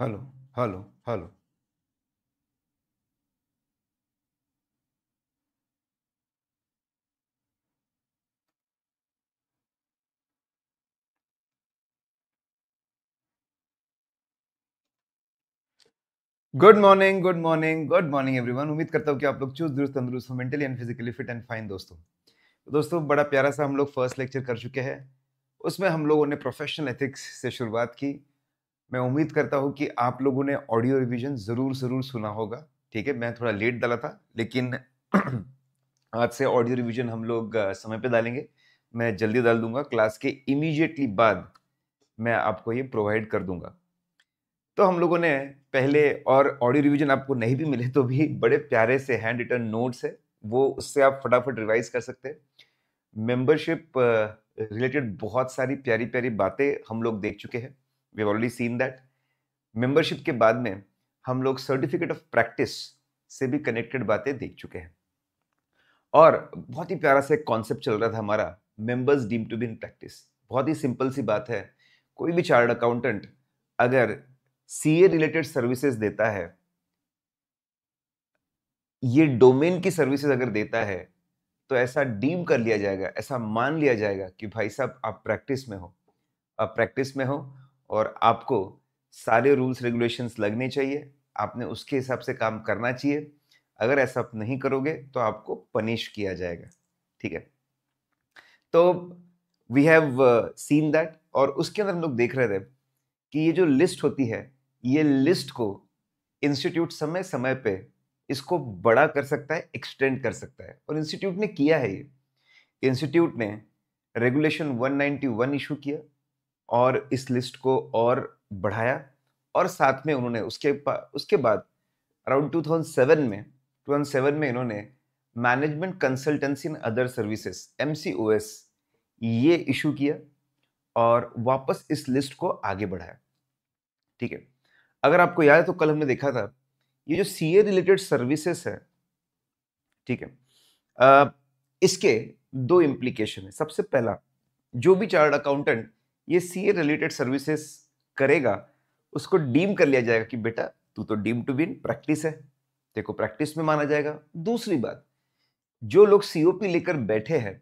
Hello hello hello good morning good morning good morning everyone उम्मीद करता हूँ कि आप लोग चुस्त दुरुस्त तंदुरुस्त हो mentally and physically fit and fine दोस्तों तो दोस्तों बड़ा प्यारा सा हम लोग फर्स्ट लेक्चर कर चुके हैं उसमें हम लोगों ने प्रोफेशनल एथिक्स से शुरुआत की मैं उम्मीद करता हूँ कि आप लोगों ने ऑडियो रिविजन ज़रूर ज़रूर सुना होगा ठीक है मैं थोड़ा लेट डाला था लेकिन आज से ऑडियो रिविजन हम लोग समय पे डालेंगे मैं जल्दी डाल दूंगा क्लास के इमीजिएटली बाद मैं आपको ये प्रोवाइड कर दूंगा तो हम लोगों ने पहले और ऑडियो रिवीजन आपको नहीं भी मिले तो भी बड़े प्यारे से हैंड रिटर्न नोट्स है वो उससे आप फटाफट रिवाइज कर सकते हैं मेंबरशिप रिलेटेड बहुत सारी प्यारी प्यारी बातें हम लोग देख चुके हैं we already seen that membership के बाद में हम लोग सर्टिफिकेट ऑफ प्रैक्टिस से भी कनेक्टेड बातें देख चुके हैं और बहुत ही प्यारा सा एक कॉन्सेप्ट चल रहा था हमारा members deem to be in practice बहुत ही सिंपल सी बात है कोई भी चार्ट अकाउंटेंट अगर सी ए रिलेटेड सर्विसेज देता है ये डोमेन की सर्विसेज अगर देता है तो ऐसा डीम कर लिया जाएगा ऐसा मान लिया जाएगा कि भाई साहब आप प्रैक्टिस में हो आप प्रैक्टिस में हो और आपको सारे रूल्स रेगुलेशंस लगने चाहिए आपने उसके हिसाब से काम करना चाहिए अगर ऐसा आप नहीं करोगे तो आपको पनिश किया जाएगा ठीक है तो वी हैव सीन दैट और उसके अंदर हम लोग देख रहे थे कि ये जो लिस्ट होती है ये लिस्ट को इंस्टीट्यूट समय समय पे इसको बड़ा कर सकता है एक्सटेंड कर सकता है और इंस्टीट्यूट ने किया है ये इंस्टीट्यूट ने रेगुलेशन 191 इशू किया और इस लिस्ट को और बढ़ाया और साथ में उन्होंने उसके उसके बाद अराउंड 2007 में 2007 में इन्होंने management consultancy in other services एम ये इशू किया और वापस इस लिस्ट को आगे बढ़ाया ठीक है अगर आपको याद है तो कल हमने देखा था ये जो सी रिलेटेड सर्विसेस है ठीक है इसके दो इम्प्लीकेशन है सबसे पहला जो भी चार्ट अकाउंटेंट ये सी रिलेटेड सर्विसेज करेगा उसको डीम कर लिया जाएगा कि बेटा तू तो डीम टू विन प्रैक्टिस है तेरे को प्रैक्टिस में माना जाएगा दूसरी बात जो लोग सीओपी लेकर बैठे हैं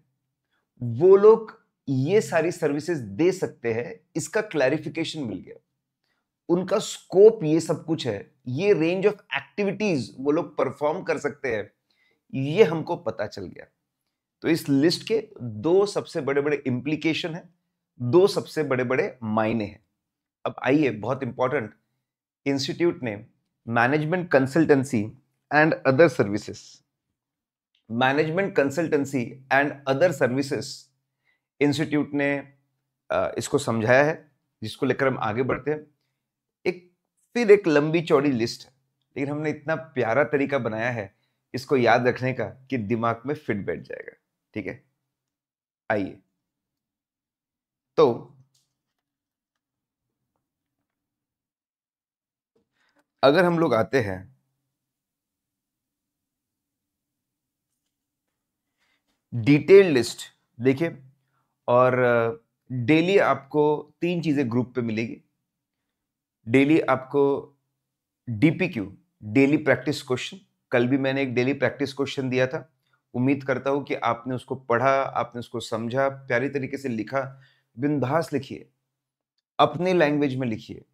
वो लोग ये सारी सर्विसेज दे सकते हैं इसका क्लैरिफिकेशन मिल गया उनका स्कोप ये सब कुछ है ये रेंज ऑफ एक्टिविटीज वो लोग परफॉर्म कर सकते हैं ये हमको पता चल गया तो इस लिस्ट के दो सबसे बड़े बड़े इम्प्लीकेशन हैं दो सबसे बड़े बड़े मायने हैं अब आइए बहुत इंपॉर्टेंट इंस्टीट्यूट ने management consultancy and other services management consultancy and other services institute ने इसको समझाया है जिसको लेकर हम आगे बढ़ते हैं एक फिर एक लंबी चौड़ी लिस्ट है लेकिन हमने इतना प्यारा तरीका बनाया है इसको याद रखने का कि दिमाग में फिट बैठ जाएगा ठीक है आइए तो अगर हम लोग आते हैं डिटेल लिस्ट देखिए और डेली आपको तीन चीज़ें ग्रुप पे मिलेगी डेली आपको डीपीक्यू डेली प्रैक्टिस क्वेश्चन कल भी मैंने एक डेली प्रैक्टिस क्वेश्चन दिया था उम्मीद करता हूं कि आपने उसको पढ़ा आपने उसको समझा प्यारी तरीके से लिखा बिंदास लिखिए अपनी लैंग्वेज में लिखिए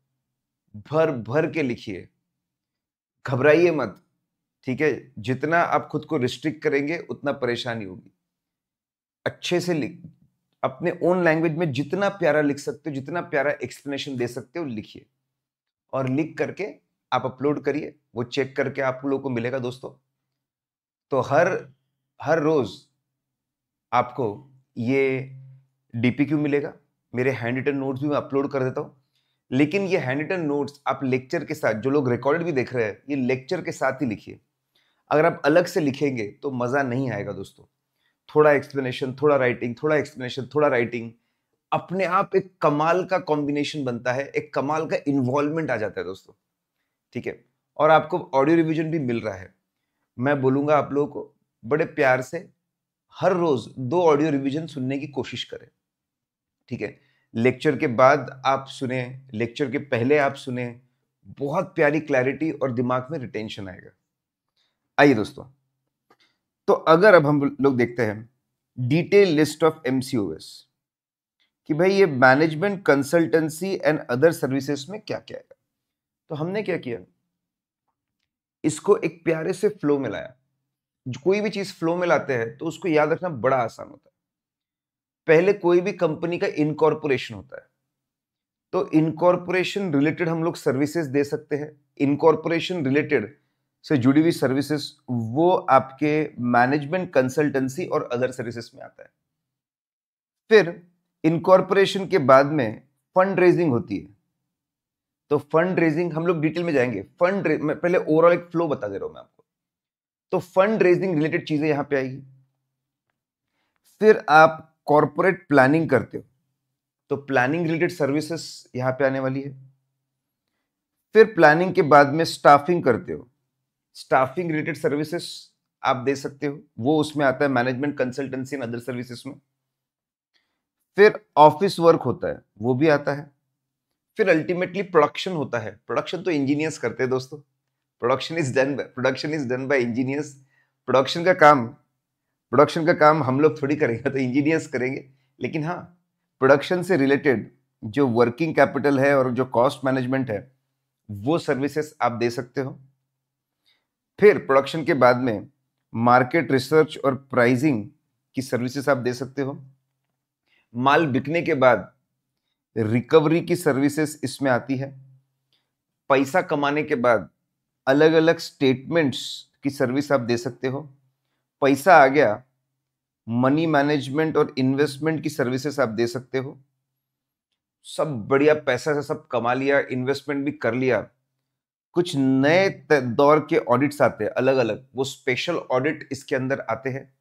भर भर के लिखिए घबराइए मत ठीक है जितना आप खुद को रिस्ट्रिक्ट करेंगे उतना परेशानी होगी अच्छे से लिख अपने ओन लैंग्वेज में जितना प्यारा लिख सकते हो जितना प्यारा एक्सप्लेनेशन दे सकते हो लिखिए और लिख करके आप अपलोड करिए वो चेक करके आप लोगों को मिलेगा दोस्तों तो हर हर रोज आपको ये क्यों मिलेगा मेरे हैंड रिटन नोट्स भी मैं अपलोड कर देता हूँ लेकिन ये हैंड रिटन नोट्स आप लेक्चर के साथ जो लोग रिकॉर्डेड भी देख रहे हैं ये लेक्चर के साथ ही लिखिए अगर आप अलग से लिखेंगे तो मज़ा नहीं आएगा दोस्तों थोड़ा एक्सप्लेनेशन थोड़ा राइटिंग थोड़ा एक्सप्लेनेशन थोड़ा राइटिंग अपने आप एक कमाल का कॉम्बिनेशन बनता है एक कमाल का इन्वॉल्वमेंट आ जाता है दोस्तों ठीक है और आपको ऑडियो रिविजन भी मिल रहा है मैं बोलूँगा आप लोगों को बड़े प्यार से हर रोज़ दो ऑडियो रिविजन सुनने की कोशिश करें ठीक है लेक्चर के बाद आप सुने लेक्चर के पहले आप सुने बहुत प्यारी क्लैरिटी और दिमाग में रिटेंशन आएगा आइए दोस्तों तो अगर अब हम लोग देखते हैं डिटेल लिस्ट ऑफ एम कि भाई ये management consultancy and other services में क्या क्या है तो हमने क्या किया इसको एक प्यारे से फ्लो में लाया कोई भी चीज़ फ्लो में लाते हैं तो उसको याद रखना बड़ा आसान होता है पहले कोई भी कंपनी का इनकॉर्पोरेशन होता है तो इनकॉर्पोरेशन रिलेटेड हम लोग सर्विसेज दे सकते हैं इनकॉर्पोरेशन रिलेटेड से जुड़ी हुई सर्विसेज वो आपके मैनेजमेंट कंसल्टेंसी और अदर सर्विसेज में आता है फिर इनकॉर्पोरेशन के बाद में फंड रेजिंग होती है तो फंड रेजिंग हम लोग डिटेल में जाएंगे फंड मैं पहले ओवरऑल एक फ्लो बता दे रहा हूं मैं आपको तो फंड रेजिंग रिलेटेड चीजें यहां पे आएगी फिर आप कॉरपोरेट प्लानिंग करते हो तो प्लानिंग रिलेटेड सर्विसेस यहां पे आने वाली है फिर प्लानिंग के बाद में स्टाफिंग करते हो स्टाफिंग रिलेटेड सर्विसेस आप दे सकते हो वो उसमें आता है management consultancy and other services में फिर ऑफिस वर्क होता है वो भी आता है फिर अल्टीमेटली प्रोडक्शन होता है प्रोडक्शन तो इंजीनियर्स करते हैं दोस्तों production is done production is done by engineers production का काम प्रोडक्शन का काम हम लोग थोड़ी करेंगे तो इंजीनियर्स करेंगे लेकिन हाँ प्रोडक्शन से रिलेटेड जो वर्किंग कैपिटल है और जो कॉस्ट मैनेजमेंट है वो सर्विसेस आप दे सकते हो फिर प्रोडक्शन के बाद में मार्केट रिसर्च और प्राइजिंग की सर्विसेज आप दे सकते हो माल बिकने के बाद रिकवरी की सर्विसेज इसमें आती है पैसा कमाने के बाद अलग अलग स्टेटमेंट्स की सर्विस आप दे सकते हो पैसा आ गया मनी मैनेजमेंट और इन्वेस्टमेंट की सर्विसेज आप दे सकते हो सब बढ़िया पैसा से सब कमा लिया इन्वेस्टमेंट भी कर लिया कुछ नए दौर के ऑडिट्स आते हैं अलग अलग वो स्पेशल ऑडिट इसके अंदर आते हैं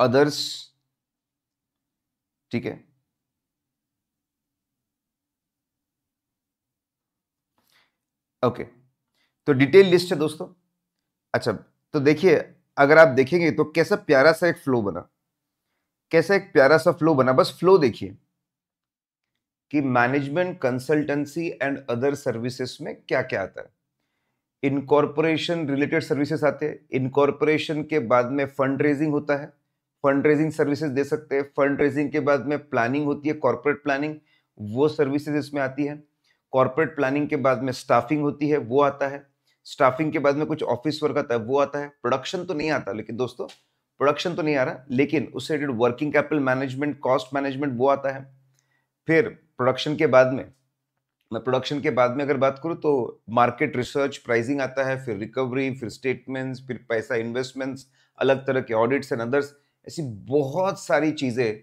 अदर्स ठीक है ओके okay. तो डिटेल लिस्ट है दोस्तों अच्छा तो देखिए अगर आप देखेंगे तो कैसा प्यारा सा एक फ्लो बना कैसा एक प्यारा सा फ्लो बना बस फ्लो देखिए कि management consultancy and other services में क्या क्या आता है इनकॉर्पोरेशन रिलेटेड सर्विसेज आते हैं इनकॉर्पोरेशन के बाद में फंड रेजिंग होता है फंड रेजिंग सर्विसेज दे सकते हैं फंड रेजिंग के बाद में प्लानिंग होती है कॉर्पोरेट प्लानिंग वो सर्विसेज इसमें आती है कॉर्पोरेट प्लानिंग के बाद में स्टाफिंग होती है वो आता है स्टाफिंग के बाद में कुछ ऑफिस वर्क आता है वो आता है प्रोडक्शन तो नहीं आता लेकिन दोस्तों प्रोडक्शन तो नहीं आ रहा लेकिन उससे related working capital management cost management वो आता है फिर प्रोडक्शन के बाद में मैं प्रोडक्शन के बाद में अगर बात करूँ तो मार्केट रिसर्च प्राइसिंग आता है फिर रिकवरी फिर स्टेटमेंट्स फिर पैसा इन्वेस्टमेंट्स अलग तरह के ऑडिट्स एंड अदर्स ऐसी बहुत सारी चीज़ें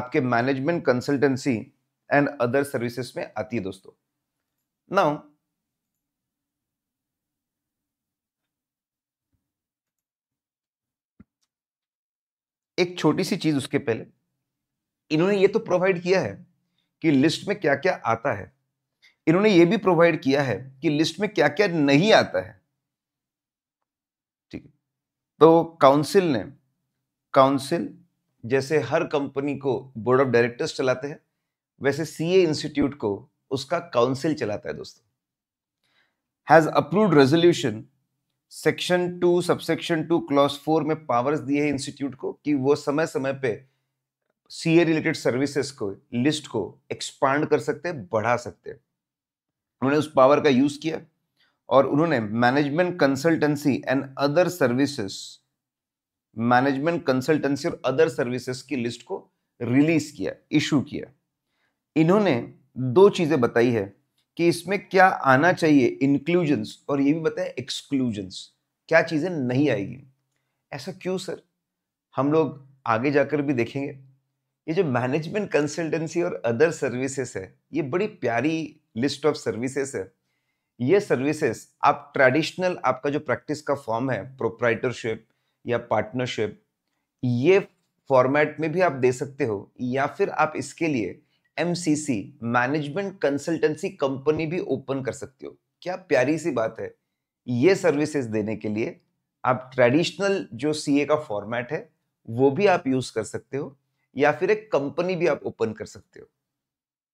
आपके management consultancy and other services में आती है दोस्तों नाउ एक छोटी सी चीज उसके पहले इन्होंने ये तो प्रोवाइड किया है कि लिस्ट में क्या क्या आता है इन्होंने ये भी प्रोवाइड किया है कि लिस्ट में क्या क्या नहीं आता है ठीक है तो काउंसिल ने काउंसिल जैसे हर कंपनी को बोर्ड ऑफ डायरेक्टर्स चलाते हैं वैसे सीए इंस्टीट्यूट को उसका काउंसिल चलाता है दोस्तों has approved resolution section two subsection two clause four में पावर्स दिए हैं इंस्टीट्यूट को कि वो समय समय पे सी ए रिलेटेड सर्विसेज को लिस्ट को एक्सपांड कर सकते हैं बढ़ा सकते हैं उन्होंने उस पावर का यूज किया और उन्होंने management consultancy and other services management consultancy और अदर सर्विसेज की लिस्ट को रिलीज किया इशू किया इन्होंने दो चीजें बताई है कि इसमें क्या आना चाहिए इंक्लूजन्स और ये भी बताएं एक्सक्लूजन्स क्या चीज़ें नहीं आएगी ऐसा क्यों सर हम लोग आगे जाकर भी देखेंगे ये जो मैनेजमेंट कंसल्टेंसी और अदर सर्विसेज है ये बड़ी प्यारी लिस्ट ऑफ सर्विसेज है ये सर्विसेज आप ट्रेडिशनल आपका जो प्रैक्टिस का फॉर्म है प्रोप्राइटरशिप या पार्टनरशिप ये फॉर्मेट में भी आप दे सकते हो या फिर आप इसके लिए एम मैनेजमेंट कंसल्टेंसी कंपनी भी ओपन कर सकते हो क्या प्यारी सी बात है ये सर्विसेज देने के लिए आप ट्रेडिशनल जो सीए का फॉर्मेट है वो भी आप यूज कर सकते हो या फिर एक कंपनी भी आप ओपन कर सकते हो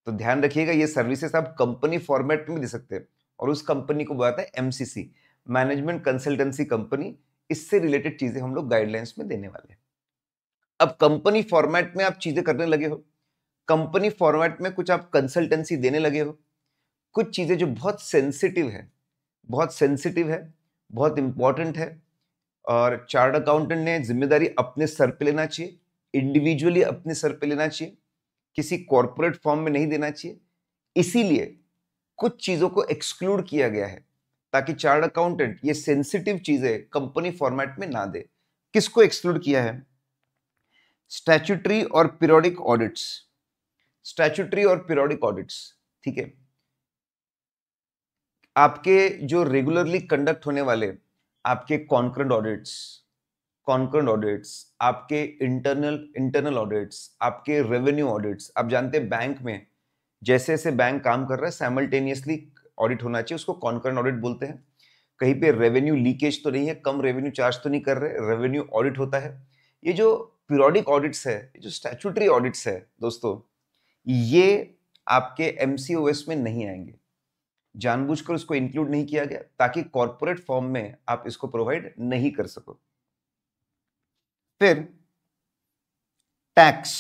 तो ध्यान रखिएगा ये सर्विसेज आप कंपनी फॉर्मेट में दे सकते हैं और उस कंपनी को बताते हैं एमसीसी मैनेजमेंट कंसल्टेंसी कंपनी इससे रिलेटेड चीजें हम लोग गाइडलाइंस में देने वाले हैं अब कंपनी फॉर्मेट में आप चीजें करने लगे हो कंपनी फॉर्मेट में कुछ आप कंसल्टेंसी देने लगे हो कुछ चीज़ें जो बहुत सेंसिटिव है बहुत सेंसिटिव है बहुत इंपॉर्टेंट है और चार्ट अकाउंटेंट ने जिम्मेदारी अपने सर पे लेना चाहिए इंडिविजुअली अपने सर पे लेना चाहिए किसी कॉरपोरेट फॉर्म में नहीं देना चाहिए इसीलिए कुछ चीज़ों को एक्सक्लूड किया गया है ताकि चार्ट अकाउंटेंट ये सेंसिटिव चीज़ें कंपनी फॉर्मेट में ना दे किसको एक्सक्लूड किया है स्टैचूटरी और पीरियोडिक ऑडिट्स स्टैचुटरी और पीरियोडिक ऑडिट्स ठीक है आपके जो रेगुलरली कंडक्ट होने वाले आपके कॉन्करेंट ऑडिट्स कॉन्करेंट ऑडिट्स आपके इंटरनल इंटरनल ऑडिट्स आपके रेवेन्यू ऑडिट्स आप जानते हैं बैंक में जैसे जैसे बैंक काम कर रहा है साइमल्टेनियसली ऑडिट होना चाहिए उसको कॉन्करेंट ऑडिट बोलते हैं कहीं पे रेवेन्यू लीकेज तो नहीं है कम रेवेन्यू चार्ज तो नहीं कर रहे रेवेन्यू ऑडिट होता है ये जो पीरियोडिक ऑडिट्स है ये जो स्टैचुटरी ऑडिट्स है दोस्तों ये आपके एम में नहीं आएंगे जानबूझकर उसको इंक्लूड नहीं किया गया ताकि कॉरपोरेट फॉर्म में आप इसको प्रोवाइड नहीं कर सको फिर tax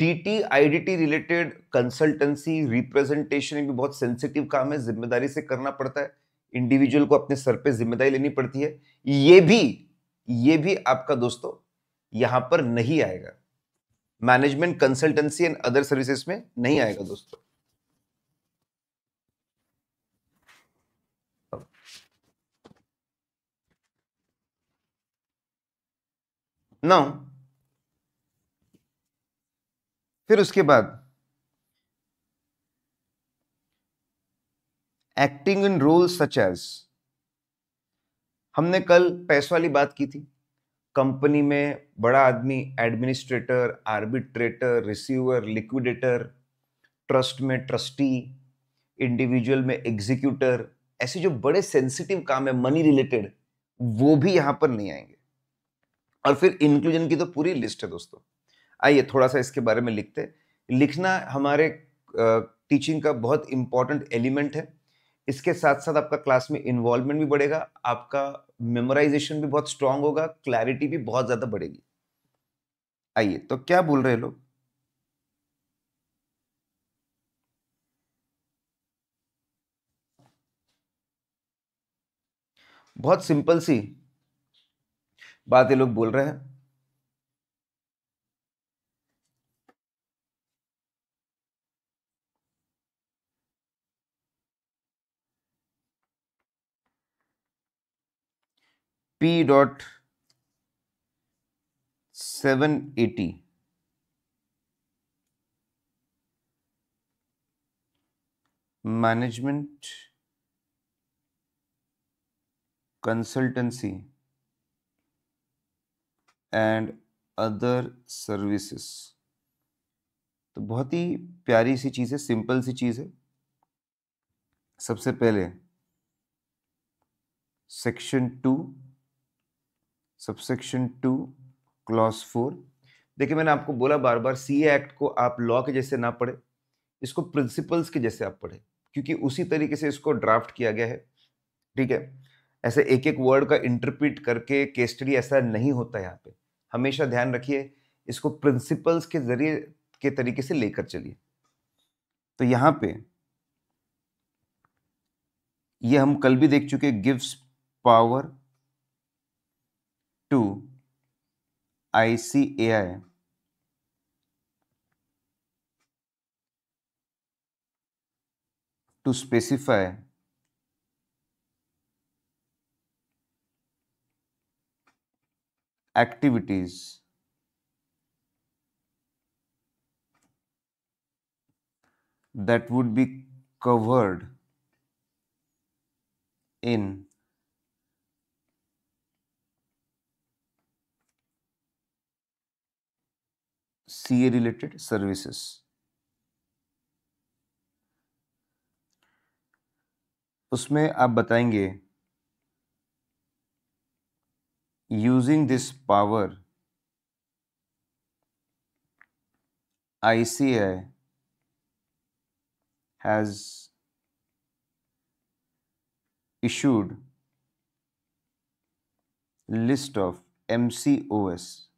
DT IDT related consultancy representation भी बहुत सेंसिटिव काम है जिम्मेदारी से करना पड़ता है इंडिविजुअल को अपने सर पे जिम्मेदारी लेनी पड़ती है ये भी ये भी आपका दोस्तों यहां पर नहीं आएगा management consultancy and other services में नहीं आएगा दोस्तों नाउ फिर उसके बाद acting in role such as हमने कल पैसों वाली बात की थी कंपनी में बड़ा आदमी administrator arbitrator receiver liquidator trust में ट्रस्टी इंडिविजुअल में एग्जीक्यूटर ऐसे जो बड़े सेंसिटिव काम है मनी रिलेटेड वो भी यहां पर नहीं आएंगे और फिर इंक्लूजन की तो पूरी लिस्ट है दोस्तों आइए थोड़ा सा इसके बारे में लिखते लिखना हमारे टीचिंग का बहुत इंपॉर्टेंट एलिमेंट है इसके साथ साथ आपका क्लास में इन्वॉल्वमेंट भी बढ़ेगा आपका मेमोराइजेशन भी बहुत स्ट्रांग होगा क्लैरिटी भी बहुत ज्यादा बढ़ेगी आइए तो क्या बोल रहे लोग बहुत सिंपल सी बात ये लोग बोल रहे हैं P dot seven eighty management consultancy and other services तो बहुत ही प्यारी सी चीज़ है सिंपल सी चीज़ है सबसे पहले section two subsection two clause four देखिए मैंने आपको बोला बार बार सी एक्ट को आप लॉ के जैसे ना पढ़े इसको प्रिंसिपल्स के जैसे आप पढ़े क्योंकि उसी तरीके से इसको ड्राफ्ट किया गया है ठीक है ऐसे एक एक वर्ड का इंटरप्रिट करके केस स्टडी ऐसा नहीं होता यहाँ पे हमेशा ध्यान रखिए इसको प्रिंसिपल्स के जरिए के तरीके से लेकर चलिए तो यहाँ पे ये हम कल भी देख चुके gives power to ICAI. to specify activities that would be covered in CA related services उसमें आप बताएंगे using this power ICAI has issued list of MCOS see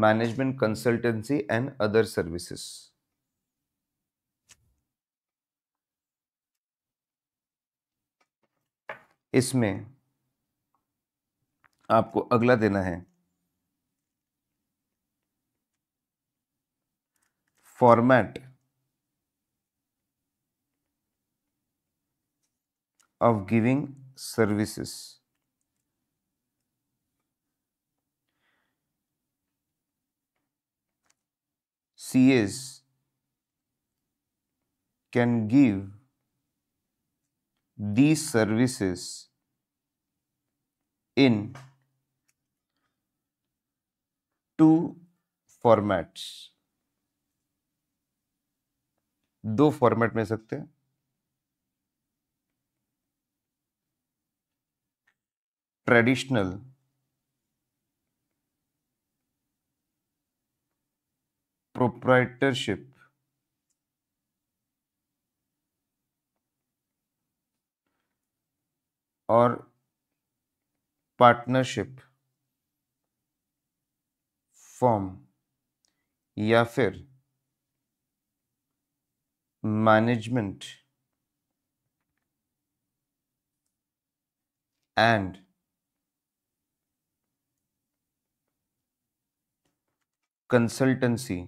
management consultancy and other services इसमें आपको अगला देना है format of giving services CS can give these services in two formats दो format में सकते हैं ट्रेडिशनल प्रोप्राइटरशिप और पार्टनरशिप फॉर्म या फिर management and consultancy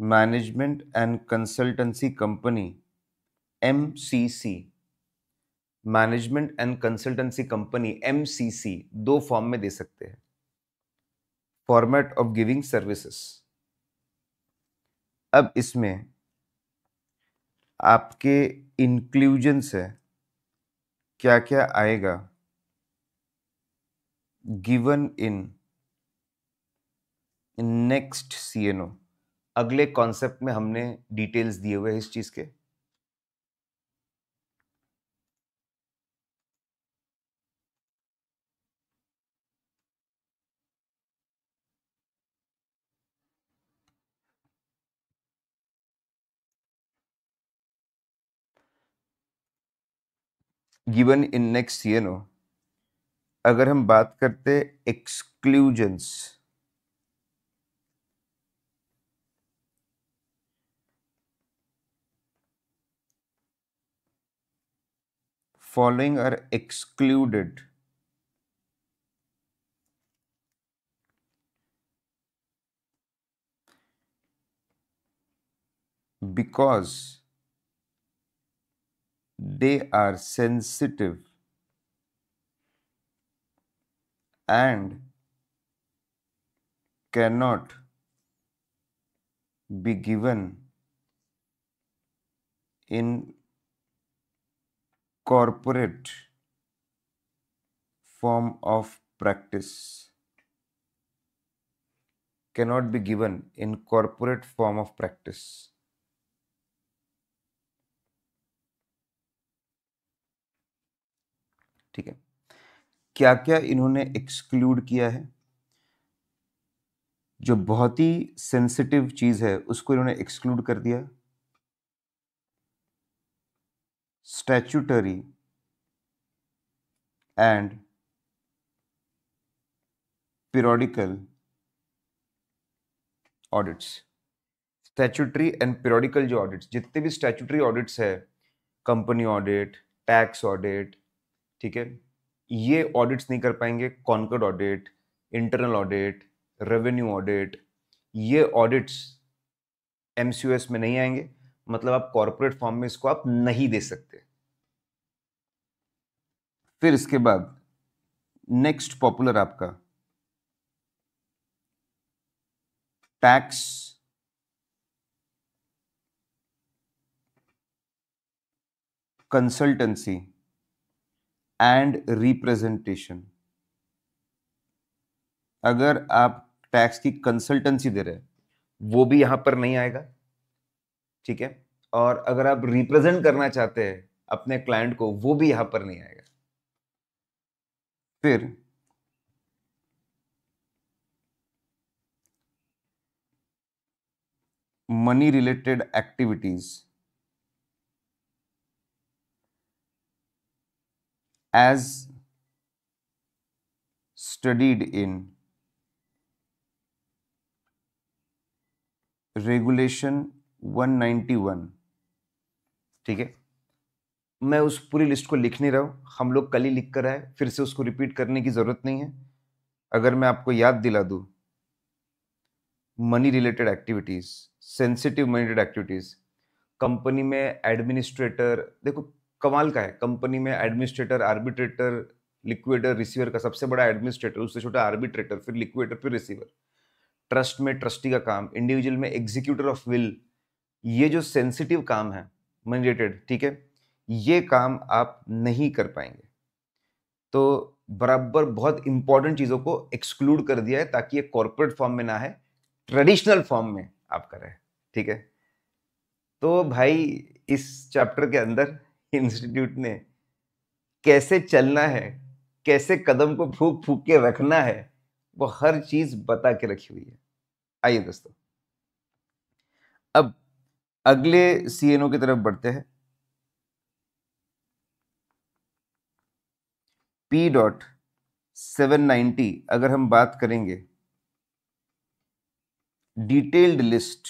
management and consultancy company M C C management and consultancy company M C सी दो form में दे सकते हैं फॉर्मेट ऑफ गिविंग सर्विसेस अब इसमें आपके इंक्लूजन से क्या क्या आएगा गिवन इन नेक्स्ट सीएनओ अगले कॉन्सेप्ट में हमने डिटेल्स दिए हुए इस चीज के गिवन इन नेक्स्ट नो अगर हम बात करते exclusions following are excluded. because they are sensitive and cannot be given in corporate form of practice cannot be given in corporate form of practice. ठीक है क्या क्या इन्होंने एक्सक्लूड किया है जो बहुत ही सेंसिटिव चीज़ है उसको इन्होंने एक्सक्लूड कर दिया statutory and periodical audits statutory and periodical जो ऑडिट्स जितने भी स्टैचूटरी ऑडिट्स है कंपनी ऑडिट टैक्स ऑडिट ठीक है ये ऑडिट्स नहीं कर पाएंगे concurrent audit internal audit revenue audit ये ऑडिट्स एम में नहीं आएंगे मतलब आप कॉरपोरेट फॉर्म में इसको आप नहीं दे सकते फिर इसके बाद नेक्स्ट पॉपुलर आपका टैक्स कंसल्टेंसी एंड रिप्रेजेंटेशन अगर आप टैक्स की कंसल्टेंसी दे रहे हैं वो भी यहां पर नहीं आएगा ठीक है और अगर आप रिप्रेजेंट करना चाहते हैं अपने क्लाइंट को वो भी यहां पर नहीं आएगा फिर money related activities as studied in regulation 191 ठीक है मैं उस पूरी लिस्ट को लिख नहीं रहा हूँ हम लोग कल ही लिख कर आए फिर से उसको रिपीट करने की ज़रूरत नहीं है अगर मैं आपको याद दिला दूँ money related activities sensitive money related activities company में एडमिनिस्ट्रेटर देखो कमाल का है कंपनी में एडमिनिस्ट्रेटर आर्बिट्रेटर लिक्विडर रिसीवर का सबसे बड़ा एडमिनिस्ट्रेटर उससे छोटा आर्बिट्रेटर फिर लिक्विडर फिर रिसीवर ट्रस्ट में ट्रस्टी का काम इंडिविजुअल में एग्जीक्यूटर ऑफ विल ये जो सेंसिटिव काम है मैंडेटेड ठीक है ये काम आप नहीं कर पाएंगे तो बराबर बहुत इंपॉर्टेंट चीज़ों को एक्सक्लूड कर दिया है ताकि ये कॉरपोरेट फॉर्म में ना है ट्रेडिशनल फॉर्म में आप करें ठीक है तो भाई इस चैप्टर के अंदर इंस्टीट्यूट ने कैसे चलना है कैसे कदम को फूक फूक के रखना है वो हर चीज़ बता के रखी हुई है आइए दोस्तों अब अगले सी की तरफ बढ़ते हैं पी डॉट सेवन नाइन्टी अगर हम बात करेंगे detailed list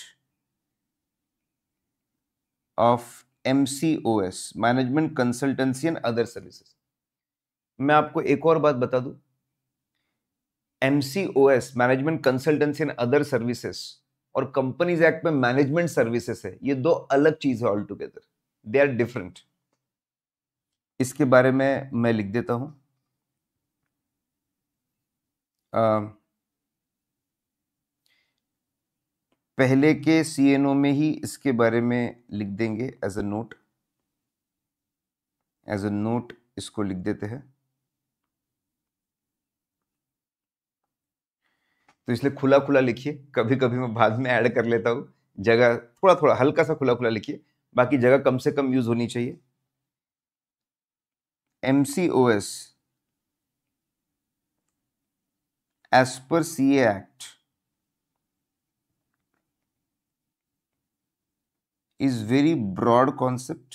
of M C O S management consultancy and other services मैं आपको एक और बात बता दूं M C O S management consultancy and other services और कंपनीज एक्ट में मैनेजमेंट सर्विसेज है ये दो अलग चीज है altogether they are different इसके बारे में मैं लिख देता हूं आ, पहले के सीएनओ में ही इसके बारे में लिख देंगे as a note as a note इसको लिख देते हैं तो इसलिए खुला खुला लिखिए कभी कभी मैं बाद में ऐड कर लेता हूँ जगह थोड़ा थोड़ा हल्का सा खुला खुला लिखिए बाकी जगह कम से कम यूज होनी चाहिए M C O S as per C act is very broad concept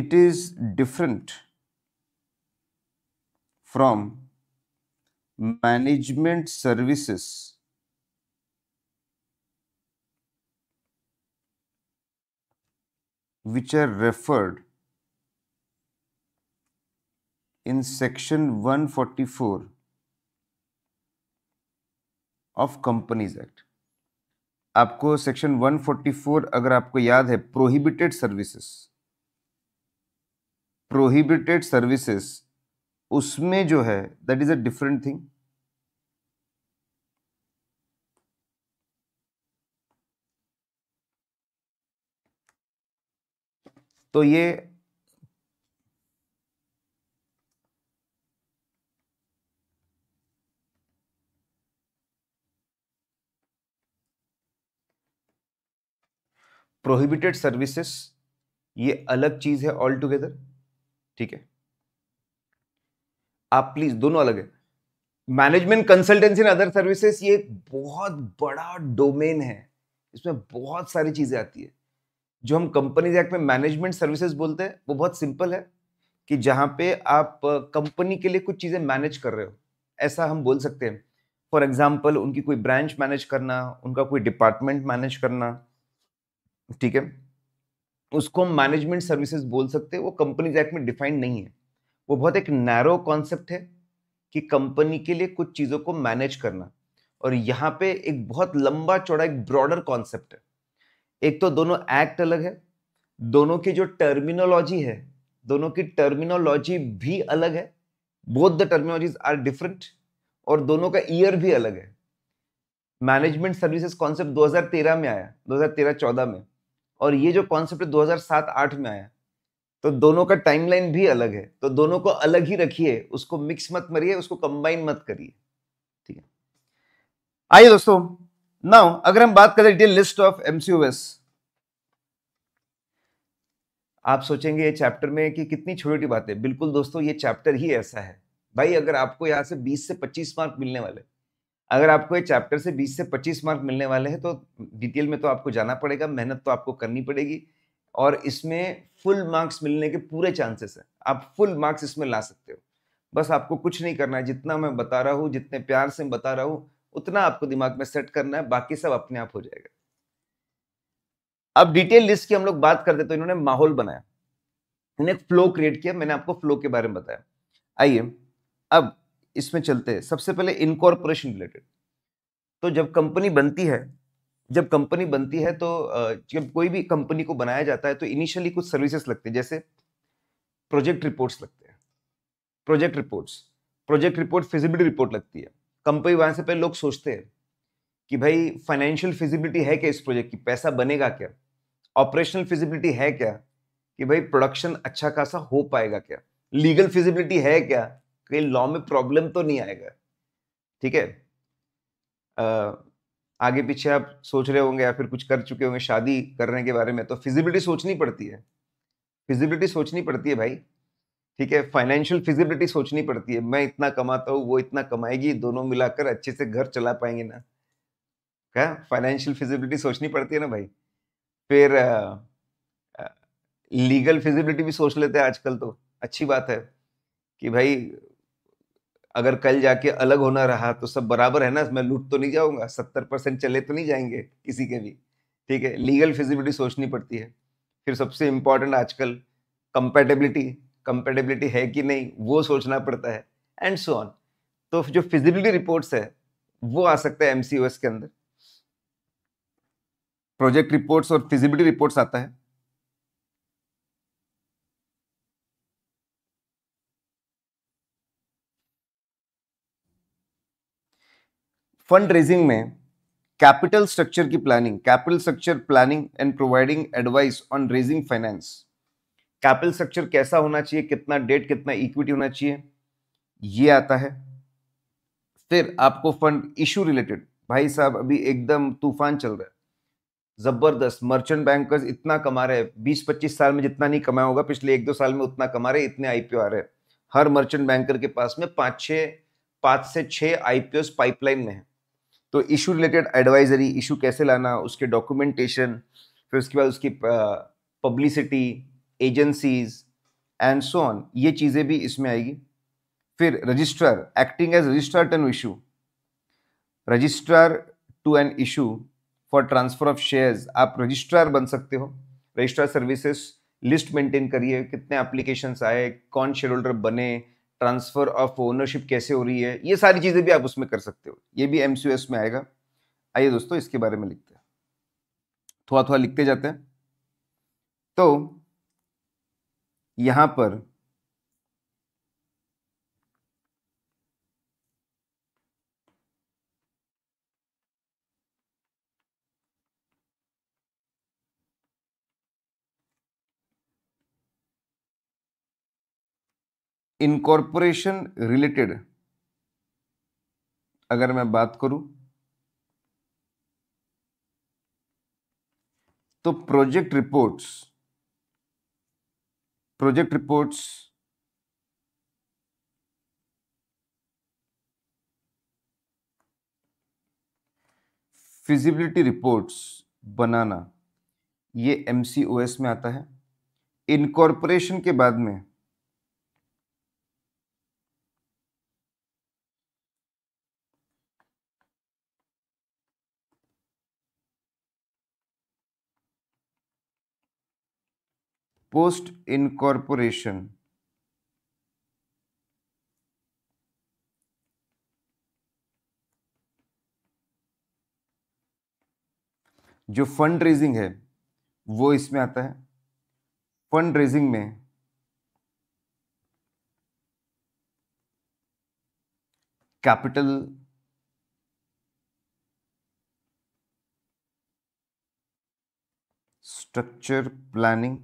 it is different from management services which are referred in section 144 of companies act आपको सेक्शन 144 अगर आपको याद है प्रोहिबिटेड सर्विसेज प्रोहिबिटेड सर्विसेज उसमें जो है that is a different thing तो ये प्रोहिबिटेड सर्विसेस ये अलग चीज़ है ऑल टुगेदर ठीक है आप प्लीज दोनों अलग है management consultancy and other services ये एक बहुत बड़ा डोमेन है इसमें बहुत सारी चीजें आती है जो हम कंपनीज एक्ट में मैनेजमेंट सर्विसेज बोलते हैं वो बहुत सिंपल है कि जहां पे आप कंपनी के लिए कुछ चीज़ें मैनेज कर रहे हो ऐसा हम बोल सकते हैं फॉर एग्जाम्पल उनकी कोई ब्रांच मैनेज करना उनका कोई डिपार्टमेंट मैनेज करना ठीक है उसको हम मैनेजमेंट सर्विसेज बोल सकते हैं वो कंपनीज एक्ट में डिफाइंड नहीं है वो बहुत एक नैरो कॉन्सेप्ट है कि कंपनी के लिए कुछ चीज़ों को मैनेज करना और यहाँ पे एक बहुत लंबा चौड़ा एक ब्रॉडर कॉन्सेप्ट है एक तो दोनों एक्ट अलग है दोनों की जो टर्मिनोलॉजी है दोनों की टर्मिनोलॉजी भी अलग है both the terminologies are different और दोनों का ईयर भी अलग है मैनेजमेंट सर्विसेज कॉन्सेप्ट 2013 में आया 2013-14 में और ये जो कॉन्सेप्ट 2007-8 में आया तो दोनों का टाइमलाइन भी अलग है तो दोनों को अलग ही रखिए उसको मिक्स मत मरिए उसको कंबाइन मत करिए ठीक है आइए दोस्तों नाउ अगर हम बात करें डिटेल लिस्ट ऑफ एमसीयूएस आप सोचेंगे ये चैप्टर में कि कितनी छोटी छोटी बातें बिल्कुल दोस्तों ये चैप्टर ही ऐसा है भाई अगर आपको यहां से 20 से 25 मार्क मिलने वाले अगर आपको एक चैप्टर से 20 से 25 मार्क मिलने वाले हैं तो डिटेल में तो आपको जाना पड़ेगा मेहनत तो आपको करनी पड़ेगी और इसमें फुल मार्क्स मिलने के पूरे चांसेस हैं आप फुल मार्क्स इसमें ला सकते हो बस आपको कुछ नहीं करना है जितना मैं बता रहा हूँ जितने प्यार से बता रहा हूँ उतना आपको दिमाग में सेट करना है बाकी सब अपने आप हो जाएगा अब डिटेल लिस्ट की हम लोग बात करते तो इन्होंने माहौल बनाया इन्होंने एक फ्लो क्रिएट किया मैंने आपको फ्लो के बारे में बताया आइए अब इसमें चलते हैं सबसे पहले इनकॉर्पोरेशन रिलेटेड तो जब कंपनी बनती है जब कंपनी बनती है तो जब कोई भी कंपनी को बनाया जाता है तो इनिशियली कुछ सर्विसेज लगते हैं जैसे प्रोजेक्ट रिपोर्ट्स लगते हैं project reports project report feasibility report लगती है कंपनी वहां से पहले लोग सोचते हैं कि भाई फाइनेंशियल फिजिबिलिटी है क्या इस प्रोजेक्ट की पैसा बनेगा क्या ऑपरेशनल फिजिबिलिटी है क्या कि भाई प्रोडक्शन अच्छा खासा हो पाएगा क्या लीगल फिजिबिलिटी है क्या कहीं लॉ में प्रॉब्लम तो नहीं आएगा ठीक है आगे पीछे आप सोच रहे होंगे या फिर कुछ कर चुके होंगे शादी करने के बारे में तो फिजिबिलिटी सोचनी पड़ती है फिजिबिलिटी सोचनी पड़ती है भाई ठीक है फाइनेंशियल फिजिबिलिटी सोचनी पड़ती है मैं इतना कमाता हूँ वो इतना कमाएगी दोनों मिलाकर अच्छे से घर चला पाएंगे ना क्या फाइनेंशियल फिजिबिलिटी सोचनी पड़ती है ना भाई फिर आ, आ, लीगल फिजिबिलिटी भी सोच लेते हैं आजकल तो अच्छी बात है कि भाई अगर कल जाके अलग होना रहा तो सब बराबर है ना मैं लूट तो नहीं जाऊंगा सत्तर परसेंट चले तो नहीं जाएंगे किसी के भी ठीक है लीगल फिजिबिलिटी सोचनी पड़ती है फिर सबसे इंपॉर्टेंट आजकल कंपेटेबिलिटी कंपेटेबिलिटी है कि नहीं वो सोचना पड़ता है एंड सो ऑन तो जो फिजिबिलिटी रिपोर्ट्स है वो आ सकता है एम के अंदर प्रोजेक्ट रिपोर्ट्स और फिजिबिलिटी रिपोर्ट्स आता है फंड रेजिंग में कैपिटल स्ट्रक्चर की planning capital structure planning and providing advice on raising finance capital structure कैसा होना चाहिए कितना डेट कितना इक्विटी होना चाहिए ये आता है फिर आपको फंड इशू रिलेटेड भाई साहब अभी एकदम तूफान चल रहा है जबरदस्त मर्चेंट बैंकर्स इतना कमा रहे हैं बीस पच्चीस साल में जितना नहीं कमाया होगा पिछले एक दो साल में उतना कमा रहे इतने आईपीओ आ रहे हैं हर मर्चेंट बैंकर के पास में पांच छह पांच से छह आईपीओ पाइपलाइन में है तो इशू रिलेटेड एडवाइजरी इशू कैसे लाना उसके डॉक्यूमेंटेशन फिर उसके बाद उसकी publicity agencies and so on ये चीज़ें भी इसमें आएगी फिर registrar acting as registrar to an issue registrar to an issue for transfer of shares आप रजिस्ट्रार बन सकते हो रजिस्ट्रार सर्विसेज लिस्ट मेंटेन करिए कितने एप्लीकेशंस आए कौन शेयर होल्डर बने ट्रांसफ़र ऑफ ओनरशिप कैसे हो रही है ये सारी चीज़ें भी आप उसमें कर सकते हो ये भी एमसीएस में आएगा आइए दोस्तों इसके बारे में लिखते हैं थोड़ा थोड़ा लिखते जाते हैं तो यहां पर इनकॉर्पोरेशन रिलेटेड अगर मैं बात करूं तो project reports project reports feasibility reports बनाना ये एमसीओएस में आता है इनकॉर्पोरेशन के बाद में post incorporation. जो फंड रेजिंग है वो इसमें आता है फंड रेजिंग में capital structure planning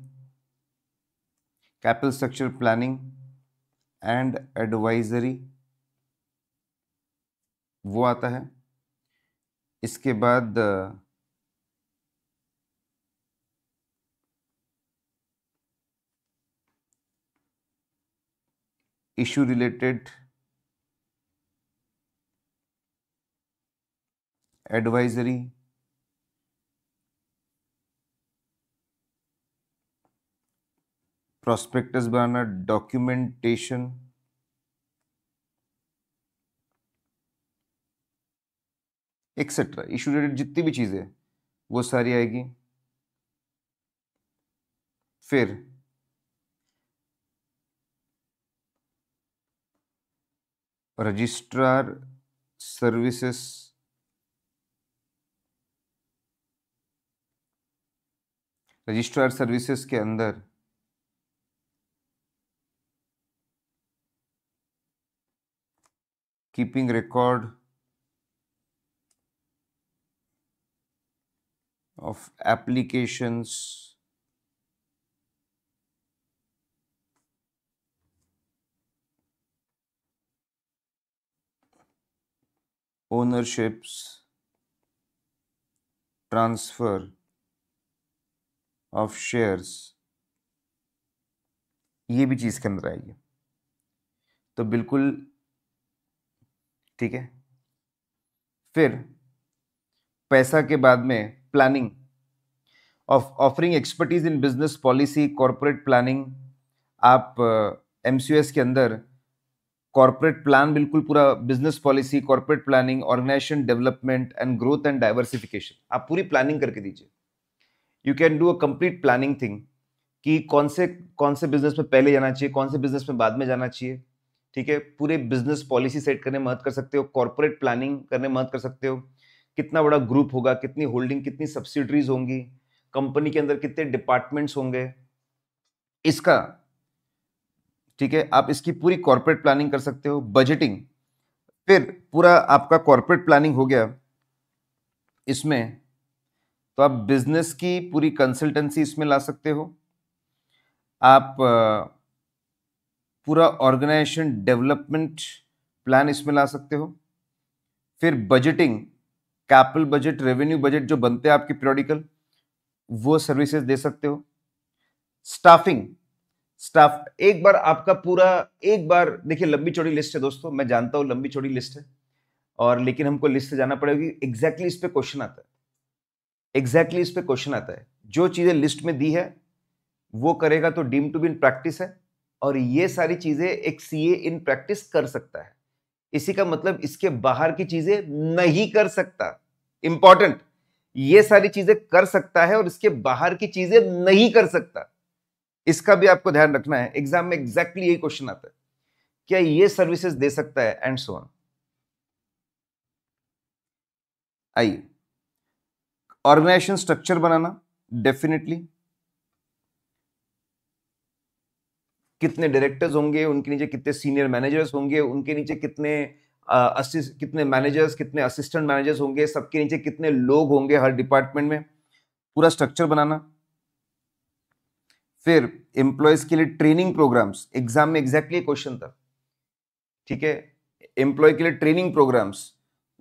capital structure planning and advisory वो आता है इसके बाद इशू रिलेटेड एडवाइजरी प्रोस्पेक्टस बनाना डॉक्यूमेंटेशन एक्सेट्रा इशू रिलेटेड जितनी भी चीज़ें वो सारी आएगी फिर रजिस्ट्रार सर्विसेस रजिस्ट्रार सर्विसेस के अंदर keeping record of applications ownerships transfer of shares ये भी चीज़ के अंदर आएगी तो बिल्कुल ठीक है फिर पैसा के बाद में planning of offering expertise in business policy corporate planning आप एम uh, के अंदर कॉरपोरेट प्लान बिल्कुल पूरा business policy corporate planning organisation development and growth and diversification आप पूरी प्लानिंग करके दीजिए you can do a complete planning thing कि कौन से कौन से बिजनेस में पहले जाना चाहिए कौन से बिजनेस में बाद में जाना चाहिए ठीक है पूरे बिजनेस पॉलिसी सेट करने में मदद कर सकते हो कॉरपोरेट प्लानिंग करने में मदद कर सकते हो कितना बड़ा ग्रुप होगा कितनी होल्डिंग कितनी सब्सिडरीज होंगी कंपनी के अंदर कितने डिपार्टमेंट्स होंगे इसका ठीक है आप इसकी पूरी कॉरपोरेट प्लानिंग कर सकते हो बजटिंग फिर पूरा आपका कॉरपोरेट प्लानिंग हो गया इसमें तो आप बिजनेस की पूरी कंसल्टेंसी इसमें ला सकते हो आप पूरा ऑर्गेनाइजेशन डेवलपमेंट प्लान इसमें ला सकते हो फिर budgeting capital budget revenue budget जो बनते हैं आपके पीरियोडिकल वो सर्विसेज दे सकते हो स्टाफिंग स्टाफ एक बार आपका पूरा एक बार देखिए लंबी चौड़ी लिस्ट है दोस्तों मैं जानता हूं लंबी चौड़ी लिस्ट है और लेकिन हमको लिस्ट से जाना पड़ेगा एग्जैक्टली इस पर क्वेश्चन आता है एग्जैक्टली exactly इस पर क्वेश्चन आता है जो चीज़ें लिस्ट में दी है वो करेगा तो deem to be in practice है और ये सारी चीज़ें एक सीए इन प्रैक्टिस कर सकता है इसी का मतलब इसके बाहर की चीज़ें नहीं कर सकता इंपॉर्टेंट ये सारी चीज़ें कर सकता है और इसके बाहर की चीज़ें नहीं कर सकता इसका भी आपको ध्यान रखना है एग्जाम में एग्जैक्टली यही क्वेश्चन आता है क्या ये सर्विसेज दे सकता है एंड सो ऑन आइए ऑर्गेनाइजेशन स्ट्रक्चर बनाना डेफिनेटली कितने डायरेक्टर्स होंगे उनके नीचे कितने सीनियर मैनेजर्स होंगे उनके नीचे कितने असिस्ट कितने मैनेजर्स कितने असिस्टेंट मैनेजर्स होंगे सबके नीचे कितने लोग होंगे हर डिपार्टमेंट में पूरा स्ट्रक्चर बनाना फिर एम्प्लॉयज के लिए ट्रेनिंग प्रोग्राम्स एग्जाम में एग्जैक्टली क्वेश्चन था ठीक है एम्प्लॉय के लिए ट्रेनिंग प्रोग्राम्स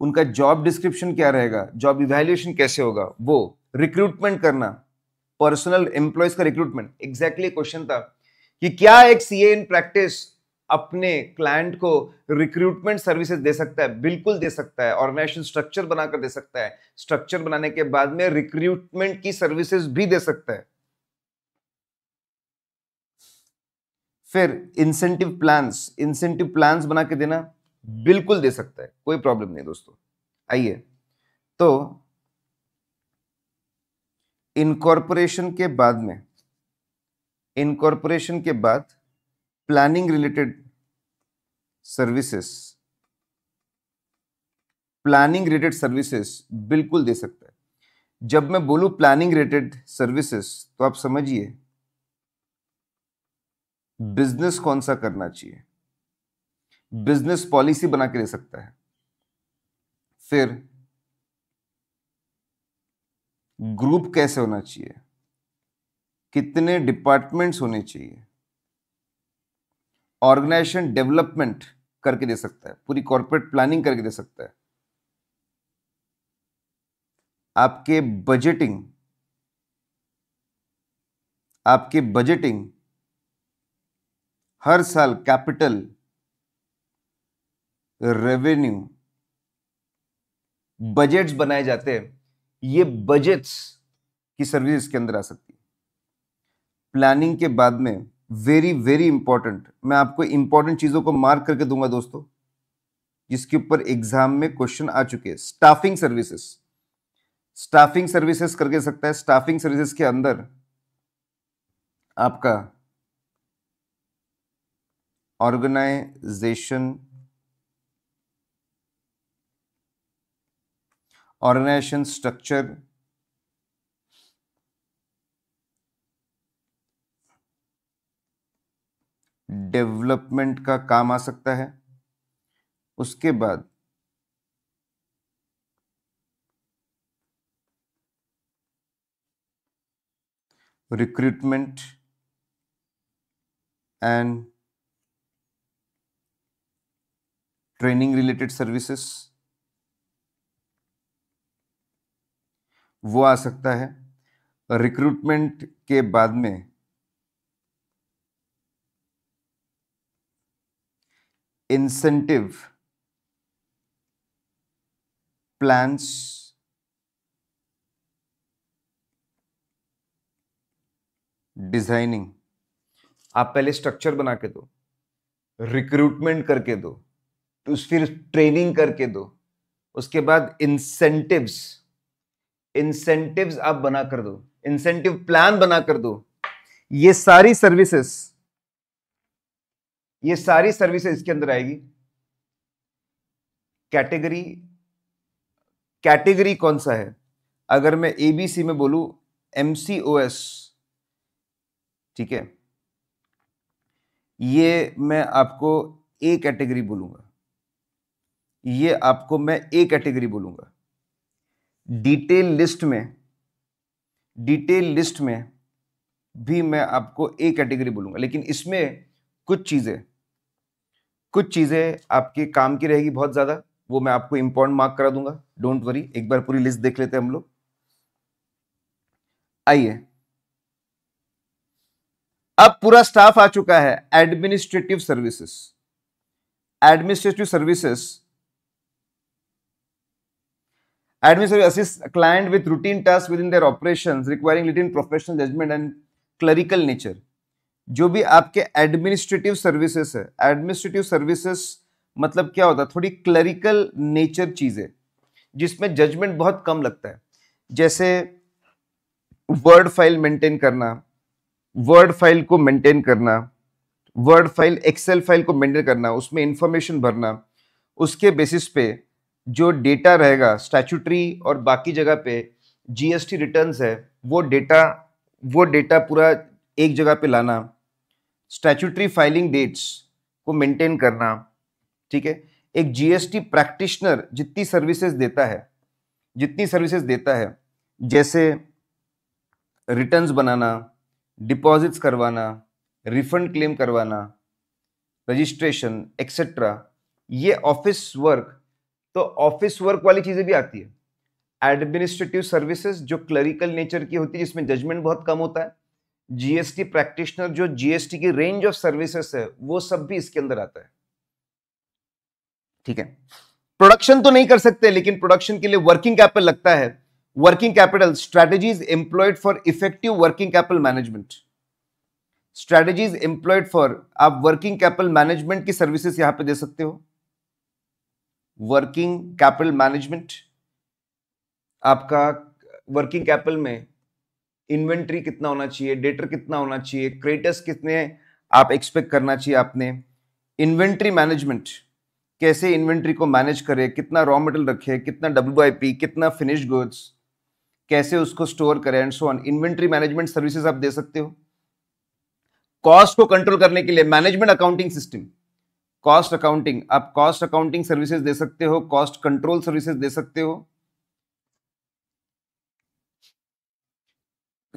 उनका जॉब डिस्क्रिप्शन क्या रहेगा जॉब इवेल्युएशन कैसे होगा वो रिक्रूटमेंट करना पर्सनल एम्प्लॉयज का रिक्रूटमेंट एग्जैक्टली क्वेश्चन था कि क्या एक सी इन प्रैक्टिस अपने क्लाइंट को रिक्रूटमेंट सर्विसेज दे सकता है बिल्कुल दे सकता है ऑर्गेनाइजेशन स्ट्रक्चर बनाकर दे सकता है स्ट्रक्चर बनाने के बाद में रिक्रूटमेंट की सर्विसेज भी दे सकता है फिर इंसेंटिव प्लान्स इंसेंटिव प्लान्स बना के देना बिल्कुल दे सकता है कोई प्रॉब्लम नहीं दोस्तों आइए तो इनकॉर्पोरेशन के बाद में इनकॉर्पोरेशन के बाद planning related services planning related services बिल्कुल दे सकता है जब मैं बोलूं प्लानिंग रिलेटेड सर्विसेज तो आप समझिए बिजनेस कौन सा करना चाहिए बिजनेस पॉलिसी बना के दे सकता है फिर ग्रुप कैसे होना चाहिए कितने डिपार्टमेंट्स होने चाहिए ऑर्गेनाइजेशन डेवलपमेंट करके दे सकता है पूरी कॉर्पोरेट प्लानिंग करके दे सकता है आपके बजटिंग आपके बजटिंग हर साल कैपिटल रेवेन्यू बजट्स बनाए जाते हैं ये बजट्स की सर्विस के अंदर आ सकती है प्लानिंग के बाद में वेरी वेरी इंपॉर्टेंट मैं आपको इंपॉर्टेंट चीज़ों को मार्क करके दूंगा दोस्तों जिसके ऊपर एग्जाम में क्वेश्चन आ चुके हैं स्टाफिंग सर्विसेस स्टाफिंग सर्विसेस करके सकता है स्टाफिंग सर्विसेस के अंदर आपका ऑर्गेनाइजेशन ऑर्गेनाइजेशन स्ट्रक्चर डेवलपमेंट का काम आ सकता है उसके बाद recruitment and training related services वो आ सकता है रिक्रूटमेंट के बाद में incentive plans डिजाइनिंग आप पहले स्ट्रक्चर बना के दो रिक्रूटमेंट करके दो तो फिर ट्रेनिंग करके दो उसके बाद इंसेंटिव्स इंसेंटिव्स आप बना कर दो इंसेंटिव प्लान बना कर दो ये सारी सर्विसेस ये सारी सर्विसेज इसके अंदर आएगी कैटेगरी कैटेगरी कौन सा है अगर मैं ए बी सी में बोलू एम सी ओ एस ठीक है ये मैं आपको ए कैटेगरी बोलूंगा ये आपको मैं ए कैटेगरी बोलूंगा डिटेल लिस्ट में डिटेल लिस्ट में भी मैं आपको ए कैटेगरी बोलूंगा लेकिन इसमें कुछ चीज़ें कुछ चीज़ें आपके काम की रहेगी बहुत ज़्यादा वो मैं आपको इंपॉर्टेंट मार्क करा दूंगा डोंट वरी एक बार पूरी लिस्ट देख लेते हैं हम लोग आइए अब पूरा स्टाफ आ चुका है administrative services administrative services administrative assist client with routine task within their operations requiring little professional judgement and clerical nature जो भी आपके एडमिनिस्ट्रेटिव सर्विसेस है एडमिनिस्ट्रेटिव सर्विसेस मतलब क्या होता है थोड़ी क्लरिकल नेचर चीज़ें जिसमें जजमेंट बहुत कम लगता है जैसे वर्ड फाइल मेंटेन करना वर्ड फाइल को मेंटेन करना वर्ड फाइल एक्सेल फाइल को मेंटेन करना उसमें इंफॉर्मेशन भरना उसके बेसिस पे जो डेटा रहेगा स्टैचूटरी और बाकी जगह पे जीएसटी रिटर्न्स है वो डेटा वो डेटा पूरा एक जगह पे लाना स्टैचूटरी फाइलिंग डेट्स को मेंटेन करना ठीक है एक जीएसटी प्रैक्टिशनर जितनी सर्विसेज देता है जितनी सर्विसेज देता है जैसे रिटर्न्स बनाना डिपॉजिट्स करवाना रिफंड क्लेम करवाना रजिस्ट्रेशन एक्सेट्रा ये ऑफिस वर्क तो ऑफिस वर्क वाली चीज़ें भी आती है एडमिनिस्ट्रेटिव सर्विसेज जो क्लरिकल नेचर की होती है जिसमें जजमेंट बहुत कम होता है जीएसटी प्रैक्टिशनर जो जीएसटी की रेंज ऑफ सर्विसेस है वो सब भी इसके अंदर आता है ठीक है प्रोडक्शन तो नहीं कर सकते लेकिन प्रोडक्शन के लिए वर्किंग कैपिटल लगता है working capital strategies employed for effective working capital management strategies employed for आप वर्किंग कैपिटल मैनेजमेंट की सर्विसेस यहां पे दे सकते हो वर्किंग कैपिटल मैनेजमेंट आपका वर्किंग कैपिटल में इन्वेंट्री कितना होना चाहिए डेटर कितना होना चाहिए क्रेडिटर्स कितने आप एक्सपेक्ट करना चाहिए आपने इन्वेंट्री मैनेजमेंट कैसे इन्वेंट्री को मैनेज करें कितना रॉ मटेरियल रखे कितना डब्ल्यू कितना फिनिश गुड्स कैसे उसको स्टोर करें and so on inventory management services आप दे सकते हो कॉस्ट को कंट्रोल करने के लिए management accounting system cost accounting आप कॉस्ट अकाउंटिंग सर्विसेज दे सकते हो कॉस्ट कंट्रोल सर्विसेज दे सकते हो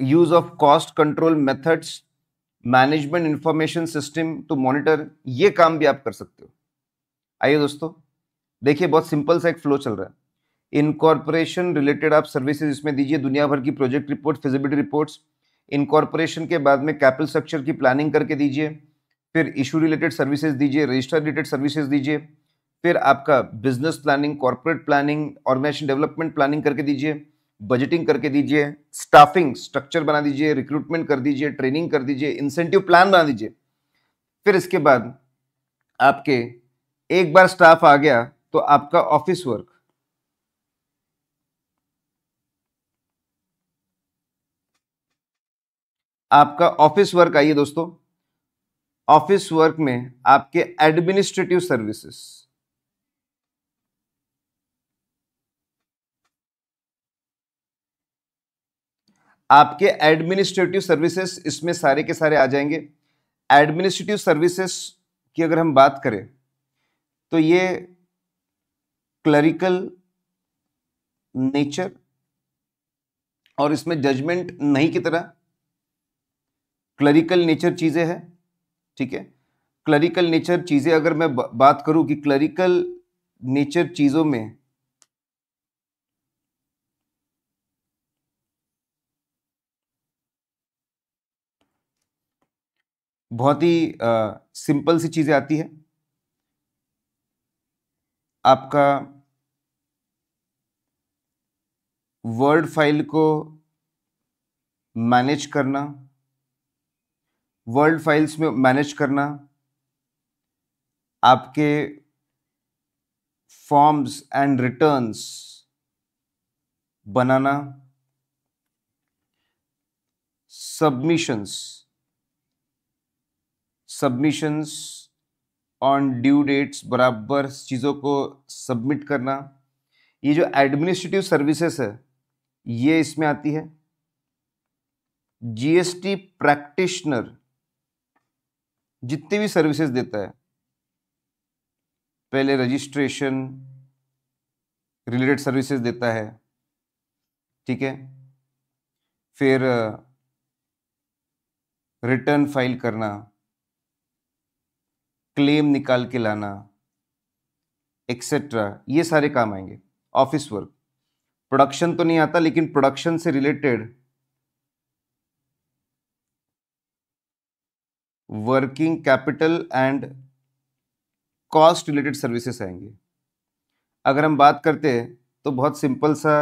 use of cost control methods management information system to monitor ये काम भी आप कर सकते हो आइए दोस्तों देखिए बहुत सिंपल सा एक फ्लो चल रहा है इनकॉर्पोरेशन रिलेटेड आप सर्विसेज इसमें दीजिए दुनिया भर की project report feasibility reports incorporation के बाद में कैपिटल स्ट्रक्चर की प्लानिंग करके दीजिए फिर इशू रिलेटेड सर्विसेज दीजिए रजिस्टर रिलेटेड सर्विसेज दीजिए फिर आपका business planning corporate planning organisation development planning करके दीजिए बजटिंग करके दीजिए स्टाफिंग स्ट्रक्चर बना दीजिए रिक्रूटमेंट कर दीजिए ट्रेनिंग कर दीजिए इंसेंटिव प्लान बना दीजिए फिर इसके बाद आपके एक बार स्टाफ आ गया तो आपका ऑफिस वर्क आपका ऑफिस वर्क आइए दोस्तों ऑफिस वर्क में आपके एडमिनिस्ट्रेटिव सर्विसेज आपके एडमिनिस्ट्रेटिव सर्विसेज इसमें सारे के सारे आ जाएंगे एडमिनिस्ट्रेटिव सर्विसेज की अगर हम बात करें तो ये क्लरिकल नेचर और इसमें जजमेंट नहीं की तरह क्लरिकल नेचर चीज़ें हैं ठीक है क्लरिकल नेचर चीज़ें अगर मैं बात करूं कि क्लरिकल नेचर चीज़ों में बहुत ही सिंपल सी चीज़ें आती है आपका वर्ड फाइल को मैनेज करना वर्ड फाइल्स में मैनेज करना आपके फॉर्म्स एंड रिटर्न्स बनाना submissions submissions on due dates बराबर चीज़ों को सबमिट करना ये जो एडमिनिस्ट्रेटिव सर्विसेज है ये इसमें आती है जीएसटी प्रैक्टिशनर जितने भी सर्विसेज देता है पहले रजिस्ट्रेशन रिलेटेड सर्विसेज देता है ठीक है फिर रिटर्न uh, फाइल करना क्लेम निकाल के लाना एक्सेट्रा ये सारे काम आएंगे ऑफिस वर्क प्रोडक्शन तो नहीं आता लेकिन प्रोडक्शन से related working capital and cost related services आएंगे अगर हम बात करते हैं तो बहुत सिंपल सा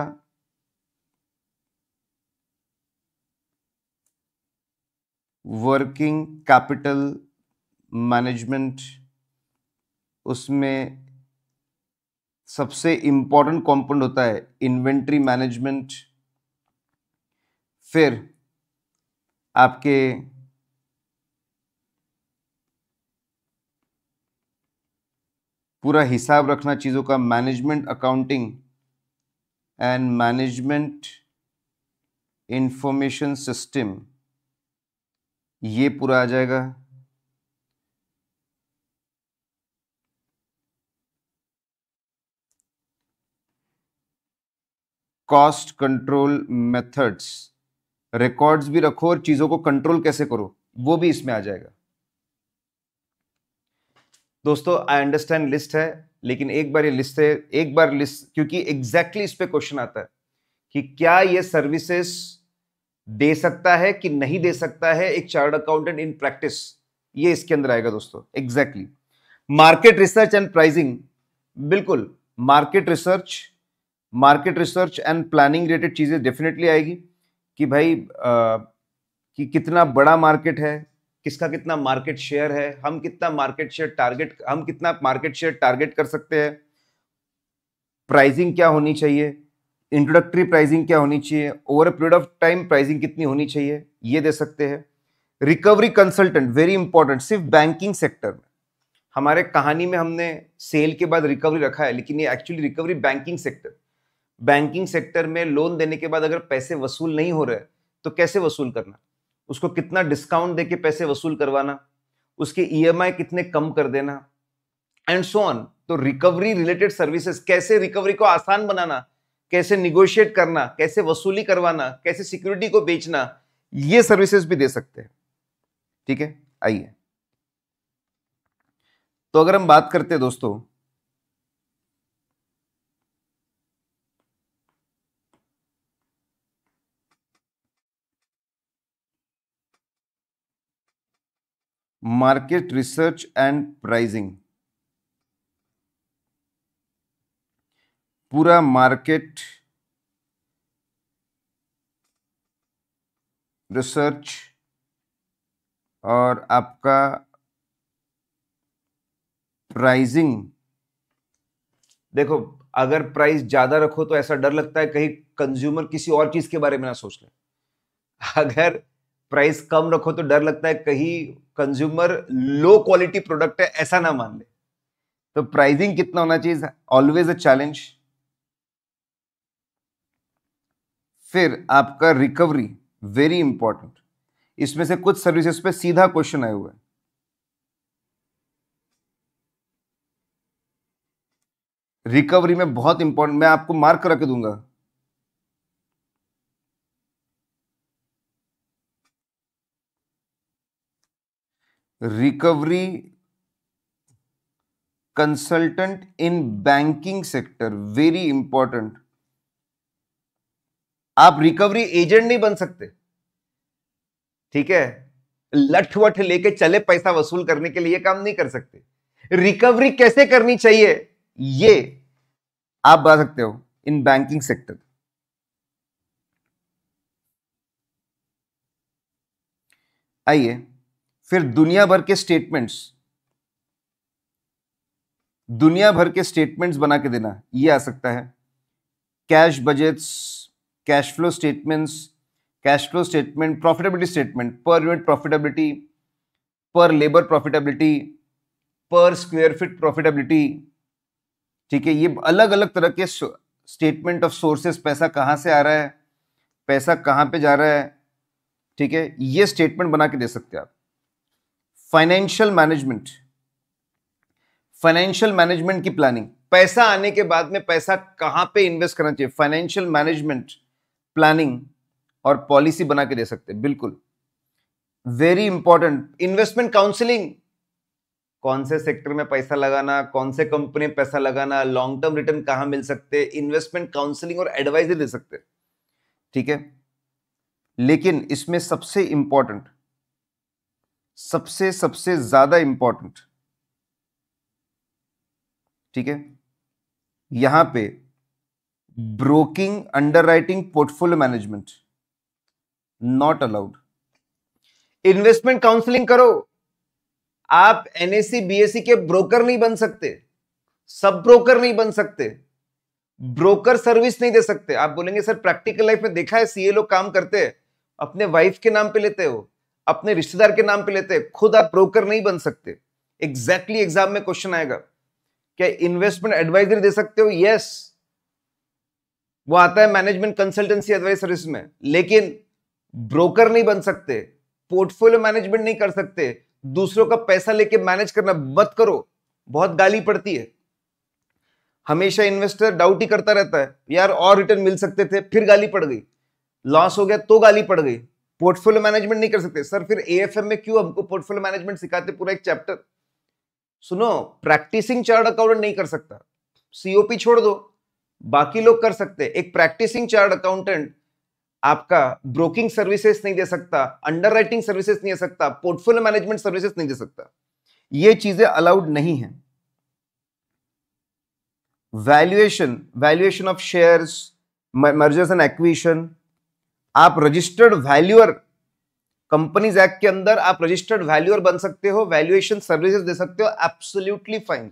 वर्किंग कैपिटल मैनेजमेंट उसमें सबसे इंपॉर्टेंट कंपोनेंट होता है इन्वेंट्री मैनेजमेंट फिर आपके पूरा हिसाब रखना चीज़ों का management accounting and management information system ये पूरा आ जाएगा कॉस्ट कंट्रोल मेथड्स रिकॉर्ड्स भी रखो और चीजों को कंट्रोल कैसे करो वो भी इसमें आ जाएगा दोस्तों आई अंडरस्टैंड लिस्ट है लेकिन एक बार ये लिस्ट है एक बार लिस्ट क्योंकि एग्जैक्टली exactly इस पे क्वेश्चन आता है कि क्या ये सर्विसेस दे सकता है कि नहीं दे सकता है एक चार्ट अकाउंटेंट इन प्रैक्टिस ये इसके अंदर आएगा दोस्तों exactly market research and pricing बिल्कुल market research market research and planning related चीज़ें डेफिनेटली आएगी कि भाई आ, कि कितना बड़ा मार्केट है किसका कितना मार्केट शेयर है हम कितना मार्केट शेयर टारगेट हम कितना मार्केट शेयर टारगेट कर सकते हैं प्राइजिंग क्या होनी चाहिए इंट्रोडक्टरी प्राइजिंग क्या होनी चाहिए over a period of time pricing कितनी होनी चाहिए ये दे सकते हैं रिकवरी कंसल्टेंट वेरी इंपॉर्टेंट सिर्फ बैंकिंग सेक्टर में हमारे कहानी में हमने सेल के बाद रिकवरी रखा है लेकिन ये actually recovery banking sector banking sector में लोन देने के बाद अगर पैसे वसूल नहीं हो रहे तो कैसे वसूल करना उसको कितना डिस्काउंट देके पैसे वसूल करवाना उसके ईएमआई e कितने कम कर देना एंड सो ऑन तो रिकवरी रिलेटेड सर्विसेज कैसे रिकवरी को आसान बनाना कैसे निगोशिएट करना कैसे वसूली करवाना कैसे सिक्योरिटी को बेचना ये सर्विसेज भी दे सकते हैं ठीक है आइए तो अगर हम बात करते हैं दोस्तों मार्केट रिसर्च एंड प्राइजिंग पूरा मार्केट रिसर्च और आपका प्राइजिंग देखो अगर प्राइस ज्यादा रखो तो ऐसा डर लगता है कहीं कंज्यूमर किसी और चीज के बारे में ना सोच ले अगर प्राइस कम रखो तो डर लगता है कहीं कंज्यूमर लो क्वालिटी प्रोडक्ट है ऐसा ना मान ले तो प्राइसिंग कितना होना चाहिए ऑलवेज अ चैलेंज फिर आपका रिकवरी वेरी इंपॉर्टेंट इसमें से कुछ सर्विसेज पे सीधा क्वेश्चन आए हुए रिकवरी में बहुत इंपॉर्टेंट मैं आपको मार्क करके दूंगा recovery consultant in banking sector very important आप रिकवरी एजेंट नहीं बन सकते ठीक है लठवठ लेके चले पैसा वसूल करने के लिए काम नहीं कर सकते रिकवरी कैसे करनी चाहिए ये आप बता सकते हो इन बैंकिंग सेक्टर आइए फिर दुनिया भर के स्टेटमेंट्स दुनिया भर के स्टेटमेंट्स बना के देना ये आ सकता है cash budgets cash flow statements cash flow statement profitability statement per unit profitability per labour profitability per square feet profitability ठीक है ये अलग अलग तरह के स्टेटमेंट ऑफ सोर्सेस पैसा कहाँ से आ रहा है पैसा कहाँ पे जा रहा है ठीक है ये स्टेटमेंट बना के दे सकते हैं आप फाइनेंशियल मैनेजमेंट फाइनेंशियल मैनेजमेंट की प्लानिंग पैसा आने के बाद में पैसा कहां पे इन्वेस्ट करना चाहिए फाइनेंशियल मैनेजमेंट प्लानिंग और पॉलिसी बना के दे सकते हैं बिल्कुल वेरी इंपॉर्टेंट इन्वेस्टमेंट काउंसिलिंग कौन से सेक्टर में पैसा लगाना कौन से कंपनी में पैसा लगाना लॉन्ग टर्म रिटर्न कहां मिल सकते इन्वेस्टमेंट काउंसिलिंग और एडवाइजरी दे सकते ठीक है लेकिन इसमें सबसे इंपॉर्टेंट सबसे सबसे ज्यादा इंपॉर्टेंट ठीक है यहां पे broking underwriting portfolio management not allowed investment counselling करो आप एनएससी बीएससी के ब्रोकर नहीं बन सकते सब ब्रोकर नहीं बन सकते ब्रोकर सर्विस नहीं दे सकते आप बोलेंगे सर प्रैक्टिकल लाइफ में देखा है सीए लोग काम करते हैं अपने वाइफ के नाम पे लेते हो अपने रिश्तेदार के नाम पे लेते हैं खुद आप ब्रोकर नहीं बन सकते एग्जैक्टली exactly एग्जाम में क्वेश्चन आएगा क्या इन्वेस्टमेंट एडवाइजरी दे सकते हो यस वो आता है मैनेजमेंट कंसल्टेंसी एडवाइस सर्विस में लेकिन ब्रोकर नहीं बन सकते पोर्टफोलियो मैनेजमेंट नहीं कर सकते दूसरों का पैसा लेके मैनेज करना मत करो बहुत गाली पड़ती है हमेशा इन्वेस्टर डाउट ही करता रहता है यार और रिटर्न मिल सकते थे फिर गाली पड़ गई लॉस हो गया तो गाली पड़ गई पोर्टफोलियो मैनेजमेंट नहीं कर सकते सर फिर एएफएम में क्यों हमको पोर्टफोलियो मैनेजमेंट सिखाते पूरा एक चैप्टर सुनो प्रैक्टिसिंग चार्ट अकाउंटेंट नहीं कर सकता सीओपी छोड़ दो बाकी लोग कर सकते एक प्रैक्टिसिंग चार्ट अकाउंटेंट आपका ब्रोकिंग सर्विसेज नहीं दे सकता अंडर सर्विसेज नहीं दे सकता पोर्टफोलियो मैनेजमेंट सर्विसेज नहीं दे सकता ये चीजें अलाउड नहीं है valuation valuation of shares mergers and acquisition आप रजिस्टर्ड वैल्यूअर कंपनीज एक्ट के अंदर आप रजिस्टर्ड वैल्यूअर बन सकते हो वैल्यूएशन सर्विसेज दे सकते हो एब्सोल्यूटली फाइन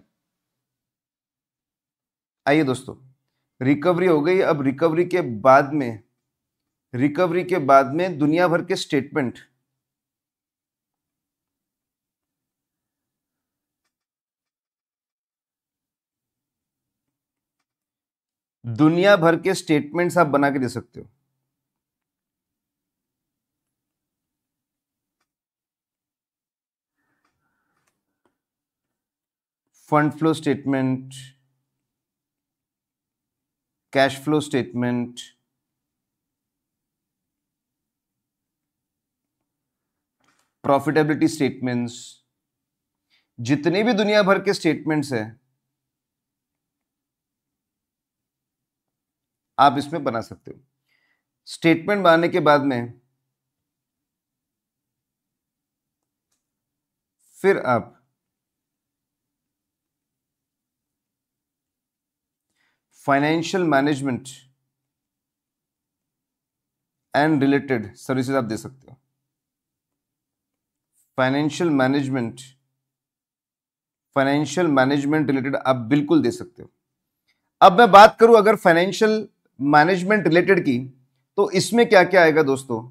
आइए दोस्तों रिकवरी हो गई अब रिकवरी के बाद में रिकवरी के बाद में दुनिया भर के स्टेटमेंट दुनिया भर के स्टेटमेंट्स आप बना के दे सकते हो fund flow statement cash flow statement profitability statements जितने भी दुनिया भर के स्टेटमेंट्स हैं आप इसमें बना सकते हो स्टेटमेंट बनाने के बाद में फिर आप financial management and related services आप दे सकते हो financial management financial management related आप बिल्कुल दे सकते हो अब मैं बात करूं अगर फाइनेंशियल मैनेजमेंट रिलेटेड की तो इसमें क्या क्या आएगा दोस्तों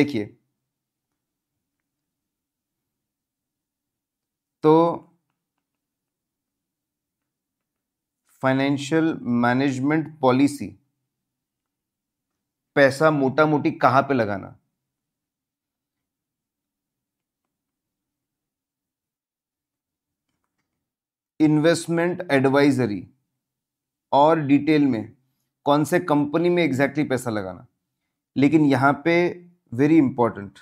देखिए तो फाइनेंशियल मैनेजमेंट पॉलिसी पैसा मोटा मोटी कहां पे लगाना इन्वेस्टमेंट एडवाइजरी और डिटेल में कौन से कंपनी में एग्जैक्टली exactly पैसा लगाना लेकिन यहां पे वेरी इंपॉर्टेंट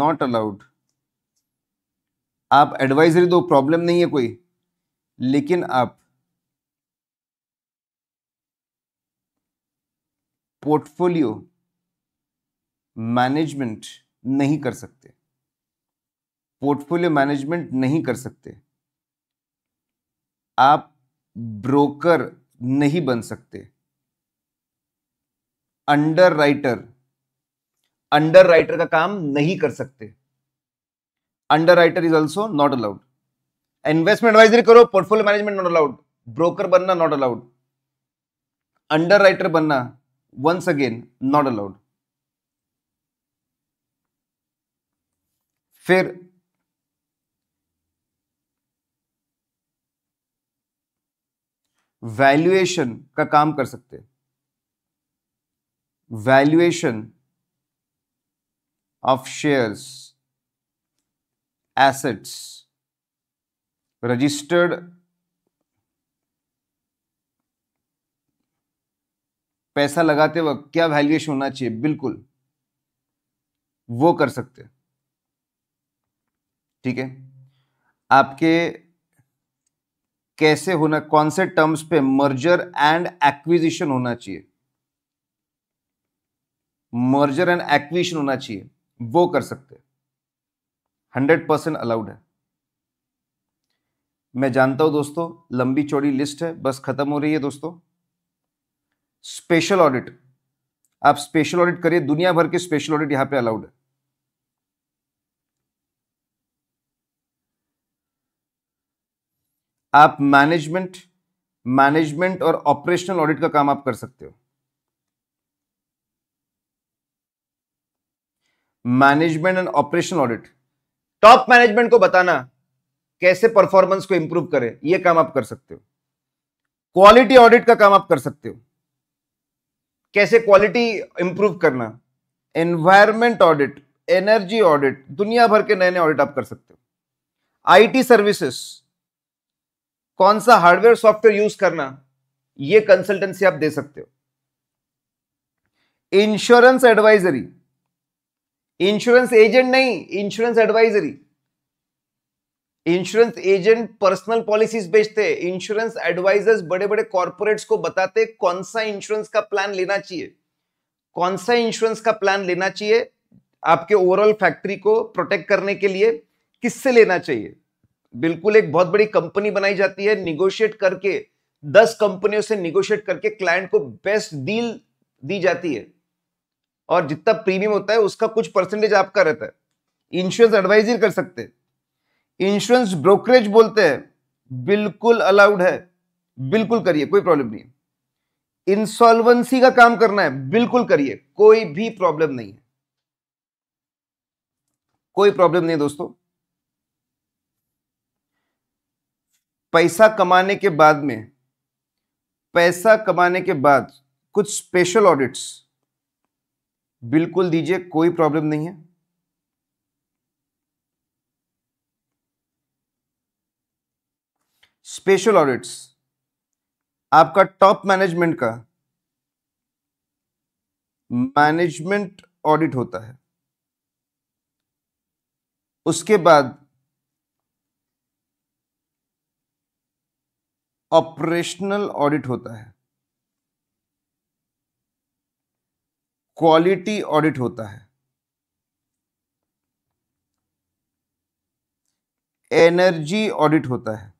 नॉट अलाउड आप एडवाइजरी दो प्रॉब्लम नहीं है कोई लेकिन आप पोर्टफोलियो मैनेजमेंट नहीं कर सकते पोर्टफोलियो मैनेजमेंट नहीं कर सकते आप ब्रोकर नहीं बन सकते अंडर राइटर अंडर राइटर का काम नहीं कर सकते underwriter is also not allowed investment advisory करो portfolio management not allowed broker बनना नॉट अलाउड अंडरराइटर बनना वंस अगेन नॉट अलाउड फिर वैल्यूएशन का काम कर सकते valuation of shares assets registered पैसा लगाते वक्त क्या वैल्यूएशन होना चाहिए बिल्कुल वो कर सकते ठीक है आपके कैसे होना कौन से टर्म्स पे मर्जर एंड एक्विजिशन होना चाहिए मर्जर एंड एक्विजिशन होना चाहिए वो कर सकते हंड्रेड परसेंट अलाउड है मैं जानता हूं दोस्तों लंबी चौड़ी लिस्ट है बस खत्म हो रही है दोस्तों स्पेशल ऑडिट आप स्पेशल ऑडिट करिए दुनिया भर के स्पेशल ऑडिट यहां पे अलाउड है आप मैनेजमेंट मैनेजमेंट और ऑपरेशनल ऑडिट का काम आप कर सकते हो management and operational audit top management को बताना कैसे परफॉर्मेंस को इंप्रूव करें यह काम आप कर सकते हो क्वालिटी ऑडिट का काम आप कर सकते हो कैसे क्वालिटी इंप्रूव करना एनवायरमेंट ऑडिट एनर्जी ऑडिट दुनिया भर के नए नए ऑडिट आप कर सकते हो आईटी सर्विसेज कौन सा हार्डवेयर सॉफ्टवेयर यूज करना ये कंसल्टेंसी आप दे सकते हो इंश्योरेंस एडवाइजरी इंश्योरेंस एजेंट नहीं insurance advisory insurance agent personal policies बेचते इंश्योरेंस एडवाइजर्स बड़े बड़े कॉर्पोरेट्स को बताते कौन सा इंश्योरेंस का प्लान लेना चाहिए कौन सा इंश्योरेंस का प्लान लेना चाहिए आपके ओवरऑल फैक्ट्री को प्रोटेक्ट करने के लिए किससे लेना चाहिए बिल्कुल एक बहुत बड़ी कंपनी बनाई जाती है निगोशिएट करके दस कंपनियों से निगोशिएट करके क्लाइंट को बेस्ट डील दी जाती है और जितना प्रीमियम होता है उसका कुछ परसेंटेज आपका रहता है इंश्योरेंस एडवाइज कर सकते हैं इंश्योरेंस ब्रोकरेज बोलते हैं बिल्कुल अलाउड है बिल्कुल करिए कोई प्रॉब्लम नहीं है इंसॉल्वेंसी का काम करना है बिल्कुल करिए कोई भी प्रॉब्लम नहीं है कोई प्रॉब्लम नहीं दोस्तों पैसा कमाने के बाद में पैसा कमाने के बाद कुछ स्पेशल ऑडिट्स बिल्कुल दीजिए कोई प्रॉब्लम नहीं है स्पेशल ऑडिट्स आपका टॉप मैनेजमेंट का मैनेजमेंट ऑडिट होता है उसके बाद ऑपरेशनल ऑडिट होता है क्वालिटी ऑडिट होता है एनर्जी ऑडिट होता है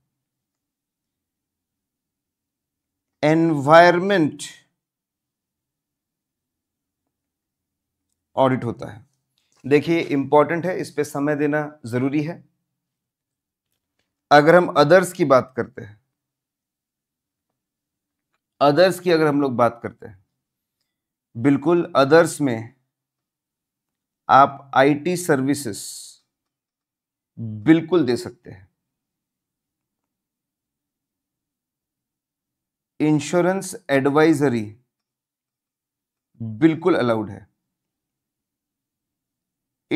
एनवायरमेंट ऑडिट होता है देखिए इंपॉर्टेंट है इस पर समय देना जरूरी है अगर हम अदर्स की बात करते हैं अदर्स की अगर हम लोग बात करते हैं बिल्कुल अदर्स में आप आईटी सर्विसेज बिल्कुल दे सकते हैं इंश्योरेंस एडवाइजरी बिल्कुल अलाउड है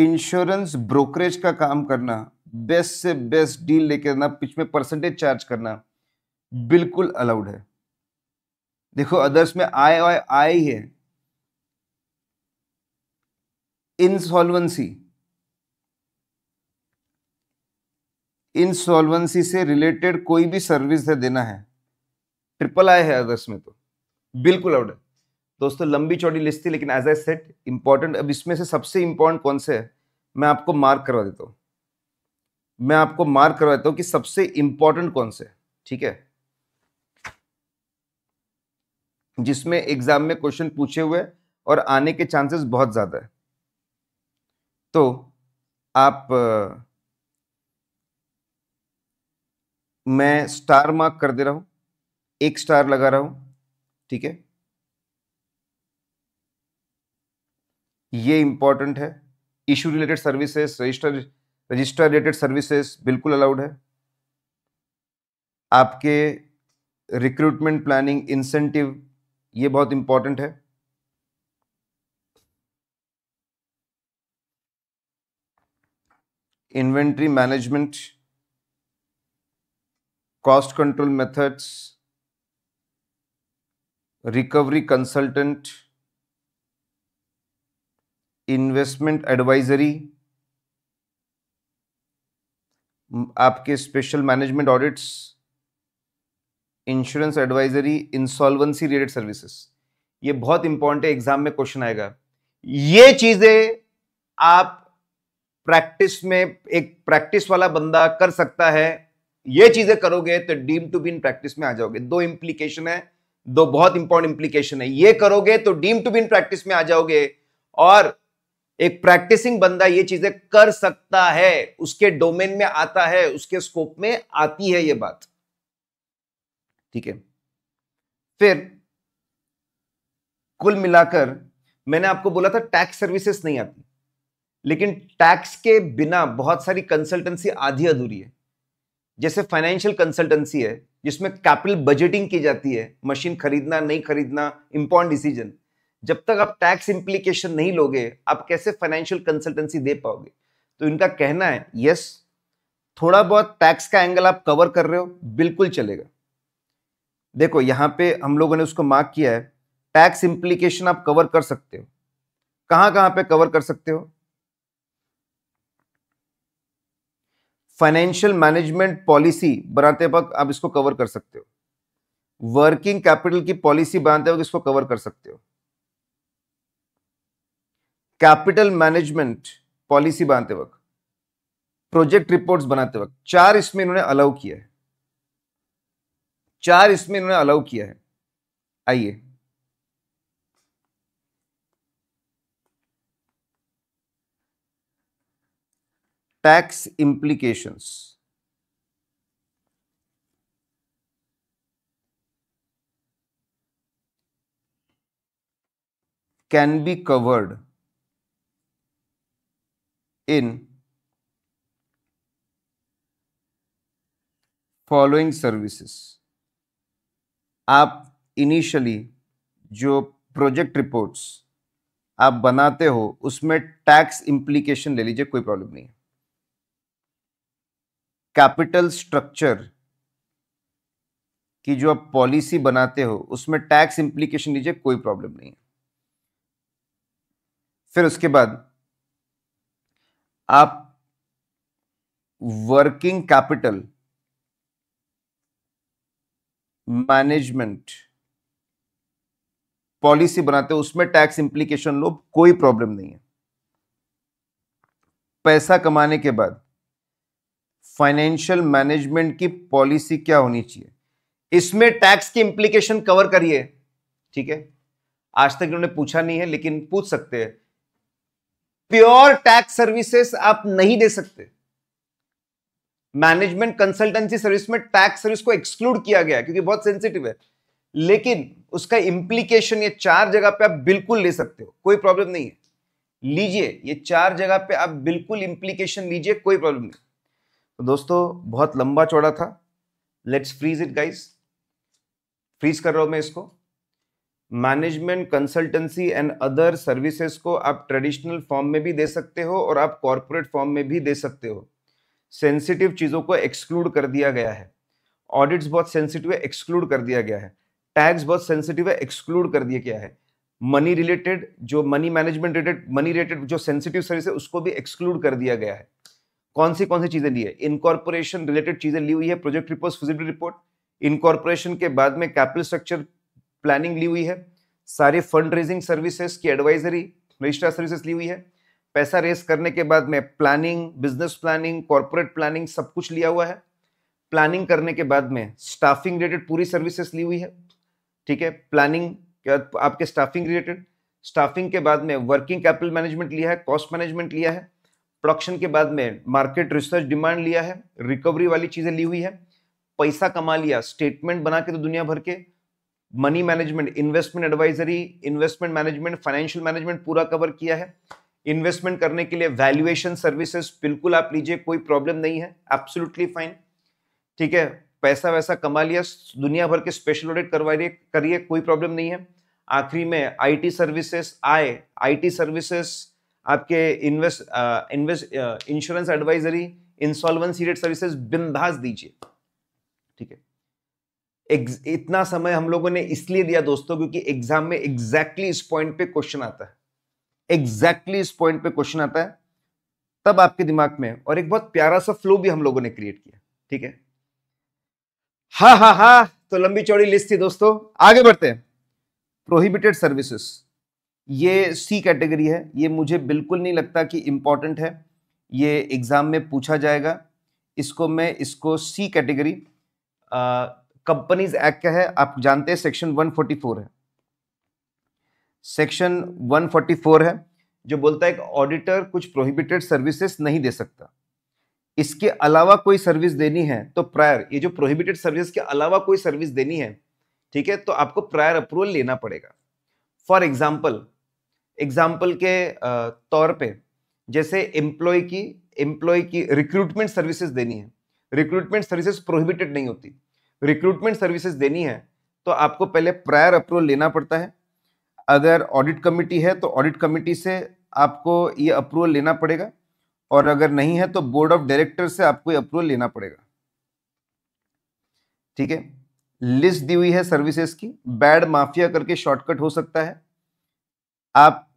इंश्योरेंस ब्रोकरेज का काम करना बेस्ट से बेस्ट डील लेकर ना पिछ में परसेंटेज चार्ज करना बिल्कुल अलाउड है देखो अदर्स में आय आय आय ही है इनसॉल्वेंसी इनसॉल्वेंसी से रिलेटेड कोई भी सर्विस है देना है ट्रिपल आई है अदर्स में तो बिल्कुल आउट है दोस्तों लंबी चौड़ी लिस्ट थी लेकिन एज ए सेट इंपॉर्टेंट अब इसमें से सबसे इंपॉर्टेंट कौन से है मैं आपको मार्क करवा देता हूं मैं आपको मार्क करवा देता हूं कि सबसे इंपॉर्टेंट कौन से ठीक है जिसमें एग्जाम में क्वेश्चन पूछे हुए और आने के चांसेस बहुत ज्यादा है तो आप मैं स्टार मार्क कर दे रहा हूं एक स्टार लगा रहा हूं ठीक है ये इंपॉर्टेंट है issue related services register register related services बिल्कुल अलाउड है आपके रिक्रूटमेंट प्लानिंग इंसेंटिव ये बहुत इंपॉर्टेंट है inventory management cost control methods recovery consultant investment advisory आपके special management audits insurance advisory insolvency related services ये बहुत इंपॉर्टेंट है एग्जाम में क्वेश्चन आएगा ये चीजें आप प्रैक्टिस में एक प्रैक्टिस वाला बंदा कर सकता है ये चीजें करोगे तो deem to be in practice में आ जाओगे दो इंप्लीकेशन है दो बहुत इंपॉर्टेंट इंप्लीकेशन है ये करोगे तो deem to be in practice में आ जाओगे और एक प्रैक्टिसिंग बंदा ये चीजें कर सकता है उसके डोमेन में आता है उसके स्कोप में आती है ये बात ठीक है फिर कुल मिलाकर मैंने आपको बोला था टैक्स सर्विसेस नहीं आती लेकिन टैक्स के बिना बहुत सारी कंसल्टेंसी आधी अधूरी है जैसे फाइनेंशियल कंसल्टेंसी है जिसमें कैपिटल बजटिंग की जाती है मशीन खरीदना नहीं खरीदना इंपॉर्ट डिसीजन जब तक आप टैक्स इंप्लीकेशन नहीं लोगे आप कैसे फाइनेंशियल कंसल्टेंसी दे पाओगे तो इनका कहना है यस थोड़ा बहुत टैक्स का एंगल आप कवर कर रहे हो बिल्कुल चलेगा देखो यहां पे हम लोगों ने उसको मार्क किया है टैक्स इंप्लीकेशन आप कवर कर सकते हो कहां कहाँ पे कवर कर सकते हो फाइनेंशियल मैनेजमेंट पॉलिसी बनाते वक्त आप इसको कवर कर सकते हो वर्किंग कैपिटल की पॉलिसी बनाते वक्त इसको कवर कर सकते हो कैपिटल मैनेजमेंट पॉलिसी बनाते वक्त प्रोजेक्ट रिपोर्ट्स बनाते वक्त चार इसमें इन्होंने अलाउ किया है चार इसमें इन्होंने अलाउ किया है आइए tax implications. can be covered in following services आप इनिशियली जो प्रोजेक्ट रिपोर्ट्स आप बनाते हो उसमें टैक्स इम्प्लीकेशन ले लीजिए कोई प्रॉब्लम नहीं है कैपिटल स्ट्रक्चर की जो आप पॉलिसी बनाते हो उसमें टैक्स इंप्लीकेशन लीजिए कोई प्रॉब्लम नहीं है फिर उसके बाद आप वर्किंग कैपिटल मैनेजमेंट पॉलिसी बनाते हो उसमें टैक्स इंप्लीकेशन लो कोई प्रॉब्लम नहीं है पैसा कमाने के बाद फाइनेंशियल मैनेजमेंट की पॉलिसी क्या होनी चाहिए इसमें टैक्स की इंप्लीकेशन कवर करिए ठीक है आज तक इन्होंने पूछा नहीं है लेकिन पूछ सकते हैं प्योर टैक्स सर्विसेस आप नहीं दे सकते मैनेजमेंट कंसल्टेंसी सर्विस में टैक्स सर्विस को एक्सक्लूड किया गया क्योंकि बहुत सेंसिटिव है लेकिन उसका इंप्लीकेशन ये चार जगह पे आप बिल्कुल ले सकते हो कोई प्रॉब्लम नहीं है लीजिए ये चार जगह पे आप बिल्कुल इंप्लीकेशन लीजिए कोई प्रॉब्लम नहीं तो दोस्तों बहुत लंबा चौड़ा था let's freeze it guys freeze कर रहा हूँ मैं इसको management consultancy and other services को आप ट्रेडिशनल फॉर्म में भी दे सकते हो और आप कॉरपोरेट फॉर्म में भी दे सकते हो सेंसिटिव चीज़ों को एक्सक्लूड कर दिया गया है ऑडिट्स बहुत सेंसिटिव है एक्सक्लूड कर दिया गया है टैक्स बहुत सेंसिटिव है एक्सक्लूड कर दिया गया है मनी रिलेटेड जो money management related money related जो सेंसिटिव सर्विस है उसको भी एक्सक्लूड कर दिया गया है कौन सी कौन सी चीजें ली है इनकॉर्पोरेशन रिलेटेड चीजें ली हुई है project report feasibility report incorporation के बाद में कैपिटल स्ट्रक्चर प्लानिंग ली हुई है सारे फंड रेजिंग सर्विसेस की एडवाइजरी रजिस्ट्रा सर्विसेस ली हुई है पैसा रेस करने के बाद में planning business planning corporate planning सब कुछ लिया हुआ है प्लानिंग करने के बाद में स्टाफिंग रिलेटेड पूरी सर्विसेज ली हुई है ठीक है प्लानिंग आपके स्टाफिंग रिलेटेड स्टाफिंग के बाद में वर्किंग कैपिटल मैनेजमेंट लिया है कॉस्ट मैनेजमेंट लिया है प्रोडक्शन के बाद में मार्केट रिसर्च डिमांड लिया है रिकवरी वाली चीजें ली हुई है पैसा कमा लिया स्टेटमेंट बना के तो दुनिया भर के money management investment advisory investment management financial management पूरा कवर किया है इन्वेस्टमेंट करने के लिए वैल्यूएशन सर्विसेज बिल्कुल आप लीजिए कोई प्रॉब्लम नहीं है एब्सोल्युटली फाइन ठीक है पैसा वैसा कमा लिया दुनिया भर के स्पेशल ऑडिट करवाइए करिए कोई प्रॉब्लम नहीं है आखिरी में आईटी सर्विसेज आए आईटी सर्विसेज आपके invest invest insurance advisory insolvency rate services बिंदास दीजिए ठीक है इतना समय हम लोगों ने इसलिए दिया दोस्तों क्योंकि एग्जाम में एग्जैक्टली exactly इस पॉइंट पे क्वेश्चन आता है एग्जैक्टली exactly इस पॉइंट पे क्वेश्चन आता है तब आपके दिमाग में और एक बहुत प्यारा सा फ्लो भी हम लोगों ने क्रिएट किया ठीक है हा हा हा तो लंबी चौड़ी लिस्ट थी दोस्तों आगे बढ़ते हैं प्रोहिबिटेड सर्विसेस ये सी कैटेगरी है ये मुझे बिल्कुल नहीं लगता कि इम्पॉर्टेंट है ये एग्ज़ाम में पूछा जाएगा इसको मैं इसको सी कैटेगरी कंपनीज एक्ट का है आप जानते हैं सेक्शन 144 है सेक्शन 144 है जो बोलता है कि ऑडिटर कुछ प्रोहिबिटेड सर्विसेज नहीं दे सकता इसके अलावा कोई सर्विस देनी है तो प्रायर ये जो प्रोहिबिटेड सर्विस के अलावा कोई सर्विस देनी है ठीक है तो आपको प्रायर अप्रूवल लेना पड़ेगा फॉर एग्जाम्पल एग्जाम्पल के तौर पे जैसे एम्प्लॉय की एम्प्लॉय की रिक्रूटमेंट सर्विसेज देनी है रिक्रूटमेंट सर्विसेज प्रोहिबिटेड नहीं होती रिक्रूटमेंट सर्विसेज देनी है तो आपको पहले प्रायर अप्रूवल लेना पड़ता है अगर ऑडिट कमिटी है तो ऑडिट कमेटी से आपको ये अप्रूवल लेना पड़ेगा और अगर नहीं है तो बोर्ड ऑफ डायरेक्टर से आपको ये अप्रूवल लेना पड़ेगा ठीक है लिस्ट दी हुई है सर्विसेज की बैड माफिया करके शॉर्टकट हो सकता है आप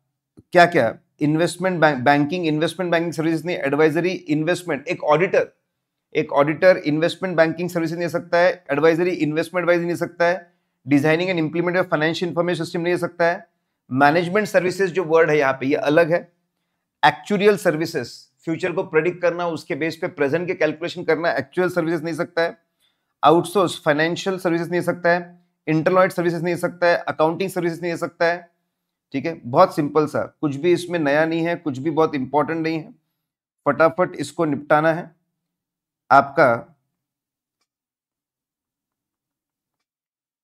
क्या क्या investment banking investment banking service नहीं एडवाइजरी इन्वेस्टमेंट एक ऑडिटर एक ऑडिटर इन्वेस्टमेंट बैंकिंग सर्विस नहीं सकता है एडवाइजरी इन्वेस्टमेंट एडवाइजरी नहीं सकता है designing and implement of financial information system नहीं सकता है मैनेजमेंट सर्विसेज जो वर्ड है यहाँ पे ये यह अलग है एक्चुअल सर्विसेज फ्यूचर को प्रेडिक्ट करना उसके बेस पे प्रेजेंट के कैलकुलेशन करना एक्चुअल सर्विसेज नहीं सकता है आउटसोर्स फाइनेंशियल सर्विसेज नहीं सकता है इंटरलॉइड सर्विसेज नहीं सकता है अकाउंटिंग सर्विसेज नहीं सकता है ठीक है बहुत सिंपल सा कुछ भी इसमें नया नहीं है कुछ भी बहुत इंपॉर्टेंट नहीं है फटाफट इसको निपटाना है आपका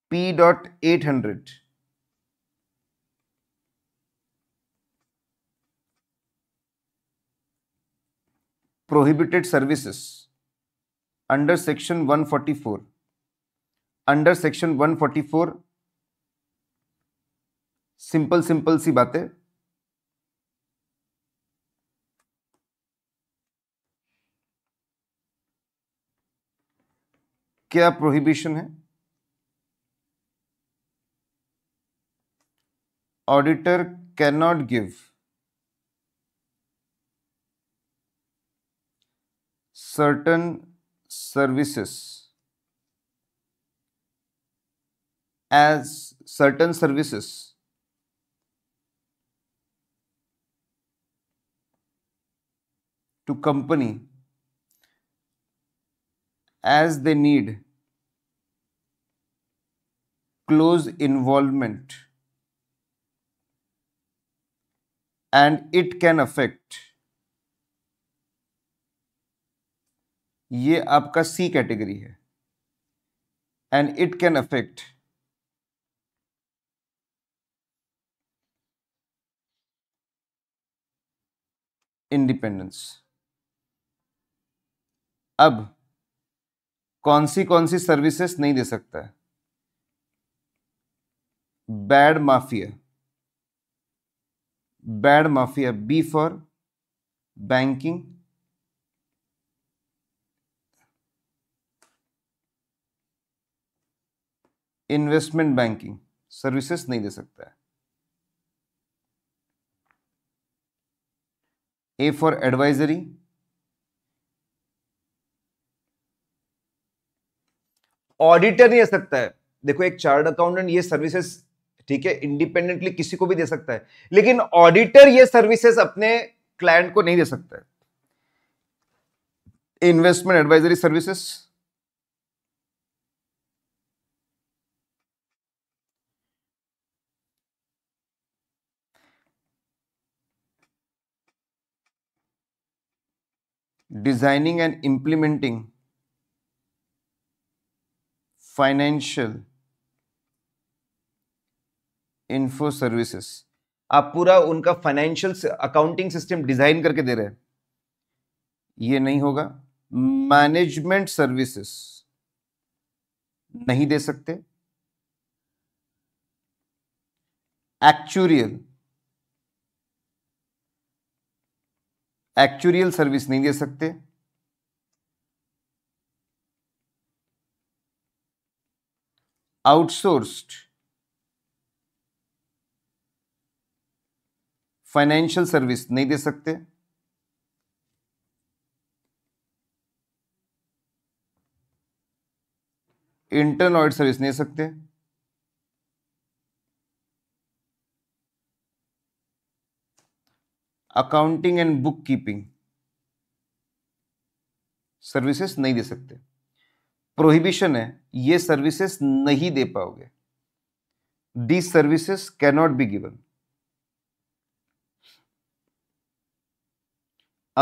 P dot eight hundred prohibited services under section 144 under section 144 simple simple सी बातें क्या प्रोहिबिशन है auditor can not give certain services as certain services to company as they need close involvement and it can affect ये आपका C category है and it can affect independence अब कौन सी कौन सी सर्विसेस नहीं दे सकता है bad mafia bad mafia B for banking investment banking services नहीं दे सकता है ए फॉर एडवाइजरी ऑडिटर नहीं दे सकता है देखो एक चार्ट अकाउंटेंट ये सर्विसेज ठीक है इंडिपेंडेंटली किसी को भी दे सकता है लेकिन ऑडिटर ये सर्विसेज अपने क्लाइंट को नहीं दे सकता है investment advisory services designing and implementing financial info services आप पूरा उनका फाइनेंशियल अकाउंटिंग सिस्टम डिजाइन करके दे रहे हैं ये नहीं होगा मैनेजमेंट सर्विसेस नहीं दे सकते एक्चुरियल एक्चुरियल सर्विस नहीं दे सकते outsourced फाइनेंशियल सर्विस नहीं दे सकते इंटरनॉइड ऑडिट सर्विस नहीं सकते accounting and book keeping services नहीं दे सकते प्रोहिबिशन है ये सर्विसेज नहीं दे पाओगे the services cannot be given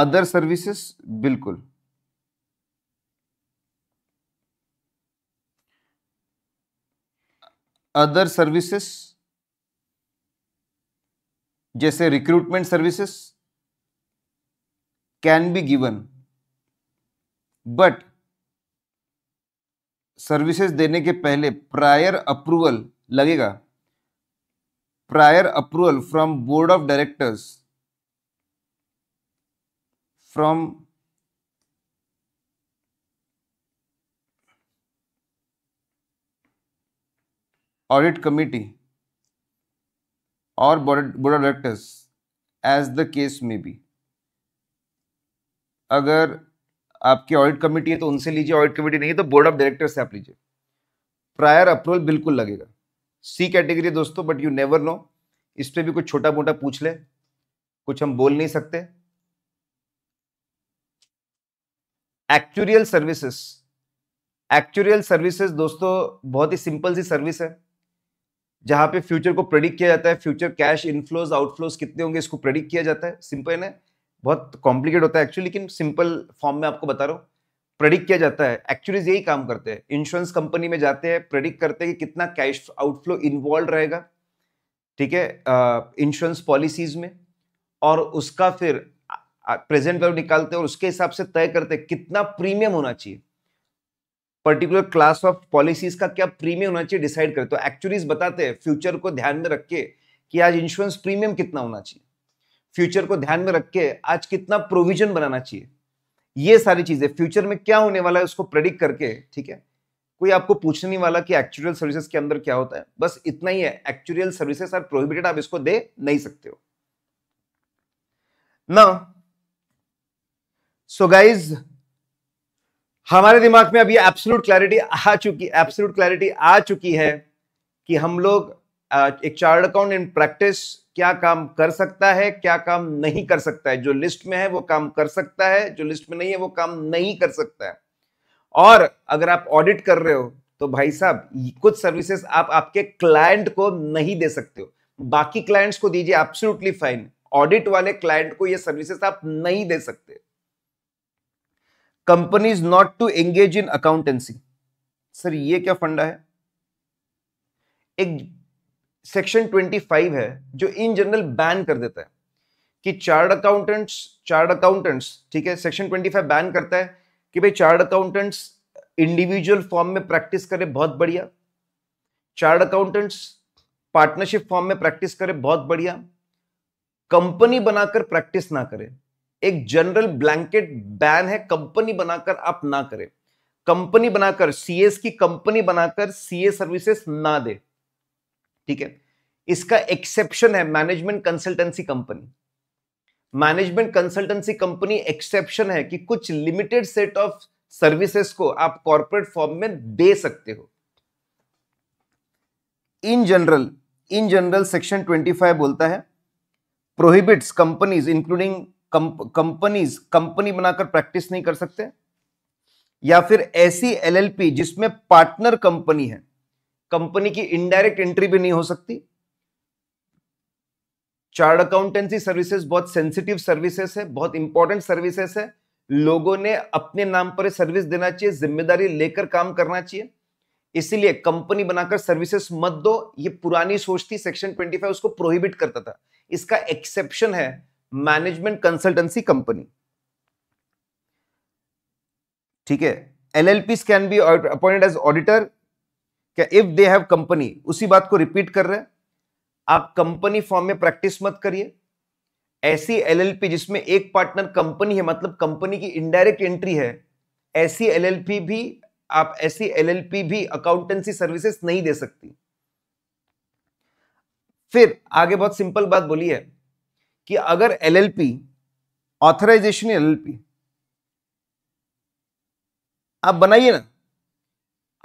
other services बिल्कुल अदर सर्विसेस जैसे recruitment services can be given but services देने के पहले प्रायर अप्रूवल लगेगा prior approval from board of directors from audit committee और board of directors as the case में भी अगर आपकी ऑडिट कमेटी है तो उनसे लीजिए ऑडिट कमेटी नहीं है तो बोर्ड ऑफ डायरेक्टर से आप लीजिए प्रायर अप्रूवल बिल्कुल लगेगा सी कैटेगरी दोस्तों बट यू नेवर नो इस पर भी कुछ छोटा मोटा पूछ ले कुछ हम बोल नहीं सकते एक्चुरियल सर्विसेस एक्चुरियल सर्विसेज दोस्तों बहुत ही सिंपल सी सर्विस है जहां पे फ्यूचर को प्रेडिक्ट किया जाता है फ्यूचर कैश इनफ्लोज आउटफ्लोज कितने होंगे इसको प्रेडिक्ट किया जाता है सिंपल है बहुत कॉम्प्लिकेट होता है एक्चुअली लेकिन सिंपल फॉर्म में आपको बता रहा हूँ प्रडिक्ट किया जाता है एक्चुअलीज यही काम करते हैं इंश्योरेंस कंपनी में जाते हैं प्रडिक्ट करते हैं कि कितना कैश आउटफ्लो इन्वॉल्व रहेगा ठीक है इंश्योरेंस पॉलिसीज में और उसका फिर प्रेजेंट वैल्यू निकालते हैं और उसके हिसाब से तय करते हैं कितना प्रीमियम होना चाहिए पर्टिकुलर क्लास ऑफ पॉलिसीज का क्या प्रीमियम होना चाहिए डिसाइड करते तो एक्चुअलीज बताते हैं फ्यूचर को ध्यान में रख के कि आज इंश्योरेंस प्रीमियम कितना होना चाहिए फ्यूचर को ध्यान में रख के आज कितना प्रोविजन बनाना चाहिए ये सारी चीजें फ्यूचर में क्या होने वाला है उसको प्रेडिक्ट करके ठीक है कोई आपको पूछने नहीं वाला कि एक्चुअल सर्विसेज के अंदर क्या होता है बस इतना ही है एक्चुअल सर्विसेज आर प्रोहिबिटेड आप इसको दे नहीं सकते हो ना सो गाइज हमारे दिमाग में अभी एब्सोलूट क्लैरिटी आ चुकी एब्सोलूट क्लैरिटी आ चुकी है कि हम लोग एक चार्ट अकाउंट इन प्रैक्टिस क्या काम कर सकता है क्या काम नहीं कर सकता है जो लिस्ट में है वो काम कर सकता है जो लिस्ट में नहीं है वो काम नहीं कर सकता है और अगर आप ऑडिट कर रहे हो तो भाई साहब कुछ सर्विसेज आप आपके क्लाइंट को नहीं दे सकते हो बाकी क्लाइंट्स को दीजिए एब्सोल्युटली फाइन ऑडिट वाले क्लाइंट को ये सर्विसेज आप नहीं दे सकते companies not to engage in accountancy sir ये क्या फंडा है एक सेक्शन 25 है जो इन जनरल बैन कर देता है कि चार्ट अकाउंटेंट्स चार्ट अकाउंटेंट्स ठीक है सेक्शन 25 बैन करता है कि भाई चार्ट अकाउंटेंट्स इंडिविजुअल फॉर्म में प्रैक्टिस करें बहुत बढ़िया चार्ट अकाउंटेंट्स पार्टनरशिप फॉर्म में प्रैक्टिस करें बहुत बढ़िया कंपनी बनाकर प्रैक्टिस ना करें एक जनरल ब्लैंकेट बैन है कंपनी बनाकर आप ना करें कंपनी बनाकर सीएस की कंपनी बनाकर सीए सर्विसेज ना दे ठीक है इसका एक्सेप्शन है management consultancy company management consultancy company exception है कि कुछ लिमिटेड सेट ऑफ सर्विसेज को आप कॉर्पोरेट फॉर्म में दे सकते हो in general in general section 25 बोलता है prohibits companies including companies company बनाकर प्रैक्टिस नहीं कर सकते या फिर ऐसी एलएलपी जिसमें पार्टनर कंपनी है कंपनी की इनडायरेक्ट एंट्री भी नहीं हो सकती चार्ट अकाउंटेंसी सर्विसेज बहुत सेंसिटिव सर्विसेज है बहुत इंपॉर्टेंट सर्विसेज है लोगों ने अपने नाम पर सर्विस देना चाहिए जिम्मेदारी लेकर काम करना चाहिए इसीलिए कंपनी बनाकर सर्विसेज मत दो ये पुरानी सोच थी सेक्शन 25 उसको प्रोहिबिट करता था इसका एक्सेप्शन है मैनेजमेंट कंसल्टेंसी कंपनी ठीक है L L P can be appointed as auditor क्या इफ दे हैव कंपनी उसी बात को रिपीट कर रहे हैं आप कंपनी फॉर्म में प्रैक्टिस मत करिए ऐसी एलएलपी जिसमें एक पार्टनर कंपनी है मतलब कंपनी की इनडायरेक्ट एंट्री है ऐसी एलएलपी भी आप ऐसी एलएलपी भी अकाउंटेंसी सर्विसेज नहीं दे सकती फिर आगे बहुत सिंपल बात बोली है कि अगर एलएलपी ऑथराइजेशन एलएलपी आप बनाइए ना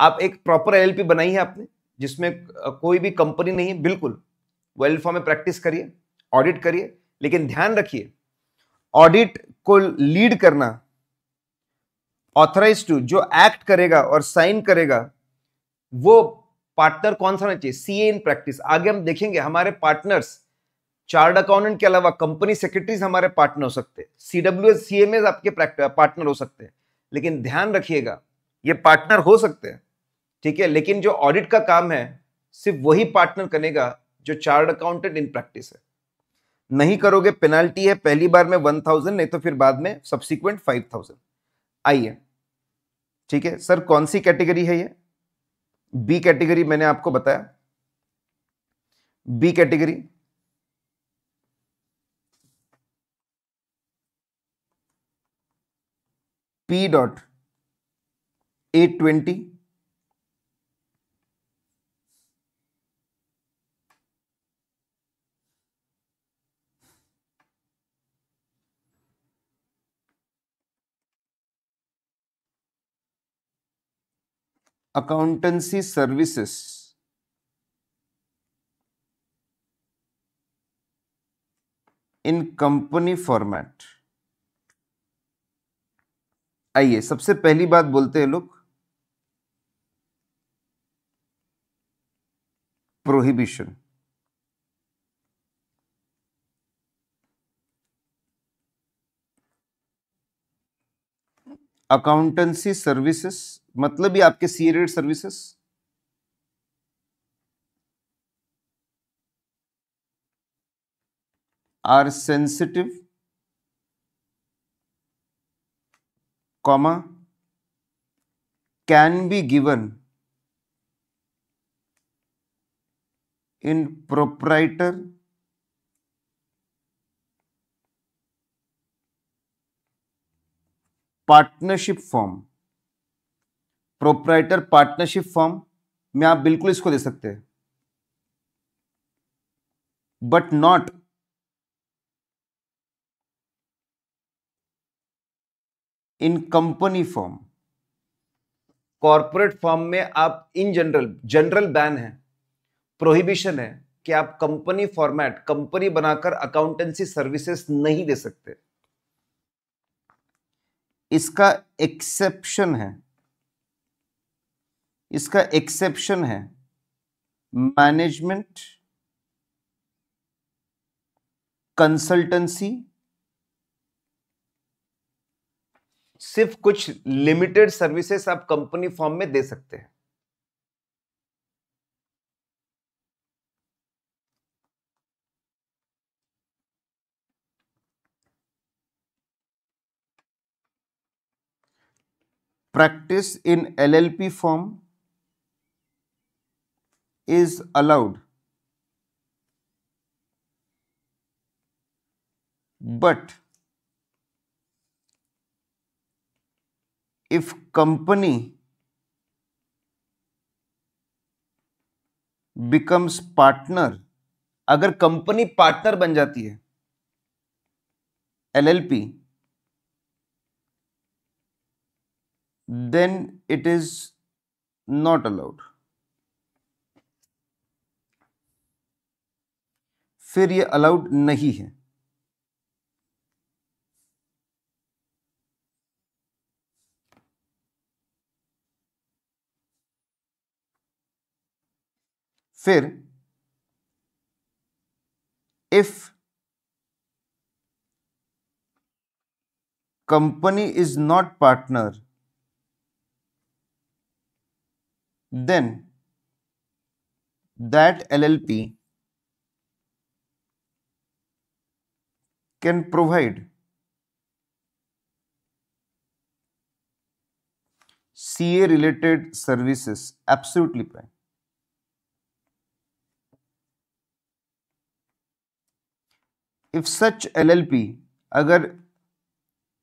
आप एक प्रॉपर एल बनाई है आपने जिसमें कोई भी कंपनी नहीं है बिल्कुल वो एल में प्रैक्टिस करिए ऑडिट करिए लेकिन ध्यान रखिए ऑडिट को लीड करना ऑथराइज टू जो एक्ट करेगा और साइन करेगा वो पार्टनर कौन सा होना चाहिए सीए इन प्रैक्टिस आगे हम देखेंगे हमारे पार्टनर्स चार्ट अकाउंटेंट के अलावा कंपनी सेक्रेटरीज हमारे पार्टनर हो सकते हैं CW S C M S आपके पार्टनर हो सकते हैं लेकिन ध्यान रखिएगा ये पार्टनर हो सकते हैं ठीक है लेकिन जो ऑडिट का काम है सिर्फ वही पार्टनर करेगा जो चार्ट अकाउंटेंट इन प्रैक्टिस है नहीं करोगे पेनाल्टी है पहली बार में वन थाउजेंड नहीं तो फिर बाद में सब्सिक्वेंट फाइव थाउजेंड आइए ठीक है सर कौन सी कैटेगरी है ये बी कैटेगरी मैंने आपको बताया B category P dot eight twenty accountancy services in company format आइए सबसे पहली बात बोलते हैं लोग प्रोहिबिशन अकाउंटेंसी सर्विसेस मतलब ही आपके सी रेड services are sensitive comma can be given in proprietor partnership form proprietor partnership form में आप बिल्कुल इसको दे सकते हैं but not in company form corporate form में आप इन जनरल जनरल बैन है प्रोहिबिशन है कि आप कंपनी फॉर्मेट कंपनी बनाकर अकाउंटेंसी सर्विसेज नहीं दे सकते इसका एक्सेप्शन है इसका एक्सेप्शन है मैनेजमेंट कंसल्टेंसी सिर्फ कुछ लिमिटेड सर्विसेस आप कंपनी फॉर्म में दे सकते हैं practice in LLP form is allowed but if company becomes partner अगर कंपनी पार्टनर बन जाती है LLP then it is not allowed फिर ये अलाउड नहीं है फिर if company is not partner then L L P can provide CA related services absolutely fine. If such LLP अगर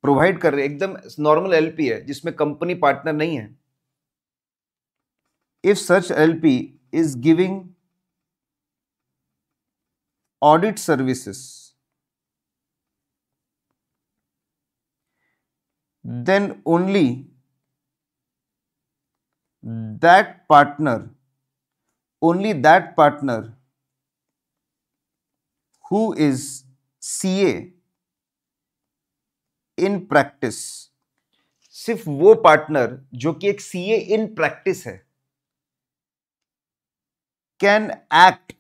प्रोवाइड कर रहे एकदम नॉर्मल एल पी है जिसमें कंपनी पार्टनर नहीं है if such L P is giving audit services then only that partner only that partner who is CA in practice सिर्फ वो पार्टनर जो कि एक सीए इन प्रैक्टिस है can act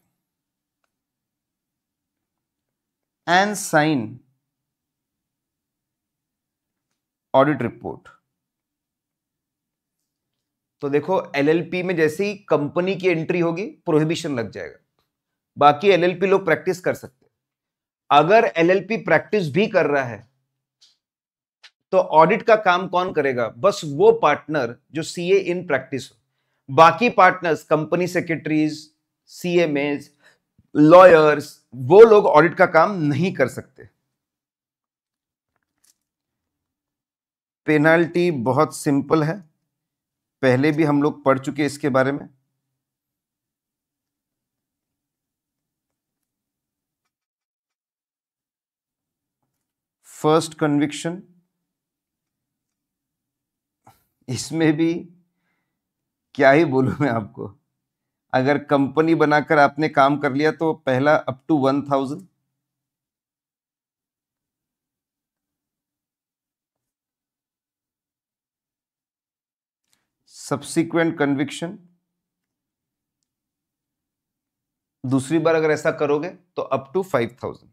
and sign audit report तो देखो एलएलपी में जैसे ही कंपनी की एंट्री होगी प्रोहिबिशन लग जाएगा बाकी एलएलपी लोग प्रैक्टिस कर सकते हैं अगर एलएलपी प्रैक्टिस भी कर रहा है तो ऑडिट का काम कौन करेगा बस वो पार्टनर जो सीए इन प्रैक्टिस हो बाकी partners company secretaries CMS lawyers वो लोग ऑडिट का काम नहीं कर सकते पेनाल्टी बहुत सिंपल है पहले भी हम लोग पढ़ चुके इसके बारे में फर्स्ट कन्विक्शन इसमें भी क्या ही बोलू मैं आपको अगर कंपनी बनाकर आपने काम कर लिया तो पहला up to one thousand subsequent conviction दूसरी बार अगर ऐसा करोगे तो अप टू फाइव थाउजेंड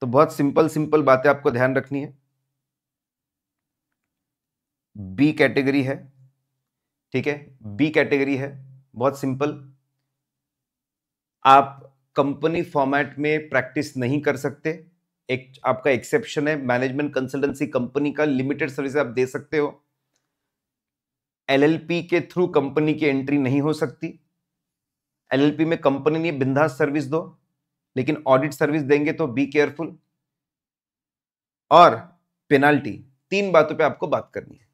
तो बहुत सिंपल सिंपल बातें आपको ध्यान रखनी है बी कैटेगरी है ठीक है बी कैटेगरी है बहुत सिंपल आप कंपनी फॉर्मेट में प्रैक्टिस नहीं कर सकते एक आपका एक्सेप्शन है मैनेजमेंट कंसल्टेंसी कंपनी का लिमिटेड सर्विस आप दे सकते हो एलएलपी के थ्रू कंपनी की एंट्री नहीं हो सकती एलएलपी में कंपनी ने बिंदा सर्विस दो लेकिन ऑडिट सर्विस देंगे तो बी केयरफुल और पेनाल्टी तीन बातों पे आपको बात करनी है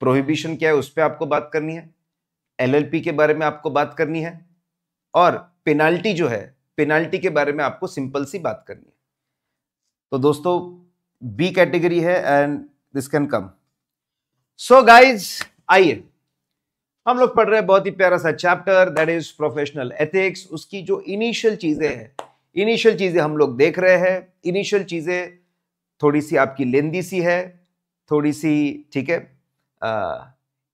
प्रोहिबिशन क्या है उस पर आपको बात करनी है एलएलपी के बारे में आपको बात करनी है और पेनाल्टी जो है पेनाल्टी के बारे में आपको सिंपल सी बात करनी है तो दोस्तों बी कैटेगरी है and this can come so guys आइए हम लोग पढ़ रहे हैं बहुत ही प्यारा सा chapter that is professional ethics उसकी जो इनिशियल चीज़ें हैं इनिशियल चीज़ें हम लोग देख रहे हैं इनिशियल चीज़ें थोड़ी सी आपकी लेंदी सी है थोड़ी सी ठीक है आ,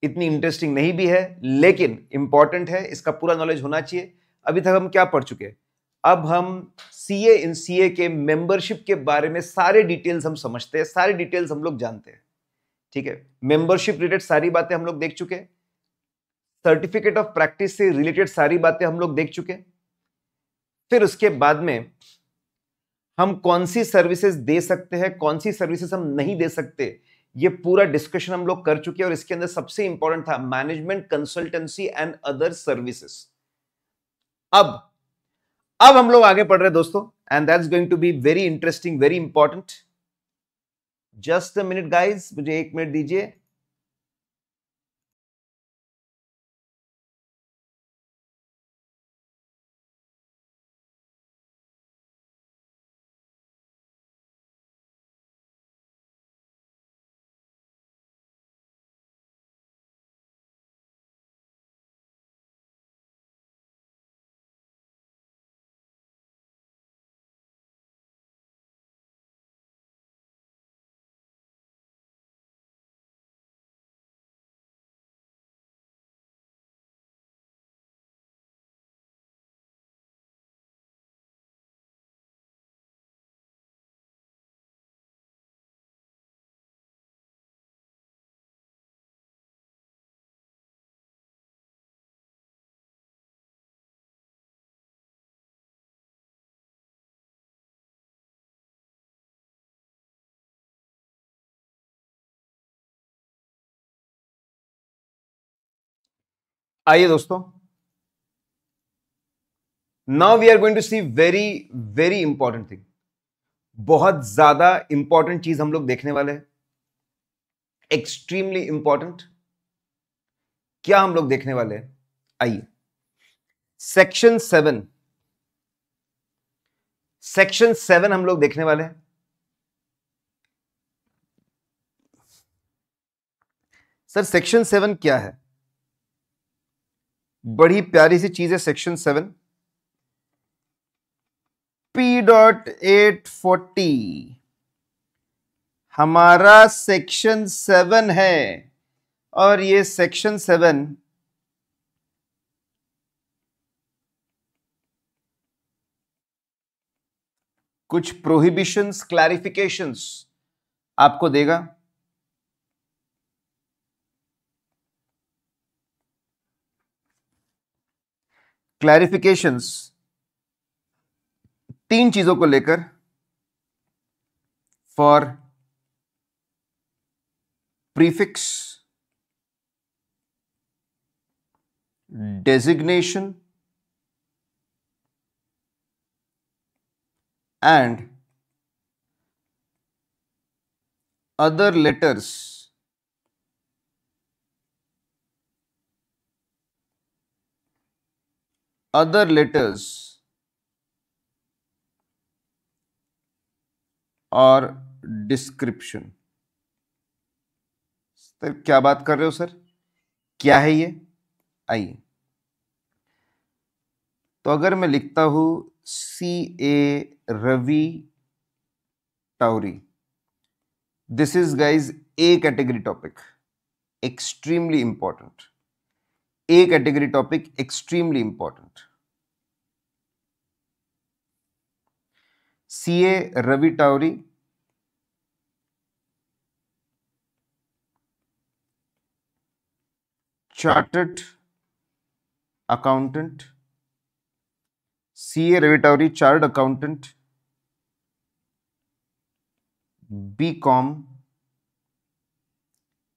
इतनी इंटरेस्टिंग नहीं भी है लेकिन इंपॉर्टेंट है इसका पूरा नॉलेज होना चाहिए अभी तक हम क्या पढ़ चुके अब हम सी ए इन सी ए के मेंबरशिप के बारे में सारे डिटेल्स हम समझते हैं सारे डिटेल्स हम लोग जानते हैं ठीक है मेंबरशिप रिलेटेड सारी बातें हम लोग देख चुके सर्टिफिकेट ऑफ प्रैक्टिस से रिलेटेड सारी बातें हम लोग देख चुके फिर उसके बाद में हम कौन सी सर्विसेज दे सकते हैं कौन सी सर्विसेज हम नहीं दे सकते ये पूरा डिस्कशन हम लोग कर चुके हैं और इसके अंदर सबसे इंपॉर्टेंट था management consultancy and other services अब अब हम लोग आगे पढ़ रहे दोस्तों and that's going to be very interesting very important just a minute guys मुझे एक मिनट दीजिए आइए दोस्तों now we are going to see very very important thing बहुत ज्यादा इंपॉर्टेंट चीज हम लोग देखने वाले हैं एक्सट्रीमली इंपॉर्टेंट क्या हम लोग देखने वाले हैं आइए सेक्शन सेवन सेक्शन सेवन हम लोग देखने वाले हैं सर सेक्शन सेवन क्या है बड़ी प्यारी सी चीज है section seven P dot eight forty हमारा सेक्शन सेवन है और ये सेक्शन सेवन कुछ प्रोहिबिशंस क्लैरिफिकेशंस आपको देगा क्लैरिफिकेशंस तीन चीजों को लेकर for prefix designation and other letters other letters or description sir क्या बात कर रहे हो सर क्या है ये आइए तो अगर मैं लिखता हूं C A Ravi Tauri this is guys A category topic extremely important A category topic extremely important C A Ravi Tawri chartered accountant C A Ravi Tawri chartered accountant B com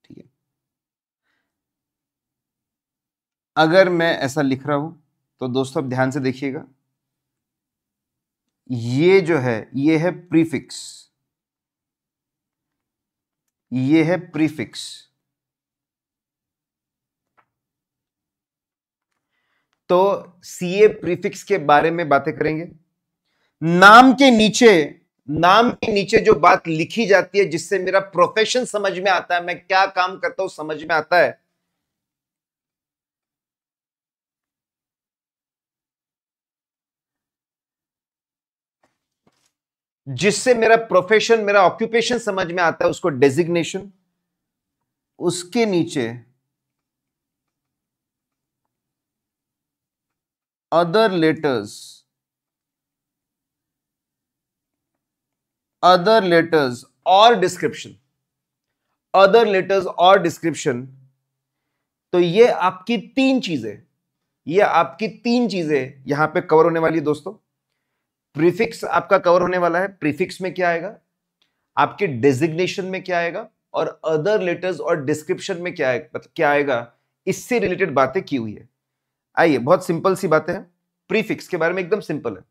ठीक है अगर मैं ऐसा लिख रहा हूं तो दोस्तों आप ध्यान से देखिएगा ये जो है ये है प्रीफिक्स ये है प्रीफिक्स तो सीए प्रीफिक्स के बारे में बातें करेंगे नाम के नीचे नाम के नीचे जो बात लिखी जाती है जिससे मेरा प्रोफेशन समझ में आता है मैं क्या काम करता हूं समझ में आता है जिससे मेरा प्रोफेशन मेरा ऑक्यूपेशन समझ में आता है उसको डेजिग्नेशन उसके नीचे अदर लेटर्स अदर लेटर्स और डिस्क्रिप्शन अदर लेटर्स और डिस्क्रिप्शन तो ये आपकी तीन चीजें ये आपकी तीन चीजें यहां पे कवर होने वाली दोस्तों प्रीफिक्स आपका कवर होने वाला है प्रीफिक्स में क्या आएगा आपके डेजिग्नेशन में क्या आएगा और अदर लेटर्स और डिस्क्रिप्शन में क्या आएगा मतलब क्या आएगा इससे रिलेटेड बातें की हुई है आइए बहुत सिंपल सी बातें हैं प्रीफिक्स के बारे में एकदम सिंपल है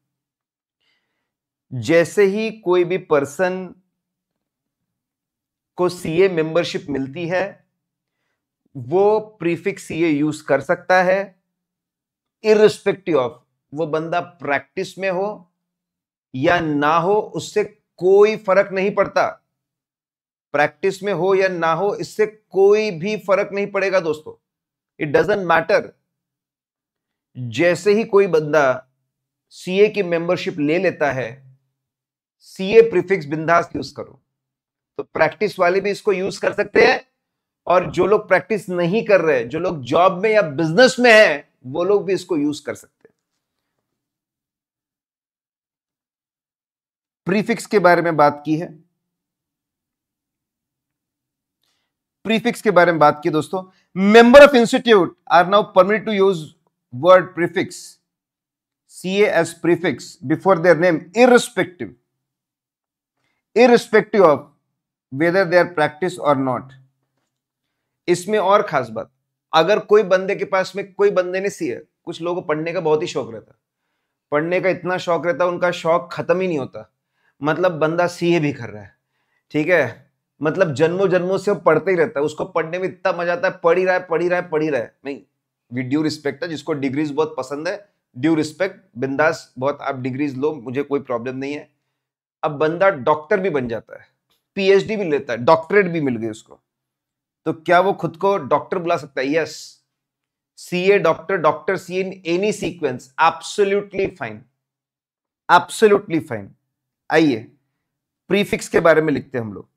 जैसे ही कोई भी पर्सन को सीए मेंबरशिप मिलती है वो प्रीफिक्स सीए यूज कर सकता है इरिस्पेक्टिव ऑफ वो बंदा प्रैक्टिस में हो या ना हो उससे कोई फर्क नहीं पड़ता प्रैक्टिस में हो या ना हो इससे कोई भी फर्क नहीं पड़ेगा दोस्तों इट डजेंट मैटर जैसे ही कोई बंदा सीए की मेंबरशिप ले लेता है सीए प्रीफिक्स बिंदास यूज करो तो प्रैक्टिस वाले भी इसको यूज कर सकते हैं और जो लोग प्रैक्टिस नहीं कर रहे जो लोग जॉब में या बिजनेस में है वो लोग भी इसको यूज कर सकते हैं प्रीफिक्स के बारे में बात की है प्रीफिक्स के बारे में बात की दोस्तों member of institute are now permit to use word prefix C S prefix before their name irrespective irrespective of whether they are practice और नॉट इसमें और खास बात अगर कोई बंदे के पास में कोई बंदे ने सी कुछ लोगों को पढ़ने का बहुत ही शौक रहता पढ़ने का इतना शौक रहता उनका शौक खत्म ही नहीं होता मतलब बंदा सीए भी कर रहा है ठीक है मतलब जन्मों जन्मों से वो पढ़ते ही रहता है उसको पढ़ने में इतना मजा आता है पढ़ ही रहा है पढ़ ही रहा है पढ़ ही रहा है नहीं वी ड्यू रिस्पेक्ट है जिसको डिग्रीज बहुत पसंद है ड्यू रिस्पेक्ट बिंदास बहुत आप डिग्रीज लो मुझे कोई प्रॉब्लम नहीं है अब बंदा डॉक्टर भी बन जाता है पीएचडी भी लेता है डॉक्टरेट भी मिल गई उसको तो क्या वो खुद को डॉक्टर बुला सकता है yes C A doctor doctor C in any sequence absolutely fine absolutely fine आइए प्रीफिक्स के बारे में लिखते हैं हम लोग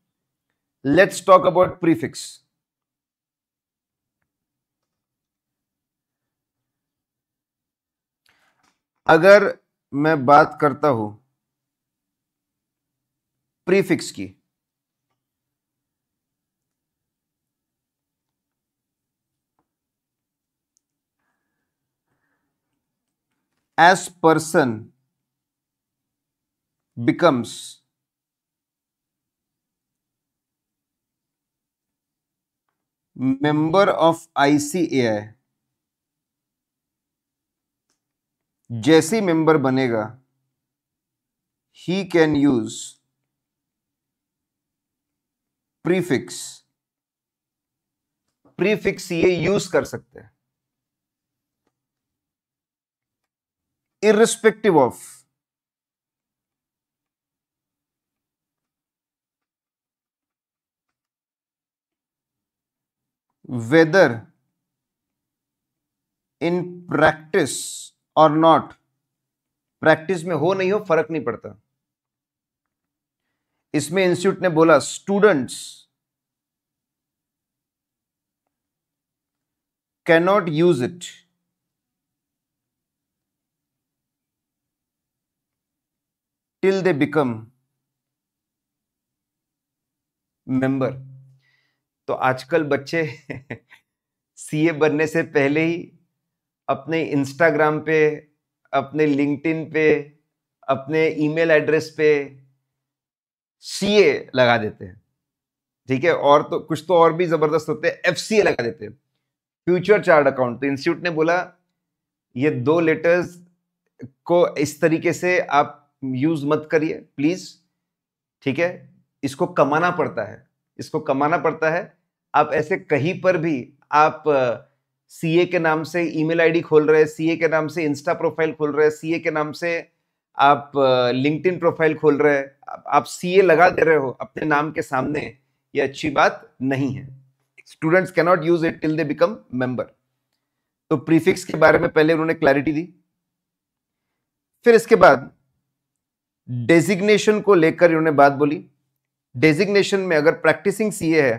लेट्स टॉक अबाउट प्रीफिक्स अगर मैं बात करता हूं प्रीफिक्स की as person becomes member of ICAI जैसी मेंबर बनेगा ही कैन यूज प्रीफिक्स प्रीफिक्स ये यूज कर सकते हैं irrespective of whether in practice और नॉट प्रैक्टिस में हो नहीं हो फर्क नहीं पड़ता इसमें इंस्टीट्यूट ने बोला students cannot use it. till they become member तो आजकल बच्चे सीए बनने से पहले ही अपने इंस्टाग्राम पे अपने लिंक्डइन पे अपने ईमेल एड्रेस पे सीए लगा देते हैं ठीक है और तो कुछ तो और भी जबरदस्त होते हैं एफ सी ए लगा देते हैं फ्यूचर चार्ट अकाउंट तो इंस्टीट्यूट ने बोला ये दो लेटर्स को इस तरीके से आप यूज मत करिए प्लीज ठीक है इसको कमाना पड़ता है इसको कमाना पड़ता है आप ऐसे कहीं पर भी आप सी के नाम से ईमेल आईडी खोल रहे हैं सीए के नाम से इंस्टा प्रोफाइल खोल रहे हैं सीए के नाम से आप लिंक्डइन प्रोफाइल खोल रहे हैं आप सी लगा दे रहे हो अपने नाम के सामने ये अच्छी बात नहीं है students cannot use it till they become member तो प्रीफिक्स के बारे में पहले उन्होंने क्लैरिटी दी फिर इसके बाद डेजिग्नेशन को लेकर इन्होंने बात बोली डेजिग्नेशन में अगर प्रैक्टिसिंग सी ए है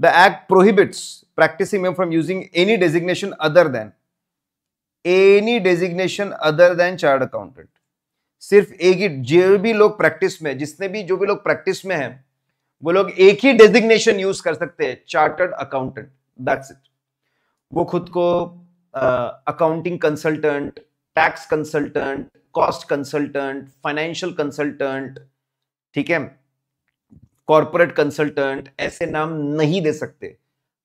द एक्ट प्रोहिबिट्स प्रैक्टिसिंग में from using any designation other than any designation other than chartered accountant सिर्फ एक ही जो भी लोग प्रैक्टिस में जिसने भी जो भी लोग प्रैक्टिस में हैं वो लोग एक ही डेजिग्नेशन यूज कर सकते हैं चार्टर्ड अकाउंटेंट दैट्स इट वो खुद को accounting consultant tax consultant cost consultant financial consultant ठीक है कॉर्पोरेट कंसल्टेंट ऐसे नाम नहीं दे सकते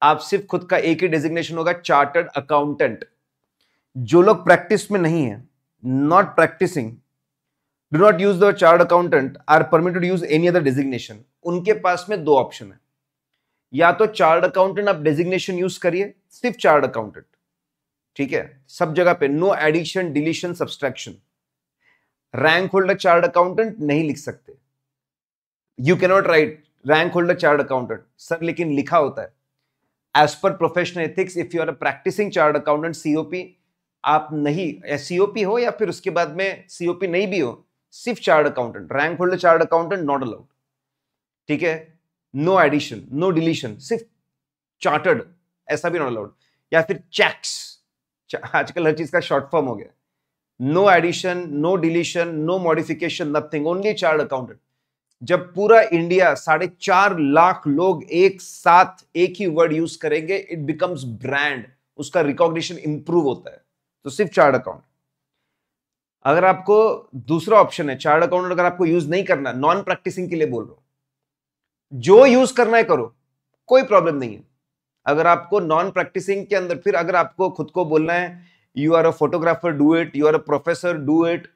आप सिर्फ खुद का एक ही डेजिग्नेशन होगा चार्टर्ड अकाउंटेंट जो लोग प्रैक्टिस में नहीं है not practicing do not use the chartered accountant are permitted use any other designation उनके पास में दो ऑप्शन है या तो चार्ट अकाउंटेंट आप डेजिग्नेशन यूज करिए सिर्फ चार्ट अकाउंटेंट ठीक है सब जगह पे no addition deletion subtraction rank holder chartered accountant नहीं लिख सकते you cannot write rank holder chartered accountant sir लेकिन लिखा होता है as per professional ethics if you are a practicing chartered accountant COP आप नहीं सीओपी हो या फिर उसके बाद में सीओपी नहीं भी हो सिर्फ chartered accountant rank holder chartered accountant not allowed ठीक है नो एडिशन नो डिलीशन सिर्फ चार्टर्ड ऐसा भी नॉट अलाउड या फिर चैक्स आजकल हर चीज का शॉर्ट फॉर्म हो गया no addition no deletion no modification nothing only chartered accountant जब पूरा इंडिया साढ़े चार लाख लोग एक साथ एक ही वर्ड यूज करेंगे इट बिकम्स ब्रांड उसका रिकॉग्निशन इंप्रूव होता है तो सिर्फ चार्ट अकाउंट अगर आपको दूसरा ऑप्शन है चार्ट अकाउंट अगर आपको यूज नहीं करना नॉन प्रैक्टिसिंग के लिए बोल रहा हूं जो यूज करना है करो कोई प्रॉब्लम नहीं है अगर आपको नॉन प्रैक्टिसिंग के अंदर फिर अगर आपको खुद को बोलना है you are a photographer do it you are a professor do it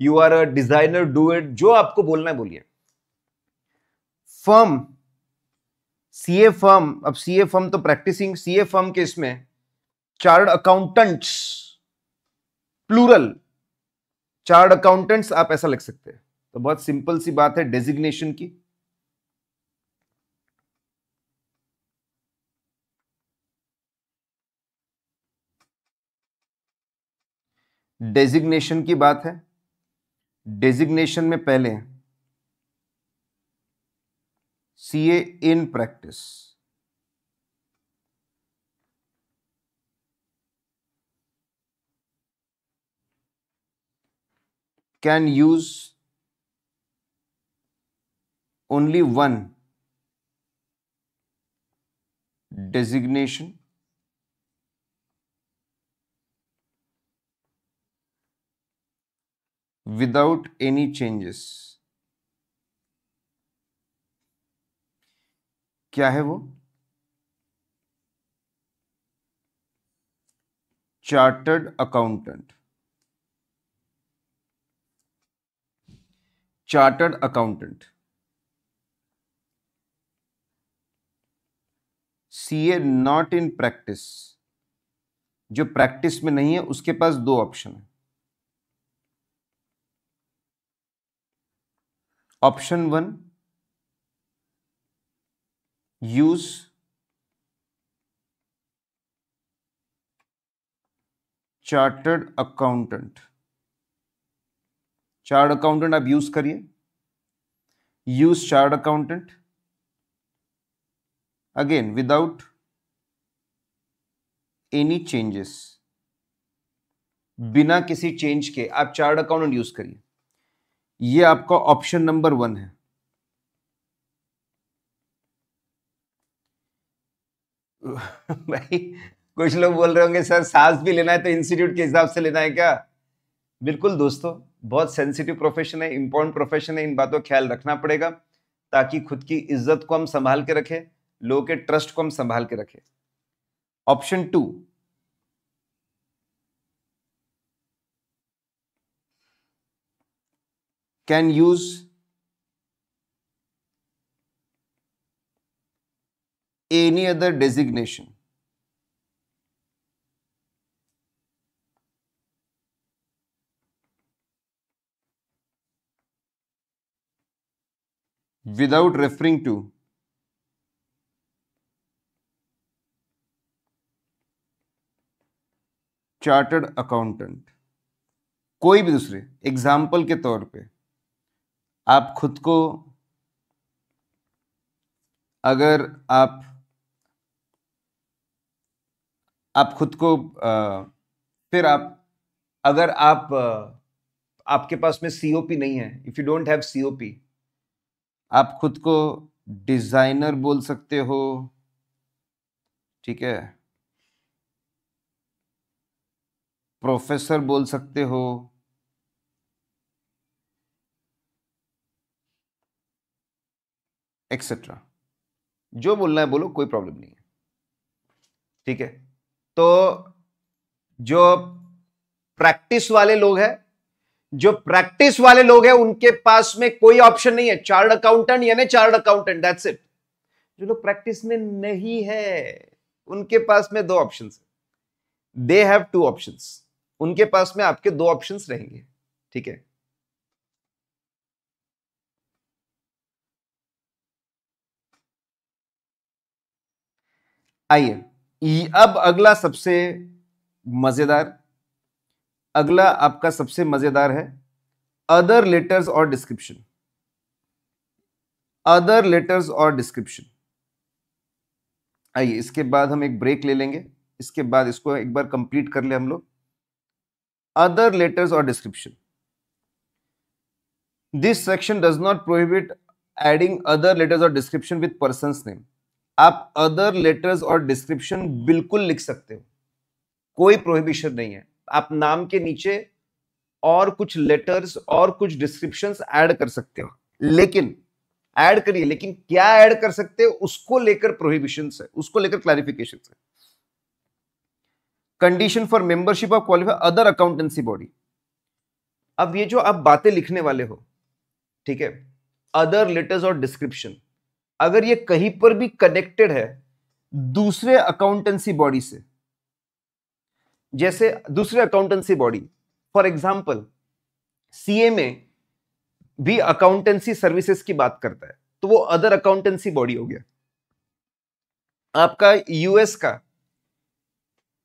you are a designer do it जो आपको बोलना है बोलिए फर्म सीए फर्म अब सीए फर्म तो प्रैक्टिसिंग सीए फर्म के इसमें chartered accountants plural chartered accountants आप ऐसा लिख सकते हैं तो बहुत सिंपल सी बात है डेजिग्नेशन की डेजिग्नेशन की बात है डेजिग्नेशन में पहले CA in practice. Can use only one designation without any changes. क्या है वो chartered accountant chartered accountant CA not in practice जो प्रैक्टिस में नहीं है उसके पास दो ऑप्शन है option one use chartered accountant chartered accountant आप यूज करिए use chartered accountant again without any changes बिना किसी चेंज के आप चार्ट अकाउंटेंट यूज करिए ये आपका ऑप्शन नंबर वन है भाई कुछ लोग बोल रहे होंगे सर सांस भी लेना है तो इंस्टीट्यूट के हिसाब से लेना है क्या बिल्कुल दोस्तों बहुत सेंसिटिव प्रोफेशन है इम्पोर्टेंट प्रोफेशन है इन बातों का ख्याल रखना पड़ेगा ताकि खुद की इज्जत को हम संभाल के रखें लोगों के ट्रस्ट को हम संभाल के रखें option two can use any other designation. without referring to chartered accountant कोई भी दूसरे एग्जाम्पल के तौर पे आप खुद को अगर आप आप खुद को फिर आप अगर आप आपके पास में सीओपी नहीं है if you don't have COP आप खुद को डिज़ाइनर बोल सकते हो ठीक है प्रोफेसर बोल सकते हो एक्सेट्रा जो बोलना है बोलो कोई प्रॉब्लम नहीं है ठीक है तो जो प्रैक्टिस वाले लोग हैं जो प्रैक्टिस वाले लोग हैं उनके पास में कोई ऑप्शन नहीं है चार्ट अकाउंटेंट यानी चार्ट अकाउंटेंट दैट्स इट जो लोग प्रैक्टिस में नहीं है उनके पास में दो option they have two option उनके पास में आपके दो ऑप्शन रहेंगे ठीक है आइए अब अगला सबसे मज़ेदार अगला आपका सबसे मज़ेदार है अदर लेटर्स और डिस्क्रिप्शन अदर लेटर्स और डिस्क्रिप्शन आइए इसके बाद हम एक ब्रेक ले लेंगे इसके बाद इसको एक बार कंप्लीट कर ले हम लोग अदर लेटर्स और description this section does not prohibit adding other letters और डिस्क्रिप्शन विथ पर्सन नेम आप अदर लेटर्स और डिस्क्रिप्शन बिल्कुल लिख सकते हो कोई प्रोहिबिशन नहीं है आप नाम के नीचे और कुछ लेटर्स और कुछ डिस्क्रिप्शन ऐड कर सकते हो लेकिन ऐड करिए लेकिन क्या ऐड कर सकते हो उसको लेकर प्रोहिबिशन है उसको लेकर क्लैरिफिकेशन है condition for membership of qualify other accountancy body अब ये जो आप बातें लिखने वाले हो ठीक है अदर लेटर्स और डिस्क्रिप्शन अगर ये कहीं पर भी कनेक्टेड है दूसरे अकाउंटेंसी बॉडी से जैसे दूसरे अकाउंटेंसी बॉडी फॉर एग्जाम्पल सी भी अकाउंटेंसी सर्विसेज की बात करता है तो वो अदर अकाउंटेंसी बॉडी हो गया आपका यूएस का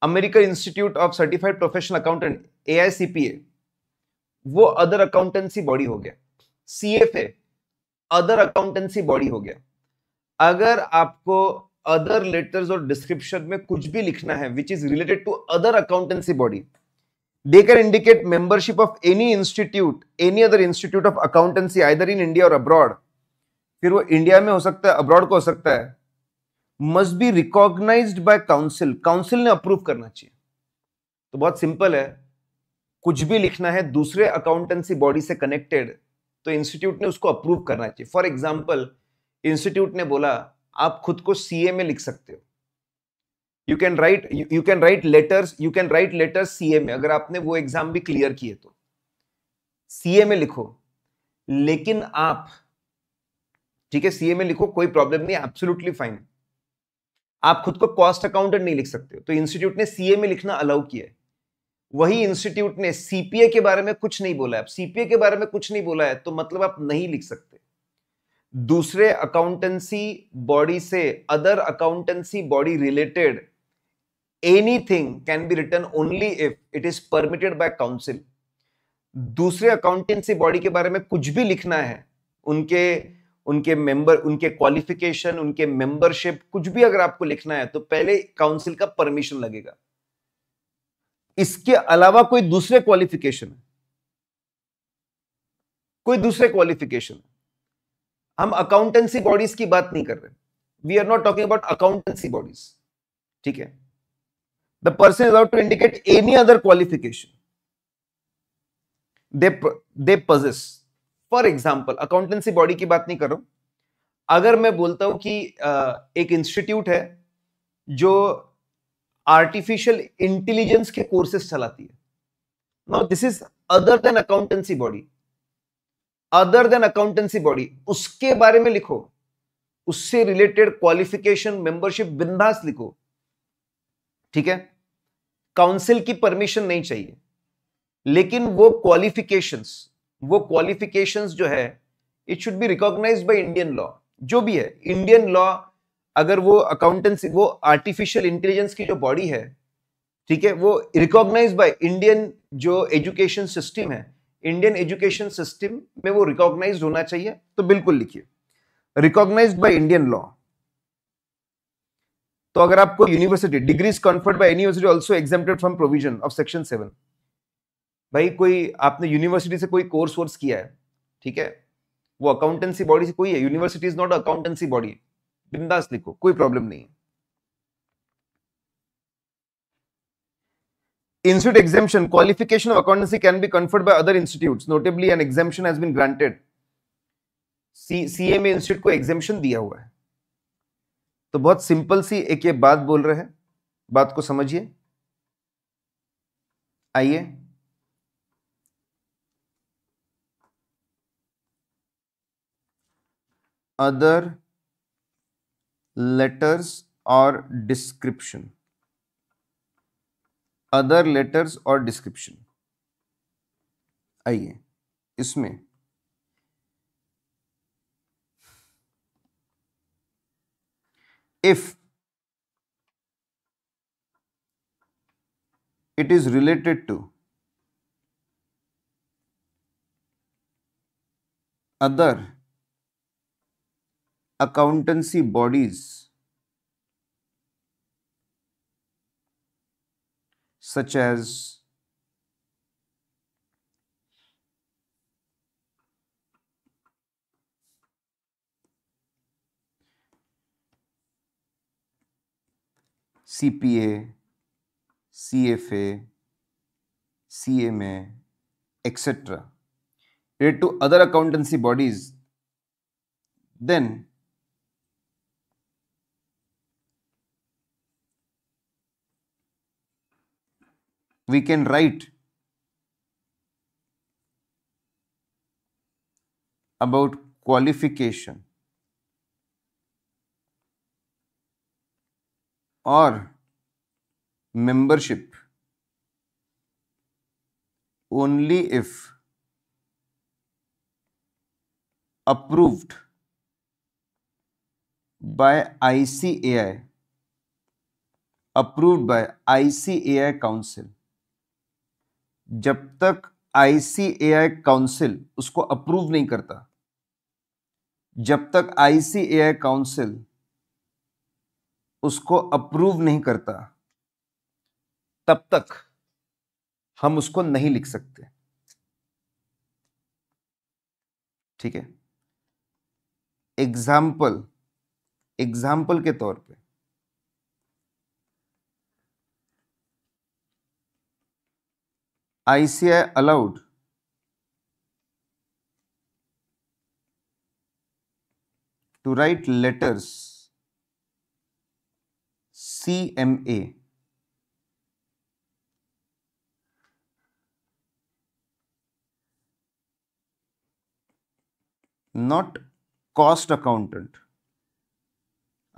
American institute of certified professional accountant ए वो अदर अकाउंटेंसी बॉडी हो गया C F A other accountancy body हो गया अगर आपको अदर लेटर्स और डिस्क्रिप्शन में कुछ भी लिखना है which is related to other accountancy body they can indicate membership of any institute any other institute of accountancy either in India और अब्रॉड फिर वो इंडिया में हो सकता है अब्रॉड को हो सकता है must be recognise by council council ने अप्रूव करना चाहिए तो बहुत सिंपल है कुछ भी लिखना है दूसरे अकाउंटेंसी बॉडी से कनेक्टेड तो इंस्टीट्यूट ने उसको अप्रूव करना चाहिए फॉर एग्जाम्पल इंस्टीट्यूट ने बोला आप खुद को सीए में लिख सकते हो you can write you can write letters you can write letters CA में अगर आपने वो एग्जाम भी क्लियर किए तो सीए में लिखो लेकिन आप ठीक है सीए में लिखो कोई प्रॉब्लम नहीं एब्सोल्युटली फाइन आप खुद को कॉस्ट अकाउंटेंट नहीं लिख सकते हो तो इंस्टीट्यूट ने सीए में लिखना अलाउ किया है वही इंस्टीट्यूट ने सीपीए के बारे में कुछ नहीं बोला है सीपीए के बारे में कुछ नहीं बोला है तो मतलब आप नहीं लिख सकते दूसरे अकाउंटेंसी बॉडी से other accountancy body related anything can be written only if it is permitted by council दूसरे अकाउंटेंसी बॉडी के बारे में कुछ भी लिखना है उनके उनके मेंबर उनके क्वालिफिकेशन उनके मेंबरशिप कुछ भी अगर आपको लिखना है तो पहले काउंसिल का परमिशन लगेगा इसके अलावा कोई दूसरे क्वालिफिकेशन कोई दूसरे क्वालिफिकेशन है हम अकाउंटेंसी बॉडीज की बात नहीं कर रहे we are not talking about accountancy bodies ठीक है the person is out to indicate any other qualification दे दे फॉर एग्जाम्पल अकाउंटेंसी बॉडी की बात नहीं कर रहा हूं अगर मैं बोलता हूं कि एक इंस्टीट्यूट है जो आर्टिफिशियल इंटेलिजेंस के कोर्सेस चलाती है now this is other than accountancy body other than accountancy body उसके बारे में लिखो उससे रिलेटेड क्वालिफिकेशन मेंबरशिप बिंदास लिखो ठीक है काउंसिल की परमिशन नहीं चाहिए लेकिन वो क्वालिफिकेशंस वो क्वालिफिकेशंस जो है it should be recognise by Indian law जो भी है इंडियन लॉ अगर वो अकाउंटेंसी वो आर्टिफिशियल इंटेलिजेंस की जो बॉडी है ठीक है वो रिकॉग्नाइज बाय इंडियन जो एजुकेशन सिस्टम है इंडियन एजुकेशन सिस्टम में वो रिकॉग्नाइज होना चाहिए तो बिल्कुल लिखिए रिकॉग्नाइज बाई इंडियन लॉ तो अगर आपको university degrees conferred by university also exempted from provision of section seven भाई कोई आपने यूनिवर्सिटी से कोई कोर्स वोर्स किया है ठीक है वो अकाउंटेंसी बॉडी से कोई है university is not accountancy body बिंदास लिखो कोई प्रॉब्लम नहीं है Institute exemption, qualification of accountancy can be conferred by other institutes. Notably, an exemption has been granted. C, cma institute ko exemption diya hua hai to bahut simple si ek ye baat bol rahe hain baat ko samjhiye aaiye other letters or description other letters और description आइए इसमें if it is related to other accountancy bodies such as CPA, CFA, CMA, etc. to other accountancy bodies, then we can write about qualification or membership only if approved by ICAI approved by ICAI Council जब तक ICAI council उसको approve नहीं करता जब तक ICAI council उसको approve नहीं करता तब तक हम उसको नहीं लिख सकते ठीक है एग्जाम्पल एग्जाम्पल के तौर पे ICI allowed to write letters CMA not cost accountant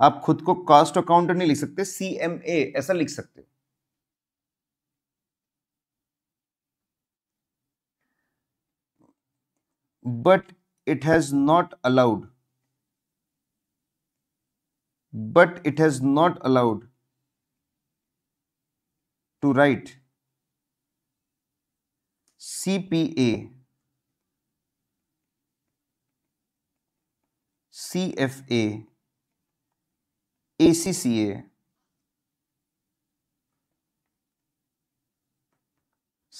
आप खुद को कॉस्ट अकाउंटेंट नहीं लिख सकते सी एम ए ऐसा लिख सकते हो but it has not allowed but it has not allowed to write CPA CFA ACCA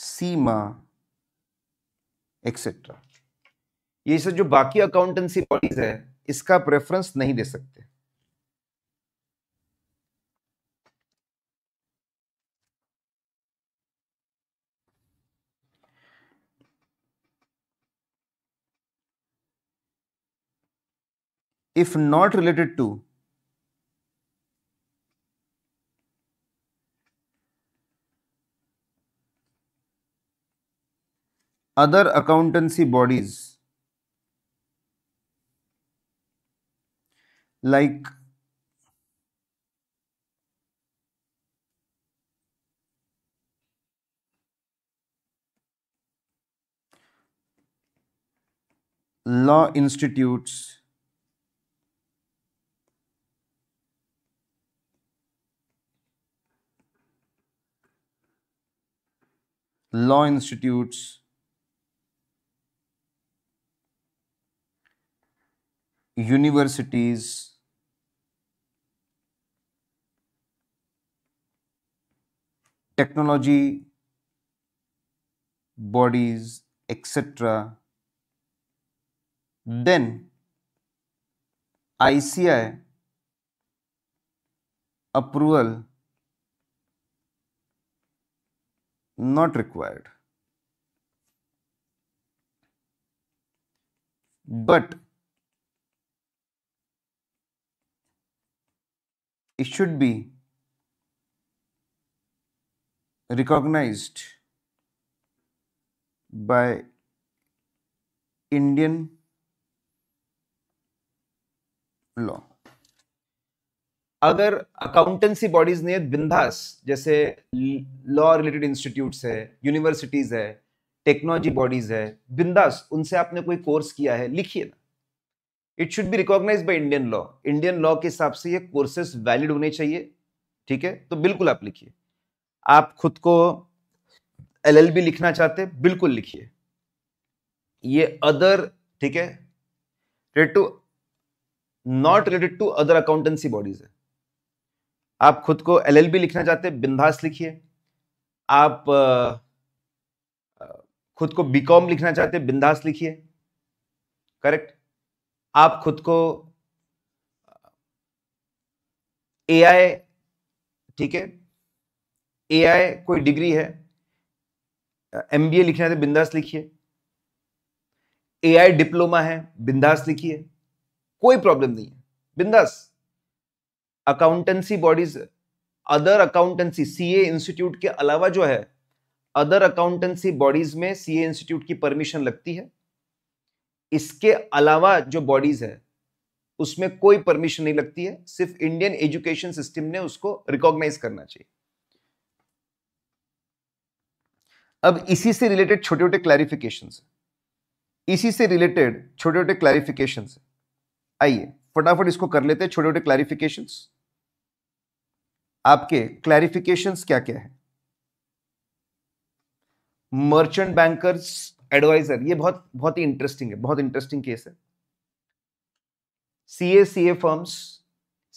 CMA etc ये सर जो बाकी अकाउंटेंसी बॉडीज है इसका प्रेफरेंस नहीं दे सकते if not related to other accountancy bodies like law institutes law institutes universities technology, bodies, etc. Then ICI approval not required. But it should be recognized by Indian law. अगर accountancy bodies ने बिंदास जैसे law related institutes है universities है technology bodies है बिंदास उनसे आपने कोई कोर्स किया है लिखिए ना it should be recognise by Indian law Indian law के हिसाब से ये कोर्सेस वैलिड होने चाहिए ठीक है तो बिल्कुल आप लिखिए आप खुद को एलएलबी लिखना चाहते बिल्कुल लिखिए ये अदर ठीक है related to not related to other accountancy bodies है आप खुद को एलएलबी लिखना चाहते बिंदास लिखिए आप खुद को बीकॉम लिखना चाहते बिंदास लिखिए करेक्ट आप खुद को एआई ठीक है आई कोई डिग्री है एम बी ए लिखना है तो बिंदास लिखिए आई डिप्लोमा है बिंदास लिखिए कोई प्रॉब्लम नहीं है बिंदास accountancy bodies other accountancy a institute के अलावा जो है अदर अकाउंटेंसी बॉडीज में ए इंस्टीट्यूट की परमिशन लगती है इसके अलावा जो बॉडीज है उसमें कोई परमिशन नहीं लगती है सिर्फ इंडियन एजुकेशन सिस्टम ने उसको रिकॉग्नाइज करना चाहिए अब इसी से रिलेटेड छोटे छोटे क्लैरिफिकेशन इसी से रिलेटेड छोटे छोटे क्लैरिफिकेशन आइए फटाफट इसको कर लेते हैं छोटे छोटे क्लैरिफिकेशन आपके क्लैरिफिकेशन क्या क्या है मर्चेंट बैंकर्स एडवाइजर ये बहुत बहुत ही इंटरेस्टिंग है बहुत इंटरेस्टिंग केस है CA C A firms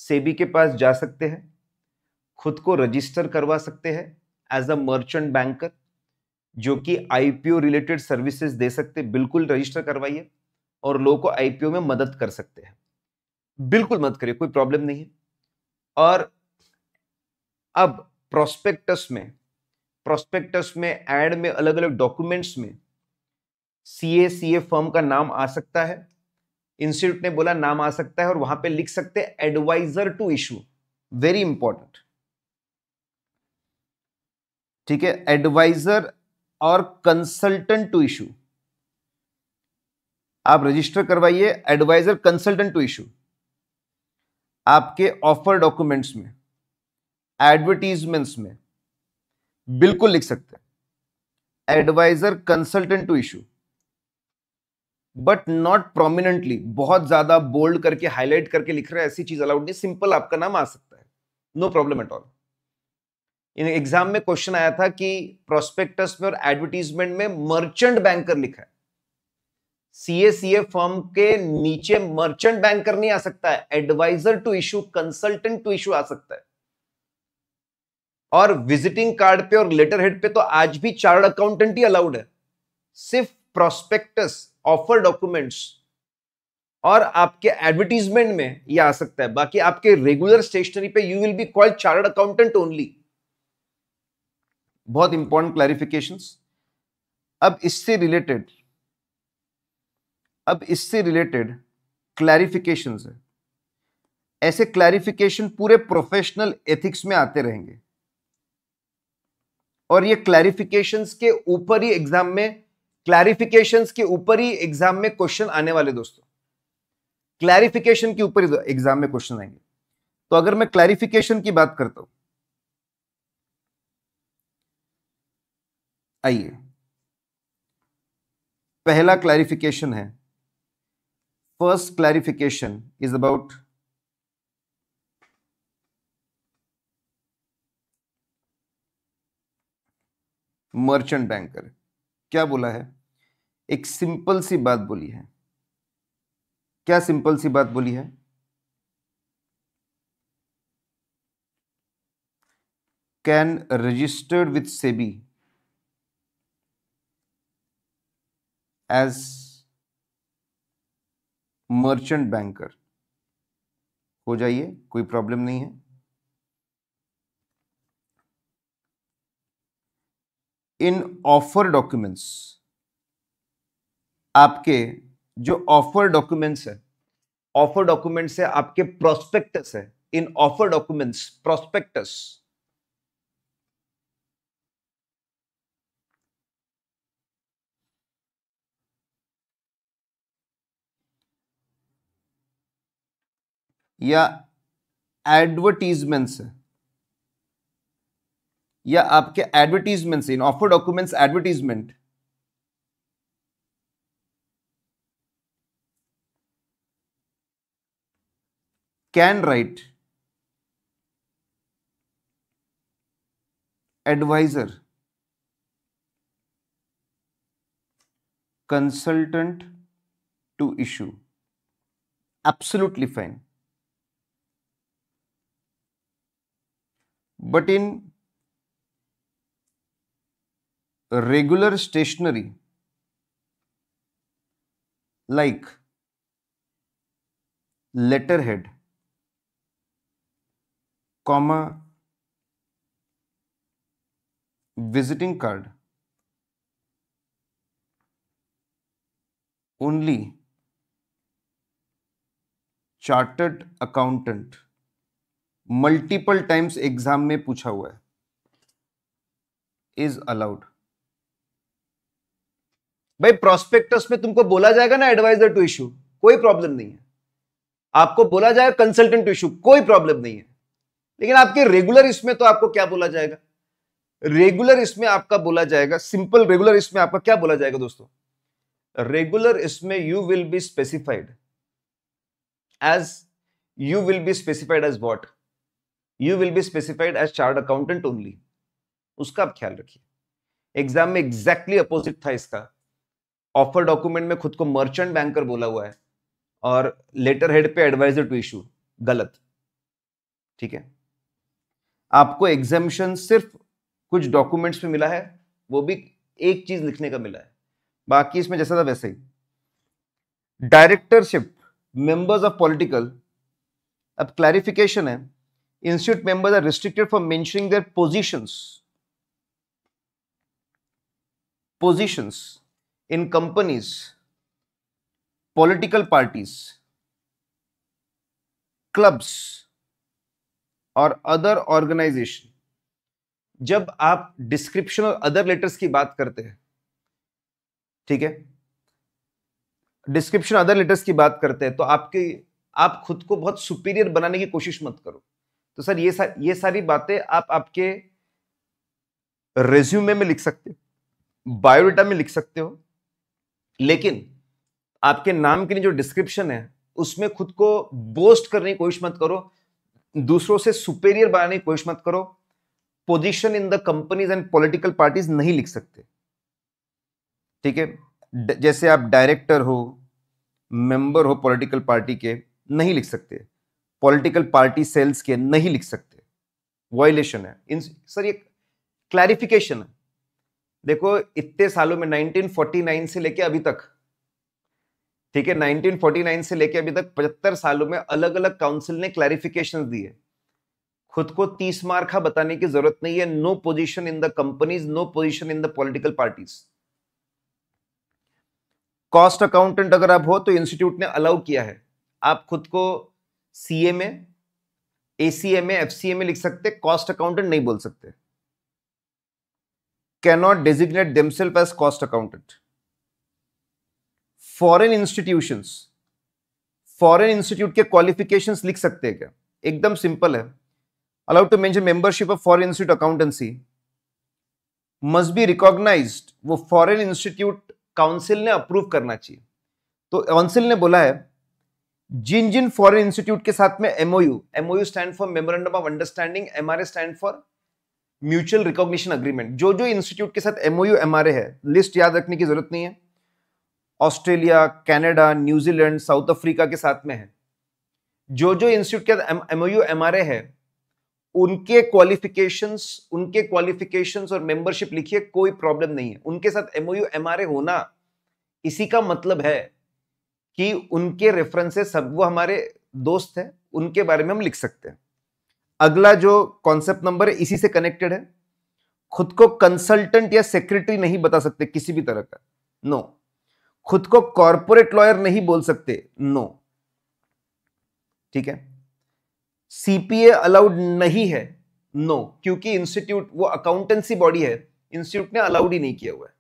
SEBI के पास जा सकते हैं खुद को रजिस्टर करवा सकते हैं एज अ मर्चेंट बैंकर जो कि आईपीओ रिलेटेड सर्विसेज दे सकते बिल्कुल रजिस्टर करवाइए और लोगों को आईपीओ में मदद कर सकते हैं बिल्कुल मत करिए कोई प्रॉब्लम नहीं है और अब प्रोस्पेक्टस में प्रोस्पेक्टस में एड में अलग अलग डॉक्यूमेंट्स में सी ए सी ए फर्म का नाम आ सकता है इंस्टीट्यूट ने बोला नाम आ सकता है और वहां पे लिख सकते हैं adviser to issue very important ठीक है एडवाइजर और कंसल्टेंट टू इशू आप रजिस्टर करवाइए एडवाइजर कंसल्टेंट टू इशू आपके ऑफर डॉक्यूमेंट्स में एडवर्टीजमेंट्स में बिल्कुल लिख सकते हैं adviser consultant to issue but not prominently बहुत ज्यादा बोल्ड करके हाईलाइट करके लिख रहे हैं ऐसी चीज अलाउड नहीं सिंपल आपका नाम आ सकता है no problem at all exam में क्वेश्चन आया था कि प्रोस्पेक्टस में और एडवर्टीजमेंट में मर्चेंट बैंकर लिखा है सीएसीए फर्म के नीचे मर्चेंट बैंकर नहीं आ सकता है adviser to issue consultant to issue आ सकता है और विजिटिंग कार्ड पे और लेटर हेड पे तो आज भी चार्ट अकाउंटेंट ही अलाउड है सिर्फ प्रोस्पेक्टस ऑफर डॉक्यूमेंट्स और आपके एडवर्टीजमेंट में ये आ सकता है बाकी आपके रेगुलर स्टेशनरी पे you will be called chartered accountant only बहुत इंपॉर्टेंट क्लैरिफिकेशन अब इससे रिलेटेड अब इससे रिलेटेड क्लैरिफिकेशन है ऐसे क्लैरिफिकेशन पूरे प्रोफेशनल एथिक्स में आते रहेंगे और ये क्लैरिफिकेशन के ऊपर ही एग्जाम में क्लैरिफिकेशन के ऊपर ही एग्जाम में क्वेश्चन आने वाले दोस्तों क्लैरिफिकेशन के ऊपर ही एग्जाम में क्वेश्चन आएंगे तो अगर मैं क्लैरिफिकेशन की बात करता हूं आइए पहला क्लैरिफिकेशन है first clarification is about merchant banker क्या बोला है एक सिंपल सी बात बोली है क्या सिंपल सी बात बोली है can registered with SEBI as merchant banker हो जाइए कोई प्रॉब्लम नहीं है इन ऑफर डॉक्यूमेंट्स आपके जो ऑफर डॉक्यूमेंट्स है ऑफर डॉक्यूमेंट्स है आपके प्रोस्पेक्टस है इन ऑफर डॉक्यूमेंट्स प्रोस्पेक्टस या एडवर्टीजमेंट से या आपके advertisement in offer documents advertisement can write adviser consultant to issue absolutely fine But in regular stationery, like letterhead, comma, visiting card, only chartered accountant multiple times exam में पूछा हुआ है is allowed भाई prospectus में तुमको बोला जाएगा ना एडवाइजर टू इश्यू कोई प्रॉब्लम नहीं है आपको बोला जाएगा कंसल्टेंट टू इश्यू कोई प्रॉब्लम नहीं है लेकिन आपके रेगुलर इसमें तो आपको क्या बोला जाएगा रेगुलर इसमें आपका बोला जाएगा सिंपल रेगुलर इसमें आपका क्या बोला जाएगा दोस्तों रेगुलर इसमें you will be specified as you will be specified as what you will be specified as chartered accountant only उसका आप ख्याल रखिए एग्जाम में एग्जैक्टली exactly अपोजिट था इसका ऑफर डॉक्यूमेंट में खुद को मर्चेंट बैंकर बोला हुआ है और लेटर हेड पे एडवाइजर टू इशू गलत ठीक है आपको एग्जामेशन सिर्फ कुछ डॉक्यूमेंट्स में मिला है वो भी एक चीज लिखने का मिला है बाकी इसमें जैसा था वैसे ही डायरेक्टरशिप मेंबर्स ऑफ पॉलिटिकल अब क्लैरिफिकेशन है institute members are restricted from mentioning their positions positions in companies political parties clubs और अदर ऑर्गेनाइजेशन जब आप डिस्क्रिप्शन और अदर लेटर्स की बात करते हैं ठीक है डिस्क्रिप्शन अदर लेटर्स की बात करते हैं तो आपके आप खुद को बहुत सुपीरियर बनाने की कोशिश मत करो तो सर ये सार, ये सारी बातें आप आपके रेज्यूमे में लिख सकते हो बायोडाटा में लिख सकते हो लेकिन आपके नाम के लिए जो डिस्क्रिप्शन है उसमें खुद को बोस्ट करने की कोशिश मत करो दूसरों से सुपेरियर बनाने की कोशिश मत करो position in the companies and political parties नहीं लिख सकते ठीक है जैसे आप डायरेक्टर हो मेंबर हो पॉलिटिकल पार्टी के नहीं लिख सकते पॉलिटिकल पार्टी सेल्स के नहीं लिख सकते वॉयलेशन है इन सर ये क्लैरिफिकेशन है देखो इतने सालों में 1949 से लेके अभी तक ठीक है 1949 से लेके अभी तक 75 सालों में अलग अलग काउंसिल ने क्लैरिफिकेशन दिए खुद को तीस मार्खा बताने की जरूरत नहीं है no position in the companies no position in the political parties cost accountant अगर आप हो तो इंस्टीट्यूट ने अलाउ किया है आप खुद को सी ए में A C M F C M लिख सकते कॉस्ट अकाउंटेंट नहीं बोल सकते cannot designate themselves as cost accountant foreign institution foreign institute के क्वालिफिकेशन लिख सकते हैं क्या एकदम सिंपल है allowed to mention membership of foreign institute accountancy must be recognise वो फॉरेन इंस्टीट्यूट काउंसिल ने अप्रूव करना चाहिए तो काउंसिल ने बोला है जिन जिन फॉरेन इंस्टीट्यूट के साथ में MOU MOU stand for memorandum of understanding MRA stand for mutual recognition agreement जो जो इंस्टीट्यूट के साथ एमओयू एमआरए है लिस्ट याद रखने की जरूरत नहीं है Australia Canada New Zealand South Africa के साथ में है जो जो इंस्टीट्यूट के साथ एमओयू एमआरए है उनके क्वालिफिकेशन उनके क्वालिफिकेशन और मेंबरशिप लिखिए कोई प्रॉब्लम नहीं है उनके साथ एमओयू एमआरए होना इसी का मतलब है कि उनके रेफरेंसेस सब वो हमारे दोस्त हैं उनके बारे में हम लिख सकते हैं अगला जो कॉन्सेप्ट नंबर है इसी से कनेक्टेड है खुद को कंसल्टेंट या सेक्रेटरी नहीं बता सकते किसी भी तरह का नो खुद को कॉरपोरेट लॉयर नहीं बोल सकते नो ठीक है सीपीए अलाउड नहीं है नो no. क्योंकि इंस्टीट्यूट वो अकाउंटेंसी बॉडी है इंस्टीट्यूट ने अलाउड ही नहीं किया हुआ है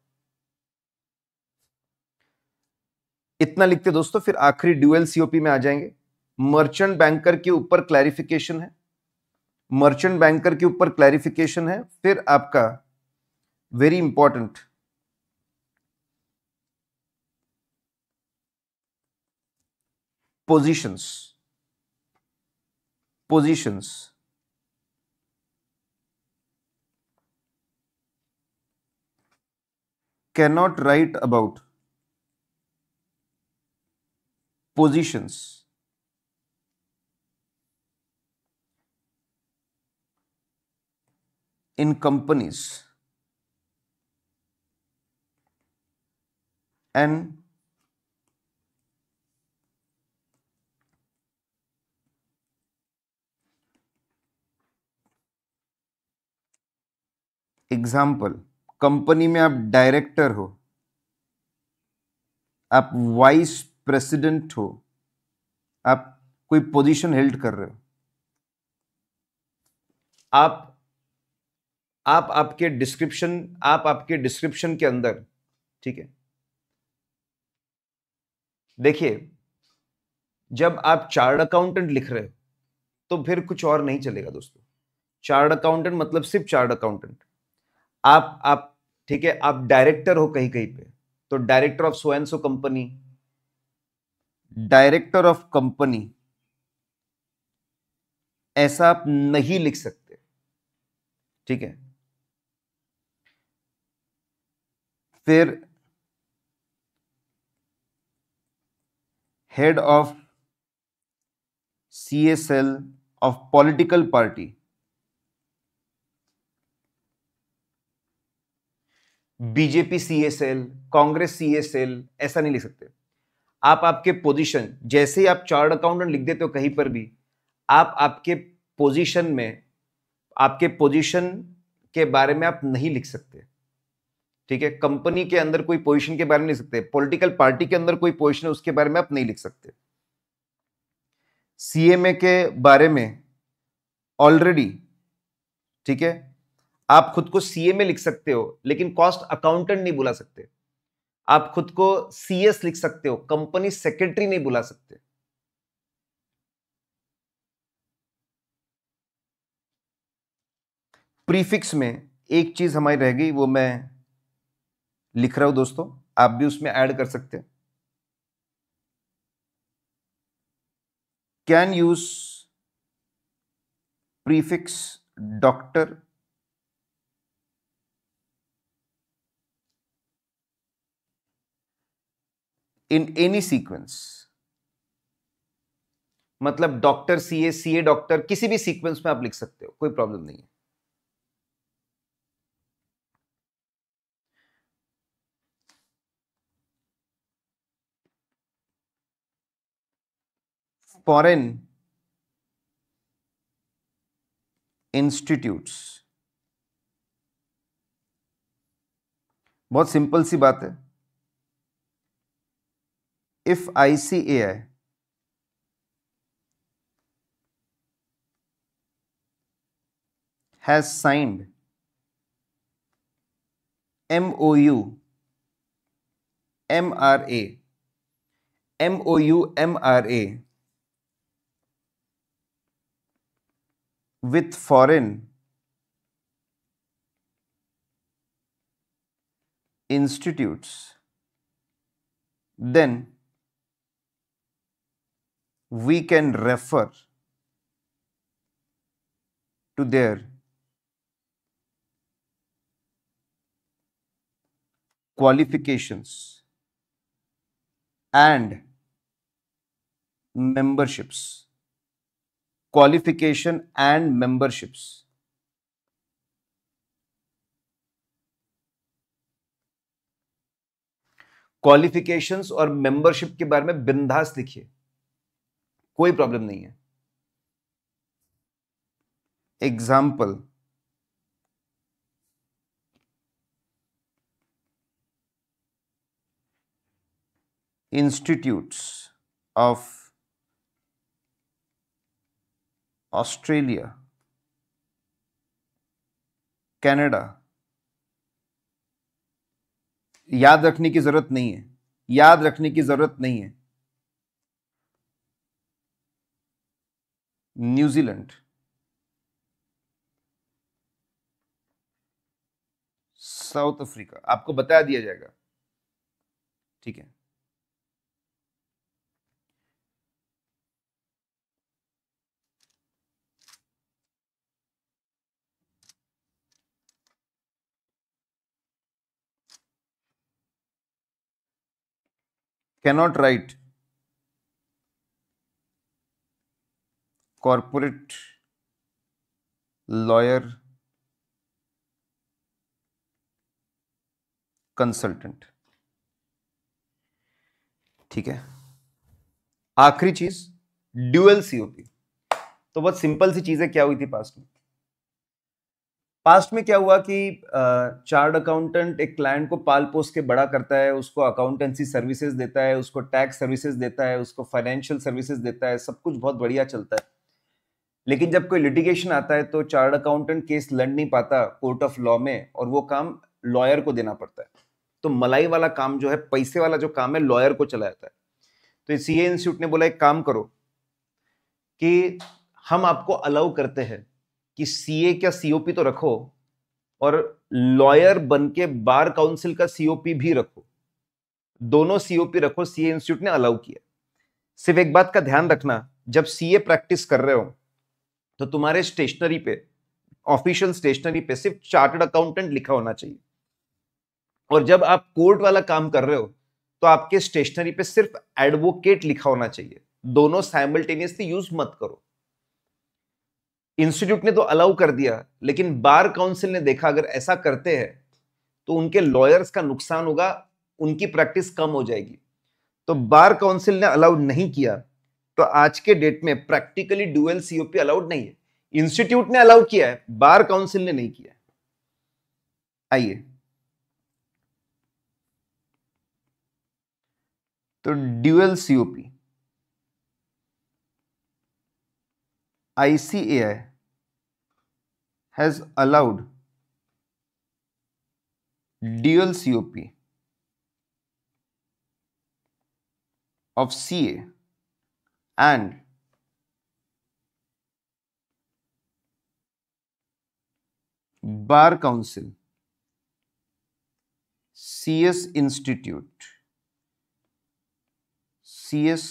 इतना लिखते दोस्तों फिर आखिरी ड्यूएल सीओपी में आ जाएंगे मर्चेंट बैंकर के ऊपर क्लैरिफिकेशन है मर्चेंट बैंकर के ऊपर क्लैरिफिकेशन है फिर आपका very important positions positions not right about positions in companies and example company में आप डायरेक्टर हो आप वाइस प्रेसिडेंट हो आप कोई पोजीशन हेल्ड कर रहे हो आप आप आपके डिस्क्रिप्शन आप आपके डिस्क्रिप्शन के अंदर ठीक है देखिए जब आप चार्ट अकाउंटेंट लिख रहे हो तो फिर कुछ और नहीं चलेगा दोस्तों चार्ट अकाउंटेंट मतलब सिर्फ चार्ट अकाउंटेंट आप आप ठीक है आप डायरेक्टर हो कहीं कहीं पे तो director of so and so company director of company ऐसा आप नहीं लिख सकते ठीक है फिर head of C S L of political party BJP CSL Congress CSL ऐसा नहीं लिख सकते आप आपके पोजीशन जैसे ही आप चार्ट अकाउंटेंट लिख देते हो कहीं पर भी आप आपके पोजीशन में आपके पोजीशन के बारे में आप नहीं लिख सकते ठीक है कंपनी के अंदर कोई पोजीशन के बारे में लिख सकते पॉलिटिकल पार्टी के अंदर कोई पोजीशन है उसके बारे में आप नहीं लिख सकते सीएमए के बारे में ऑलरेडी ठीक है आप खुद को सीएमए लिख सकते हो लेकिन कॉस्ट अकाउंटेंट नहीं बुला सकते आप खुद को सीएस लिख सकते हो कंपनी सेक्रेटरी नहीं बुला सकते प्रीफिक्स में एक चीज हमारी रह गई वो मैं लिख रहा हूं दोस्तों आप भी उसमें ऐड कर सकते हैं can use prefix doctor in any sequence मतलब doctor C A C A doctor किसी भी सीक्वेंस में आप लिख सकते हो कोई प्रॉब्लम नहीं है फॉरेन इंस्टीट्यूट्स बहुत सिंपल सी बात है if ICAI has signed MOU MRA MOU MRA with foreign institutes then we can refer to their qualifications and memberships qualification and memberships qualifications और मेंबरशिप के बारे में बिंदास लिखिए कोई प्रॉब्लम नहीं है example institutes of Australia Canada याद रखने की जरूरत नहीं है याद रखने की जरूरत नहीं है न्यूजीलैंड साउथ अफ्रीका आपको बता दिया जाएगा ठीक है cannot write corporate lawyer consultant ठीक है आखिरी चीज ड्यूएल सीओपी तो बहुत सिंपल सी चीजें क्या हुई थी पास्ट में पास्ट में क्या हुआ कि चार्ट अकाउंटेंट एक क्लाइंट को पाल पोस के बड़ा करता है उसको अकाउंटेंसी सर्विसेज देता है उसको टैक्स सर्विसेज देता है उसको फाइनेंशियल सर्विसेज देता है सब कुछ बहुत बढ़िया चलता है लेकिन जब कोई लिटिगेशन आता है तो चार्ट अकाउंटेंट केस लड़ नहीं पाता कोर्ट ऑफ लॉ में और वो काम लॉयर को देना पड़ता है तो मलाई वाला काम जो है पैसे वाला जो काम है लॉयर को चला जाता है तो सी इंस्टीट्यूट ने बोला एक काम करो कि हम आपको अलाउ करते हैं कि सीए क्या सीओपी तो रखो और लॉयर बन के बार काउंसिल का सीओपी भी रखो दोनों सीओपी रखो सीए इंस्टीट्यूट ने अलाउ किया सिर्फ एक बात का ध्यान रखना जब सीए प्रैक्टिस कर रहे हो तो तुम्हारे स्टेशनरी पे ऑफिशियल स्टेशनरी पे सिर्फ चार्टर्ड अकाउंटेंट लिखा होना चाहिए और जब आप कोर्ट वाला काम कर रहे हो तो आपके स्टेशनरी पे सिर्फ एडवोकेट लिखा होना चाहिए दोनों साइमल्टेनियसली यूज मत करो इंस्टीट्यूट ने तो अलाउ कर दिया लेकिन बार काउंसिल ने देखा अगर ऐसा करते हैं तो उनके लॉयर्स का नुकसान होगा उनकी प्रैक्टिस कम हो जाएगी तो बार काउंसिल ने अलाउ नहीं किया तो आज के डेट में प्रैक्टिकली ड्यूएल सीओपी अलाउड नहीं है इंस्टीट्यूट ने अलाउ किया है बार काउंसिल ने नहीं किया आइए तो dual COP ICAI allowed dual COP of of a and Bar Council, CS Institute, CS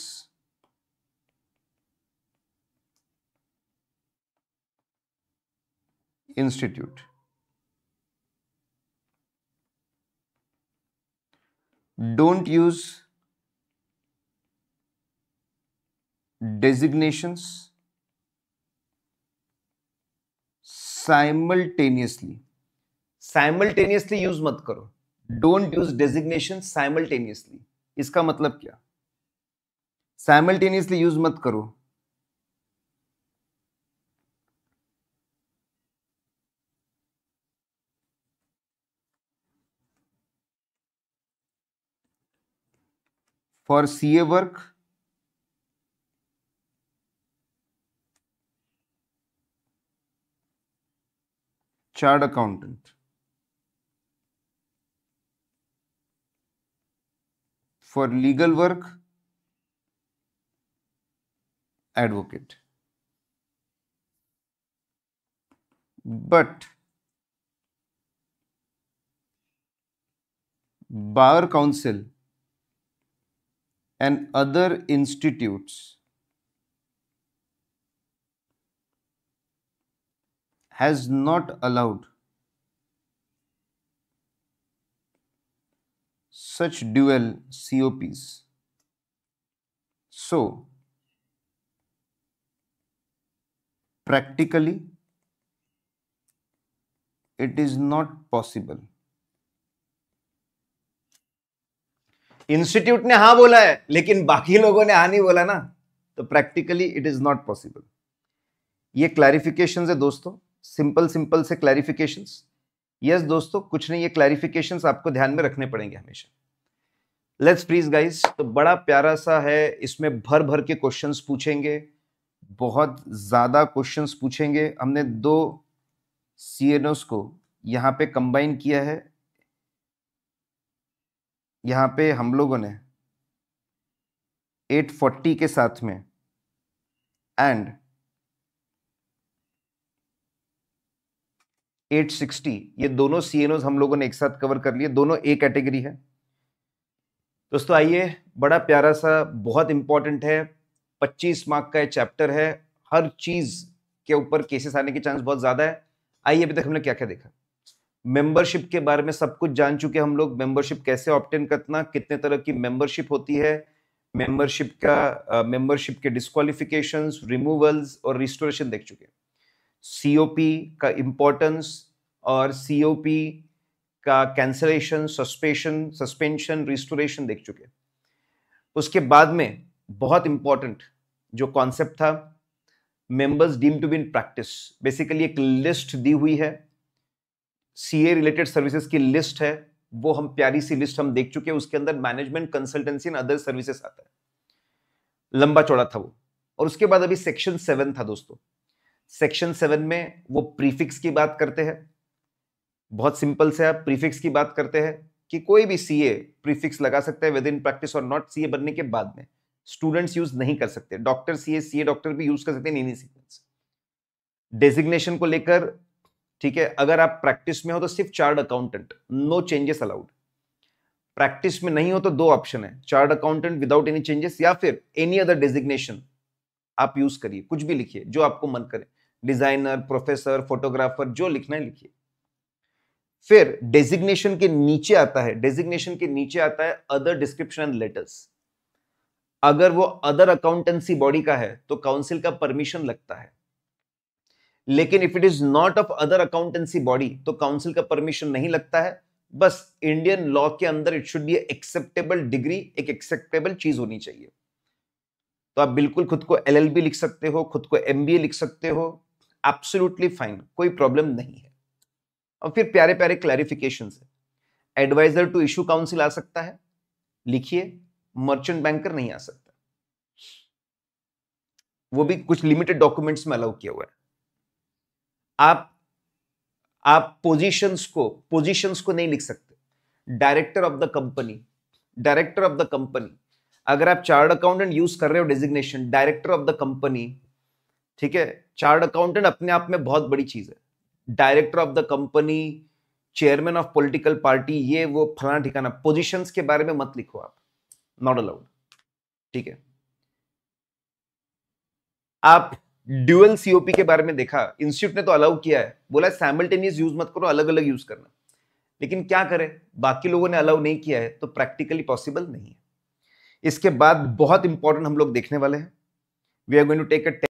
Institute. Don't use designations simultaneously simultaneously use मत करो डोंट यूज डेजिग्नेशन साइमल्टेनियसली इसका मतलब क्या साइमल्टेनियसली यूज मत करो for C A work Chartered accountant. For legal work, advocate. But Bar Council and other institutes has not allowed such dual COPs. So, practically, it is not possible. Institute ने हा बोला है लेकिन बाकी लोगों ने हा नहीं बोला ना तो practically it is not possible ये क्लैरिफिकेशन है दोस्तों सिंपल सिंपल से क्लैरिफिकेशंस यस yes, दोस्तों कुछ नहीं ये क्लैरिफिकेशंस आपको ध्यान में रखने पड़ेंगे हमेशा लेट्स प्लीज गाइस तो बड़ा प्यारा सा है इसमें भर भर के क्वेश्चंस पूछेंगे बहुत ज़्यादा क्वेश्चंस पूछेंगे हमने दो सी को यहाँ पे कंबाइन किया है यहाँ पे हम लोगों ने 840 के साथ में एंड 860 ये दोनों सी हम लोगों ने एक साथ कवर कर लिए दोनों ए कैटेगरी है दोस्तों आइए बड़ा प्यारा सा बहुत इंपॉर्टेंट है 25 मार्क का ये चैप्टर है हर चीज़ के ऊपर केसेस आने के चांस बहुत ज़्यादा है आइए अभी तक हमने क्या क्या देखा मेंबरशिप के बारे में सब कुछ जान चुके हम लोग मेंबरशिप कैसे ऑप्टेन करना कितने तरह की मेंबरशिप होती है मेंबरशिप का मेंबरशिप uh, के डिस्कालिफिकेशन रिमूवल्स और रिस्टोरेशन देख चुके हैं सीओपी का इम्पोर्टेंस और सीओपी का कैंसलेशन सस्पेशन सस्पेंशन रिस्टोरेशन देख चुके उसके बाद में बहुत इंपॉर्टेंट जो कॉन्सेप्ट था members deem to be in practice basically एक लिस्ट दी हुई है सीए रिलेटेड सर्विसेज की लिस्ट है वो हम प्यारी सी लिस्ट हम देख चुके हैं उसके अंदर management consultancy and other services आता है लंबा चौड़ा था वो और उसके बाद अभी सेक्शन सेवन था दोस्तों सेक्शन सेवन में वो प्रीफिक्स की बात करते हैं बहुत सिंपल से आप प्रीफिक्स की बात करते हैं कि कोई भी सीए प्रीफिक्स लगा सकता है विद इन प्रैक्टिस और नॉट सीए बनने के बाद में स्टूडेंट्स यूज नहीं कर सकते डॉक्टर सीए सीए डॉक्टर भी यूज कर सकते हैं इन्हीं सीक्वेंस डेजिग्नेशन को लेकर ठीक है अगर आप प्रैक्टिस में हो तो सिर्फ chartered accountant no changes allowed practice में नहीं हो तो दो ऑप्शन है chartered accountant without any changes या फिर एनी अदर डेजिग्नेशन आप यूज करिए कुछ भी लिखिए जो आपको मन करे डिजाइनर प्रोफेसर फोटोग्राफर जो लिखना है लिखिए फिर डेजिग्नेशन के नीचे आता है डेजिग्नेशन के नीचे आता है अदर डिस्क्रिप्शन एंड लेटर्स अगर वो अदर अकाउंटेंसी बॉडी का है तो काउंसिल का परमिशन लगता है लेकिन if it is not of other accountancy body तो काउंसिल का परमिशन नहीं लगता है बस इंडियन लॉ के अंदर it should be acceptable degree एक एक्सेप्टेबल चीज होनी चाहिए तो आप बिल्कुल खुद को एलएलबी लिख सकते हो खुद को एमबीए लिख सकते हो एब्सोल्युटली फाइन कोई प्रॉब्लम नहीं है और फिर प्यारे प्यारे क्लैरिफिकेशन है एडवाइजर टू इशू काउंसिल आ सकता है लिखिए मर्चेंट बैंकर नहीं आ सकता वो भी कुछ लिमिटेड डॉक्यूमेंट्स में अलाउ किया हुआ है आप आप पोजीशंस को पोजीशंस को नहीं लिख सकते director of the company director of the company अगर आप चार्ट अकाउंटेंट यूज कर रहे हो designation director of the company ठीक है चार्ट अकाउंटेंट अपने आप में बहुत बड़ी चीज है director of the company chairman of political party ये वो फलाना ठिकाना पोजीशन के बारे में मत लिखो आप नॉट अलाउड ठीक है आप ड्यूएल सीओपी के बारे में देखा इंस्टीट्यूट ने तो अलाउ किया है बोला सैमल्टेनियस यूज मत करो अलग अलग यूज करना लेकिन क्या करें बाकी लोगों ने अलाउ नहीं किया है तो प्रैक्टिकली पॉसिबल नहीं है इसके बाद बहुत इंपॉर्टेंट हम लोग देखने वाले हैं we are going to take a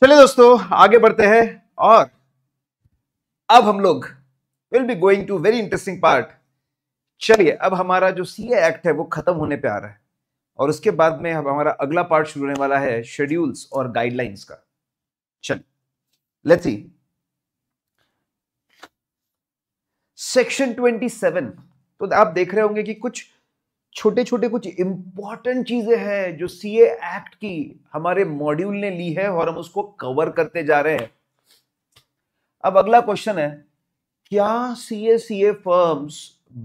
चलिए दोस्तों आगे बढ़ते हैं और अब हम लोग will be going to very interesting part चलिए अब हमारा जो सी एक्ट है वो खत्म होने पे आ रहा है और उसके बाद में अब हमारा अगला पार्ट शुरू होने वाला है शेड्यूल्स और गाइडलाइंस का चलिए लेट्स सी सेक्शन 27 तो आप देख रहे होंगे कि कुछ छोटे छोटे कुछ इंपॉर्टेंट चीज़ें हैं जो सी एक्ट की हमारे मॉड्यूल ने ली है और हम उसको कवर करते जा रहे हैं अब अगला क्वेश्चन है क्या C A C A firms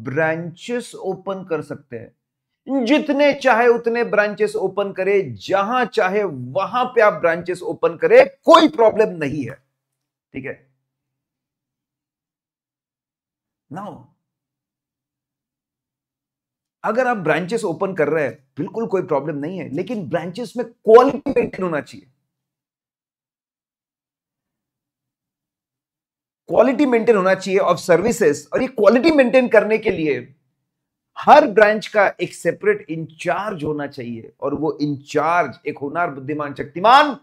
branches open कर सकते हैं जितने चाहे उतने ब्रांचेस ओपन करे जहां चाहे वहां पे आप ब्रांचेस ओपन करें कोई प्रॉब्लम नहीं है ठीक है नाउ अगर आप ब्रांचेस ओपन कर रहे हैं बिल्कुल कोई प्रॉब्लम नहीं है लेकिन ब्रांचेस में क्वालिटी मेंटेन होना चाहिए क्वालिटी मेंटेन होना चाहिए ऑफ सर्विसेज और ये क्वालिटी मेंटेन करने के लिए हर ब्रांच का एक सेपरेट इंचार्ज होना चाहिए और वो इंचार्ज एक होनार बुद्धिमान शक्तिमान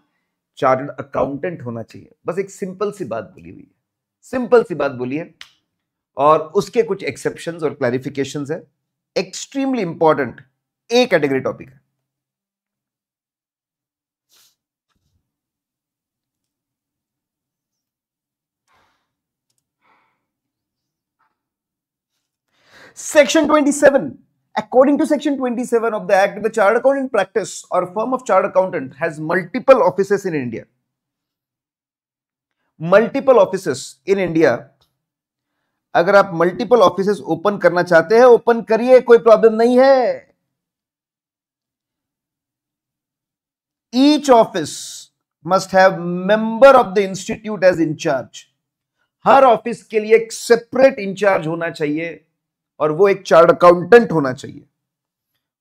चार्टर्ड अकाउंटेंट होना चाहिए बस एक सिंपल सी बात बोली हुई है सिंपल सी बात बोली है और उसके कुछ एक्सेप्शन और क्लैरिफिकेशन है Extremely important. A category topic. Section 27. According to Section 27 of the Act, the Chartered Accountant practice or firm of Chartered Accountant has multiple offices in India. Multiple offices in India अगर आप multiple office open करना चाहते हैं open करिए कोई problem नहीं है each office must have member of the institute as incharge हर ऑफिस के लिए एक सेपरेट इंचार्ज होना चाहिए और वो एक चार्ट अकाउंटेंट होना चाहिए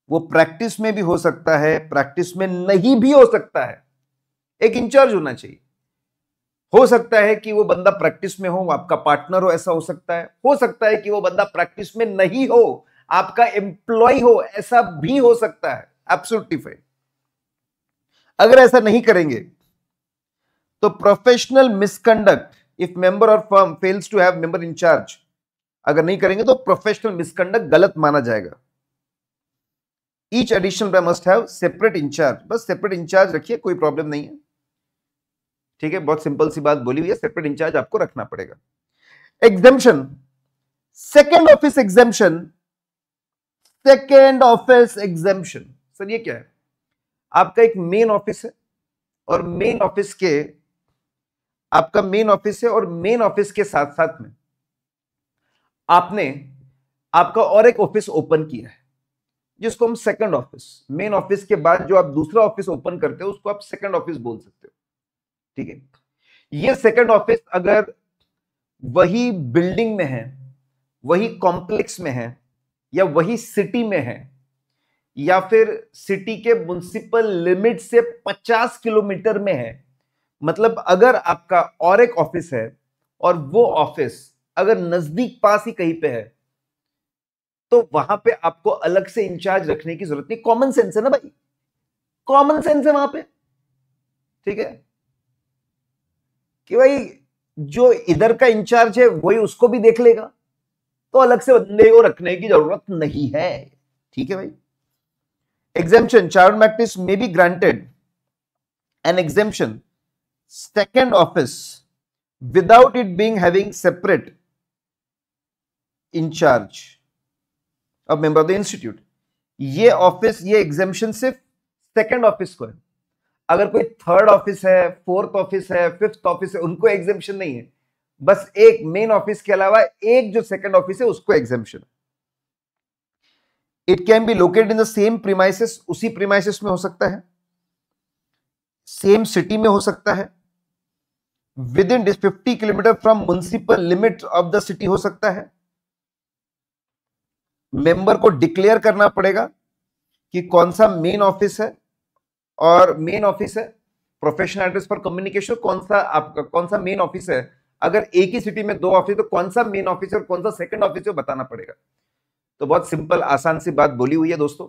वो प्रैक्टिस में भी हो सकता है प्रैक्टिस में नहीं भी हो सकता है एक इंचार्ज होना चाहिए हो सकता है कि वो बंदा प्रैक्टिस में हो आपका पार्टनर हो ऐसा हो सकता है हो सकता है कि वो बंदा प्रैक्टिस में नहीं हो आपका एम्प्लॉय हो ऐसा भी हो सकता है एब्सोल्युटली फाइन अगर ऐसा नहीं करेंगे तो प्रोफेशनल मिसकंडक्ट इफ मेंबर और firm fails to have member incharge अगर नहीं करेंगे तो प्रोफेशनल मिसकंडक्ट गलत माना जाएगा each additional must have separate incharge बस सेपरेट इंचार्ज रखिए कोई प्रॉब्लम नहीं है ठीक है बहुत सिंपल सी बात बोली हुई है सेपरेट इंचार्ज आपको रखना पड़ेगा exemption second office exemption second office exemption sir ये क्या है आपका एक मेन ऑफिस है और मेन ऑफिस के आपका मेन ऑफिस है और मेन ऑफिस के साथ साथ में आपने आपका और एक ऑफिस ओपन किया है जिसको हम सेकंड ऑफिस मेन ऑफिस के बाद जो आप दूसरा ऑफिस ओपन करते हो उसको आप सेकंड ऑफिस बोल सकते हो ठीक है ये सेकंड ऑफिस अगर वही बिल्डिंग में है वही कॉम्प्लेक्स में है या वही सिटी में है या फिर सिटी के म्यूनसिपल लिमिट से 50 किलोमीटर में है मतलब अगर आपका और एक ऑफिस है और वो ऑफिस अगर नजदीक पास ही कहीं पे है तो वहां पे आपको अलग से इंचार्ज रखने की जरूरत नहीं कॉमन सेंस है ना भाई कॉमन सेंस है वहां पे ठीक है कि भाई जो इधर का इंचार्ज है वही उसको भी देख लेगा तो अलग से बंदे को रखने की जरूरत नहीं है ठीक है भाई एग्जेपन चार matrix may be granted an exemption second office without it being having separate incharge अब मेंबर ऑफ द इंस्टीट्यूट ये ऑफिस ये एग्जेपन सिर्फ सेकेंड ऑफिस को है अगर कोई थर्ड ऑफिस है फोर्थ ऑफिस है फिफ्थ ऑफिस है उनको एग्जेपन नहीं है बस एक मेन ऑफिस के अलावा एक जो सेकंड ऑफिस है उसको exemption it can be located in the same premises उसी प्रीमाइसिस में हो सकता है सेम सिटी में हो सकता है with within fifty kilometre from municipal limit of the city हो सकता है मेंबर को डिक्लेयर करना पड़ेगा कि कौन सा मेन ऑफिस है और मेन ऑफिस है प्रोफेशनल एड्रेस पर कम्युनिकेशन कौन सा आपका कौन सा मेन ऑफिस है अगर एक ही सिटी में दो ऑफिस तो कौन सा मेन ऑफिस और कौन सा सेकंड ऑफिस है बताना पड़ेगा तो बहुत सिंपल आसान सी बात बोली हुई है दोस्तों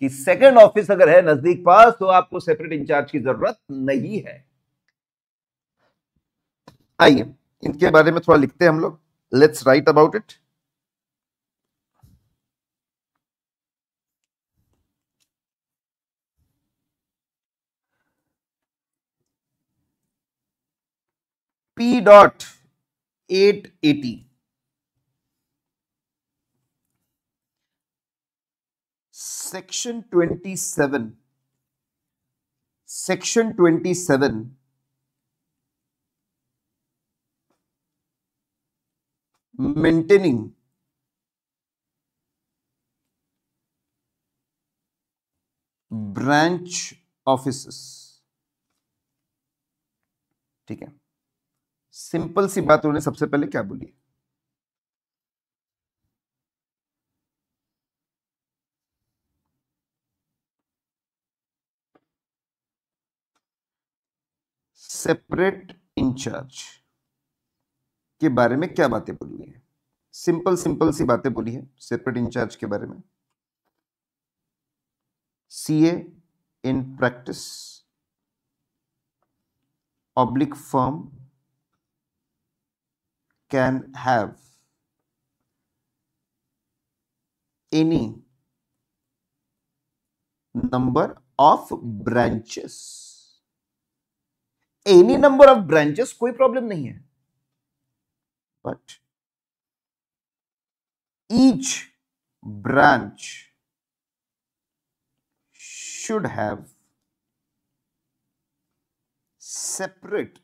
कि सेकंड ऑफिस अगर है नजदीक पास तो आपको सेपरेट इंचार्ज की जरूरत नहीं है आइए इनके बारे में थोड़ा लिखते हैं हम लोग let's write about it P dot 880. Section 27. Section 27 maintaining branch offices ठीक है सिंपल सी बात उन्होंने सबसे पहले क्या बोली सेपरेट इंचार्ज के बारे में क्या बातें बोली है सिंपल सिंपल सी बातें बोली है सेपरेट इंचार्ज के बारे में सीए इन प्रैक्टिस ऑब्लिक form can have any number of branches any number of branches कोई प्रॉब्लम नहीं है but each branch should have separate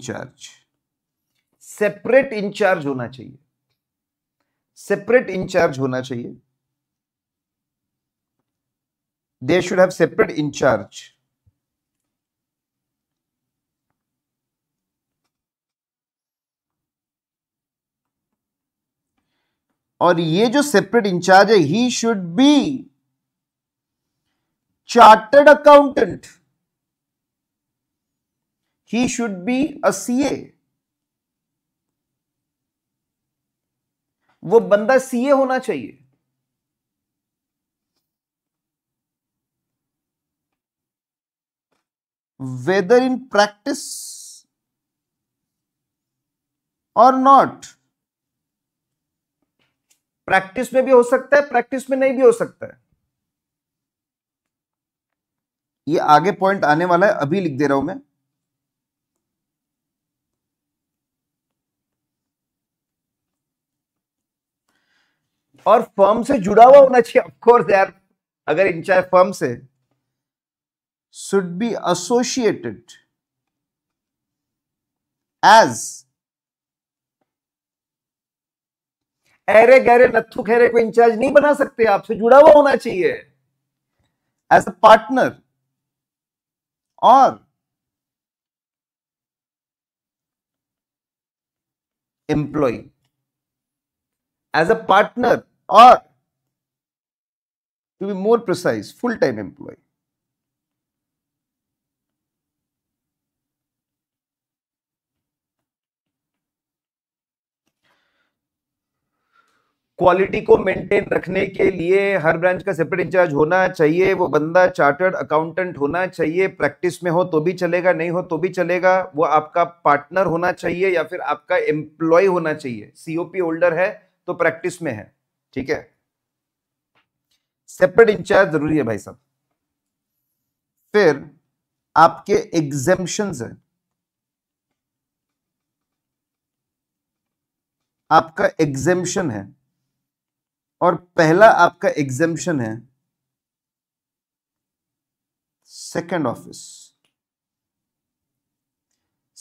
incharge separate incharge होना चाहिए सेपरेट इंचार्ज होना चाहिए they should have separate incharge और ये जो सेपरेट इंचार्ज है he should be chartered accountant He should be a CA. वो बंदा सीए होना चाहिए वेदर इन प्रैक्टिस और नॉट प्रैक्टिस में भी हो सकता है प्रैक्टिस में नहीं भी हो सकता है ये आगे पॉइंट आने वाला है अभी लिख दे रहा हूं मैं और फर्म से जुड़ा हुआ होना चाहिए ऑफकोर्स यार अगर इंचार्ज फर्म से शुड बी एसोसिएटेड एज अरे गहरे नत्थु खेरे को इंचार्ज नहीं बना सकते आपसे जुड़ा हुआ होना चाहिए एज अ पार्टनर और employ as a partner or to be more precise full time employee. Quality को मेंटेन रखने के लिए हर ब्रांच का सेपरेट इंचार्ज होना चाहिए वो बंदा चार्टर्ड अकाउंटेंट होना चाहिए प्रैक्टिस में हो तो भी चलेगा नहीं हो तो भी चलेगा वो आपका पार्टनर होना चाहिए या फिर आपका एम्प्लॉय होना चाहिए सीओपी होल्डर है तो प्रैक्टिस में है ठीक है सेपरेट इंचार्ज जरूरी है भाई साहब फिर आपके एग्जेम्पन है आपका एग्जेम्पन है और पहला आपका एग्जेम्पन है second office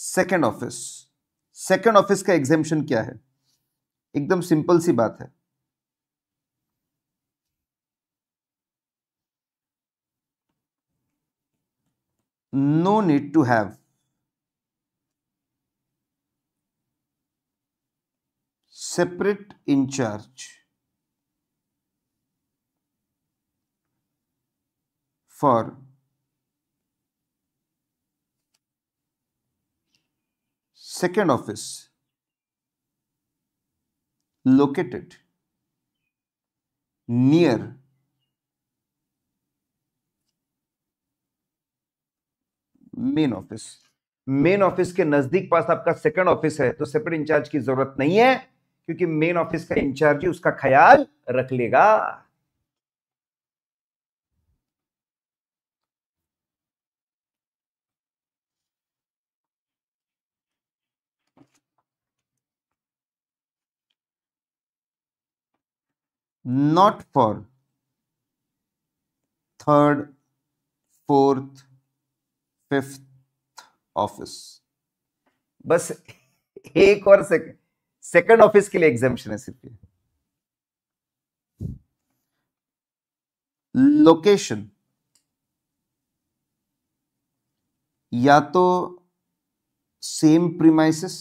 second office second office का एग्जेम्पन क्या है एकदम सिंपल सी बात है no need to have. Separate in charge. For second office located near main office main office के नजदीक पास आपका सेकंड ऑफिस है तो सेपरेट इंचार्ज की जरूरत नहीं है क्योंकि मेन ऑफिस का इंचार्ज ही उसका ख्याल रख लेगा not for third fourth fifth office बस एक और सेकंड ऑफिस के लिए एग्जामिशन है सिर्फ लोकेशन या तो सेम प्रीमाइसिस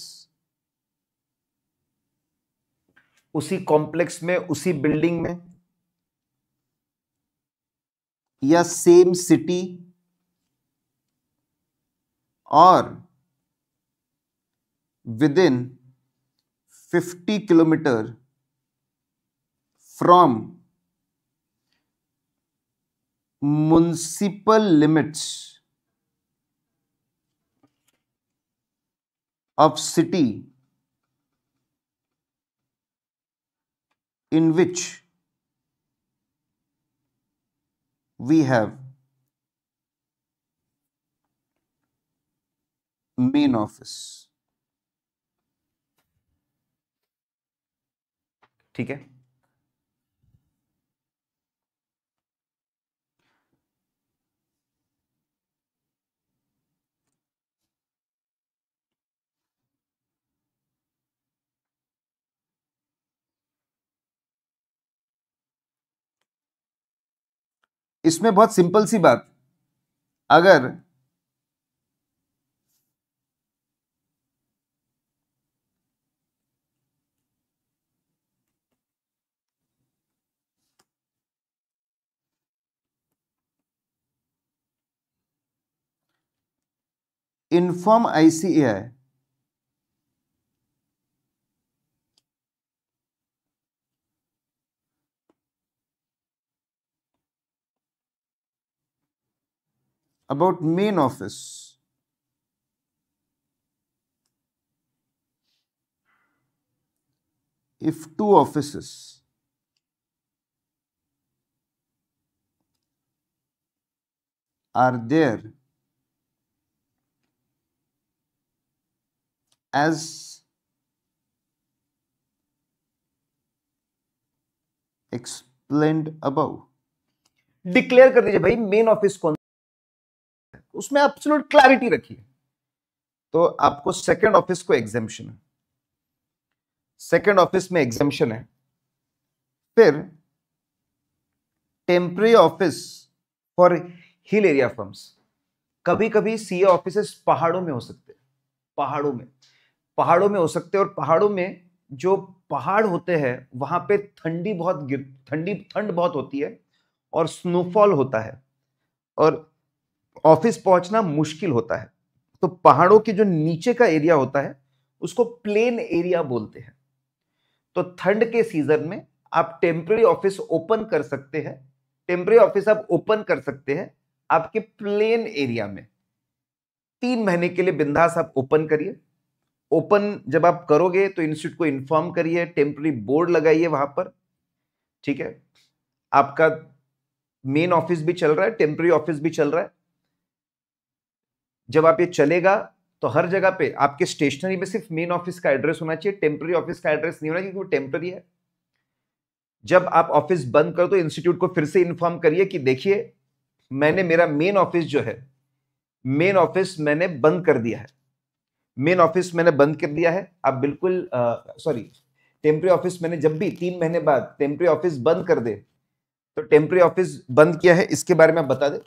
उसी कॉम्प्लेक्स में उसी बिल्डिंग में या same city or within 50 kilometer from municipal limits of city in which we have main office ठीक है इसमें बहुत सिंपल सी बात अगर inform ICAI about main office. If two offices are there as explained above declare कर दीजिए भाई मेन ऑफिस कौन उसमें एब्सोल्यूट क्लैरिटी रखिए तो आपको सेकंड ऑफिस को एग्जेम्पन है सेकेंड ऑफिस में एग्जेम्पन है फिर temporary office for hill area firms कभी कभी सीए ऑफिस पहाड़ों में हो सकते हैं पहाड़ों में पहाड़ों में हो सकते हैं और पहाड़ों में जो पहाड़ होते हैं वहाँ पे ठंडी बहुत गिर ठंडी ठंड बहुत होती है और स्नोफॉल होता है और ऑफिस पहुंचना मुश्किल होता है तो पहाड़ों के जो नीचे का एरिया होता है उसको प्लेन एरिया बोलते हैं तो ठंड के सीजन में आप टेम्प्रेरी ऑफिस ओपन कर सकते हैं टेम्प्रेरी ऑफिस आप ओपन कर सकते हैं आपके प्लेन एरिया में तीन महीने के लिए बिंदास आप ओपन करिए ओपन जब आप करोगे तो इंस्टीट्यूट को इन्फॉर्म करिए टेम्प्री बोर्ड लगाइए वहां पर ठीक है आपका मेन ऑफिस भी चल रहा है टेम्प्री ऑफिस भी चल रहा है जब आप ये चलेगा तो हर जगह पे आपके स्टेशनरी में सिर्फ मेन ऑफिस का एड्रेस होना चाहिए टेम्प्रेरी ऑफिस का एड्रेस नहीं होना चाहिए क्योंकि वो टेम्प्री है जब आप ऑफिस बंद करो तो इंस्टीट्यूट को फिर से इन्फॉर्म करिए कि देखिए मैंने मेरा मेन ऑफिस जो है मेन ऑफिस मैंने बंद कर दिया है मेन ऑफिस मैंने बंद कर दिया है आप बिल्कुल सॉरी टेम्प्री ऑफिस मैंने जब भी तीन महीने बाद टेम्प्री ऑफिस बंद कर दे तो टेम्प्री ऑफिस बंद किया है इसके बारे में आप बता दे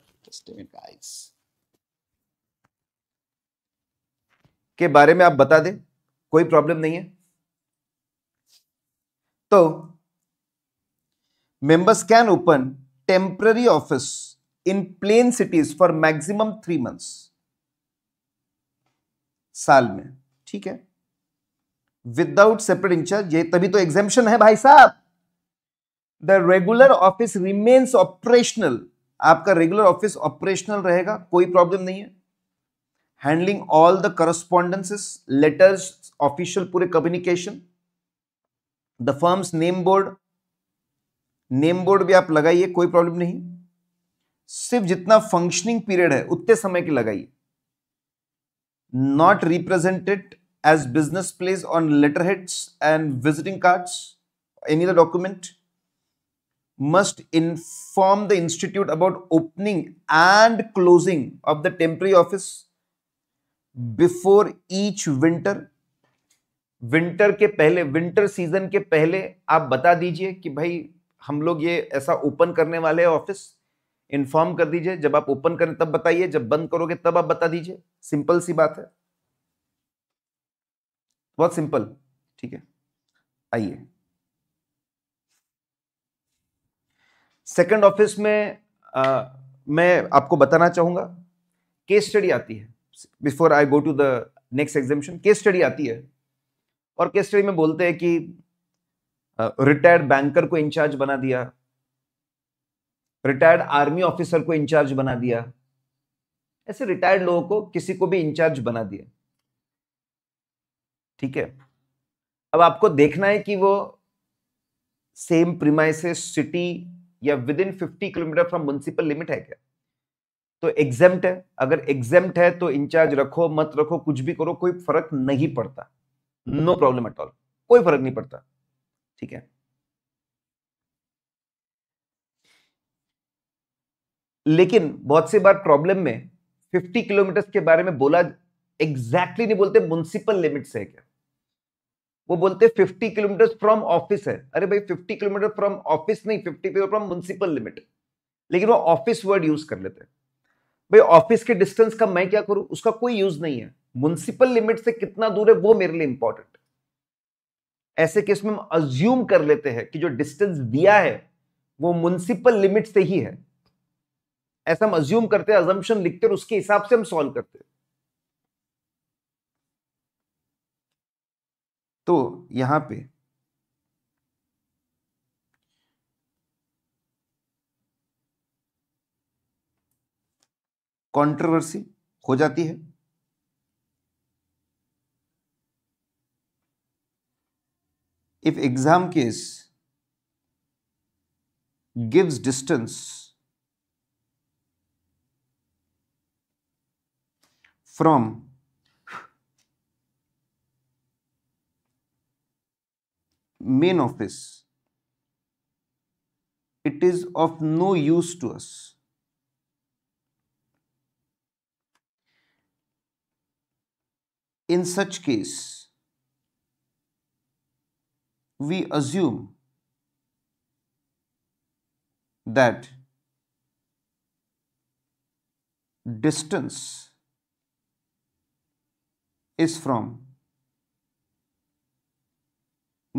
के बारे में आप बता दे कोई प्रॉब्लम नहीं है तो members can open temporary office in plain cities for maximum three months साल में ठीक है विदाउट सेपरेट इंचार्ज ये तभी तो एग्जेपन है भाई साहब the regular office remains operational आपका रेगुलर ऑफिस ऑपरेशनल रहेगा कोई प्रॉब्लम नहीं है handling all the correspondences letters official पूरे communication the firm's name board name board भी आप लगाइए कोई प्रॉब्लम नहीं सिर्फ जितना फंक्शनिंग पीरियड है उतने समय की लगाइए not represented as business place on letterheads and visiting cards, any other document, must inform the institute about opening and closing of the temporary office before each winter winter के पहले winter season के पहले आप बता दीजिए कि भाई हम लोग ये ऐसा ओपन करने वाले हैं ऑफिस इन्फॉर्म कर दीजिए जब आप ओपन करें तब बताइए जब बंद करोगे तब आप बता दीजिए सिंपल सी बात है बहुत सिंपल ठीक है आइए सेकंड ऑफिस में आ, मैं आपको बताना चाहूंगा केस स्टडी आती है before I go to the next examination case study आती है और केस स्टडी में बोलते हैं कि रिटायर्ड बैंकर को इंचार्ज बना दिया रिटायर्ड आर्मी ऑफिसर को इंचार्ज बना दिया ऐसे रिटायर्ड लोगों को किसी को भी इंचार्ज बना दिया ठीक है अब आपको देखना है कि वो सेम प्रिमाइसिस सिटी या within fifty kilometre from municipal limit है क्या तो एग्जेम्प्ट है अगर एग्जेम्प्ट है तो इंचार्ज रखो मत रखो कुछ भी करो कोई फर्क नहीं पड़ता नो प्रॉब्लम एट ऑल कोई फर्क नहीं पड़ता ठीक है लेकिन बहुत सी बार प्रॉब्लम में 50 किलोमीटर के बारे में बोला एग्जैक्टली exactly नहीं बोलते म्यूनसिपल लिमिट है क्या वो बोलते 50 किलोमीटर फ्रॉम ऑफिस है अरे भाई 50 किलोमीटर फ्रॉम ऑफिस नहीं 50 किलोमीटर फ्रॉम म्यूनसिपल लिमिट लेकिन वो ऑफिस वर्ड यूज कर लेते हैं भाई ऑफिस के डिस्टेंस का मैं क्या करूं उसका कोई यूज नहीं है म्यूनसिपल लिमिट से कितना दूर है वो मेरे लिए इंपॉर्टेंट ऐसे केस में हम अज्यूम कर लेते हैं कि जो डिस्टेंस दिया है वो म्यूनसिपल लिमिट से ही है ऐसा हम अज्यूम करते हैं अजम्पन लिखते हैं उसके हिसाब से हम सॉल्व करते हैं तो यहां पे कंट्रोवर्सी हो जाती है if exam case gives distance from main office it is of no use to us in such case we assume that distance is from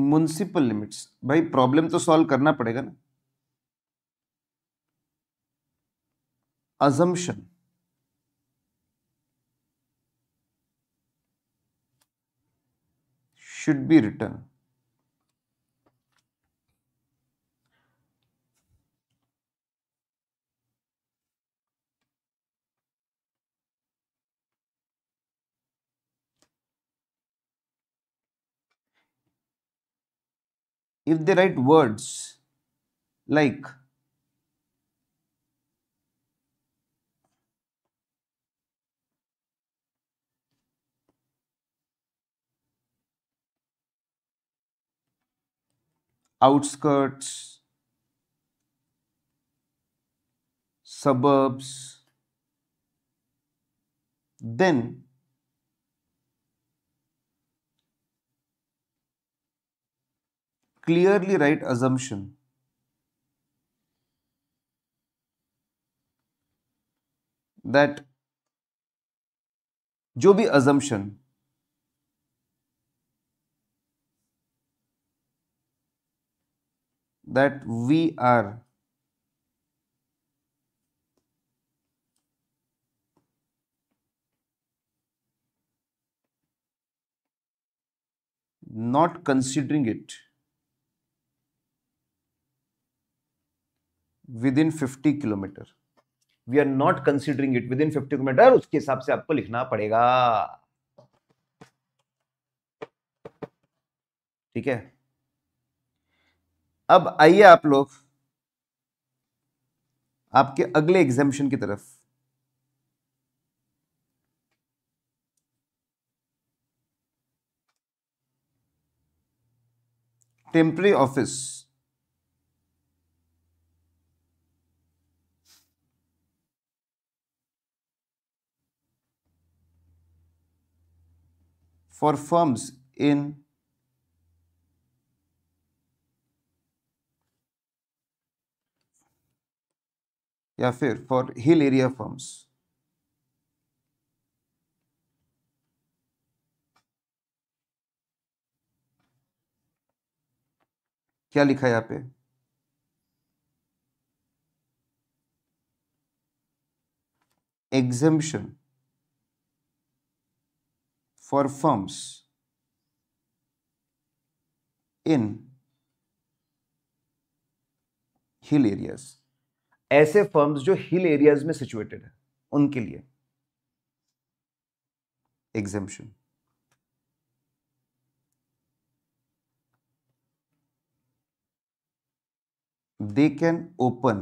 municipal limits भाई प्रॉब्लम तो सॉल्व करना पड़ेगा ना assumption should be written if they write words like outskirts, suburbs, then clearly right assumption. That जो भी assumption that we are not considering it within fifty kilometre we are not considering it within fifty kilometre उसके हिसाब से आपको लिखना पड़ेगा ठीक है अब आइए आप लोग आपके अगले एग्जामिशन की तरफ temporary office for firms in या फिर फॉर हिल एरिया फर्म्स क्या लिखा है यहाँ पे exemption for firms in hill areas ऐसे फर्म्स जो हिल एरियाज में सिचुएटेड है उनके लिए exemption they can open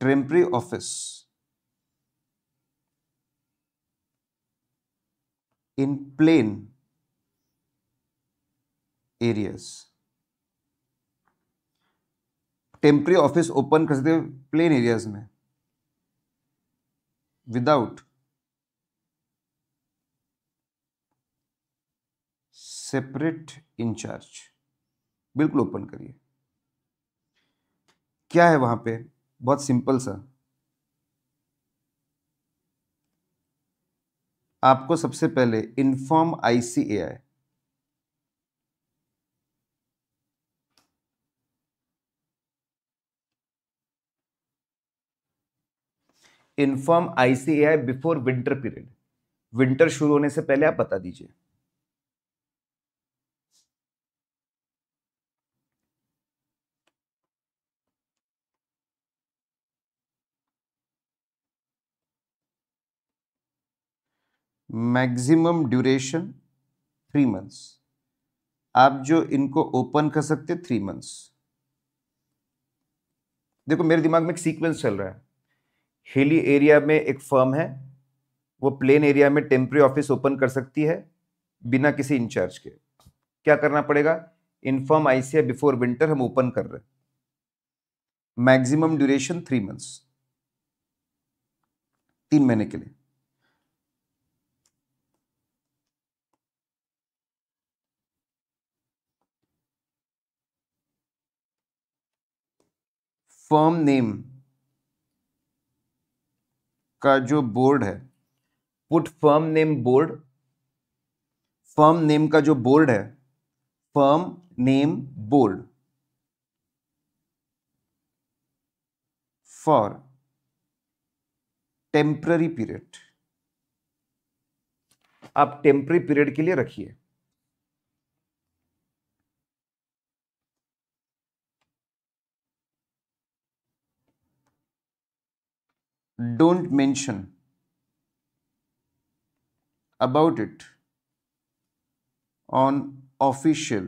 temporary office in plain areas temporary office open कर सकते प्लेन एरियाज में विदाउट सेपरेट इंचार्ज बिल्कुल ओपन करिए क्या है वहां पे बहुत सिंपल सा आपको सबसे पहले inform ICAI inform ICAI before winter period winter शुरू होने से पहले आप बता दीजिए मैक्सिमम ड्यूरेशन थ्री मंथ्स आप जो इनको ओपन कर सकते थ्री मंथ्स देखो मेरे दिमाग में एक सीक्वेंस चल रहा है हिली एरिया में एक फर्म है वो प्लेन एरिया में टेम्प्रेरी ऑफिस ओपन कर सकती है बिना किसी इंचार्ज के क्या करना पड़ेगा इनफॉर्म आईसीआई बिफोर विंटर हम ओपन कर रहे मैक्सिमम ड्यूरेशन थ्री मंथ्स तीन महीने के लिए फर्म नेम का जो बोर्ड है put firm name board firm name का जो बोर्ड है firm name board for temporary period आप टेम्प्ररी पीरियड के लिए रखिए don't mention about it on official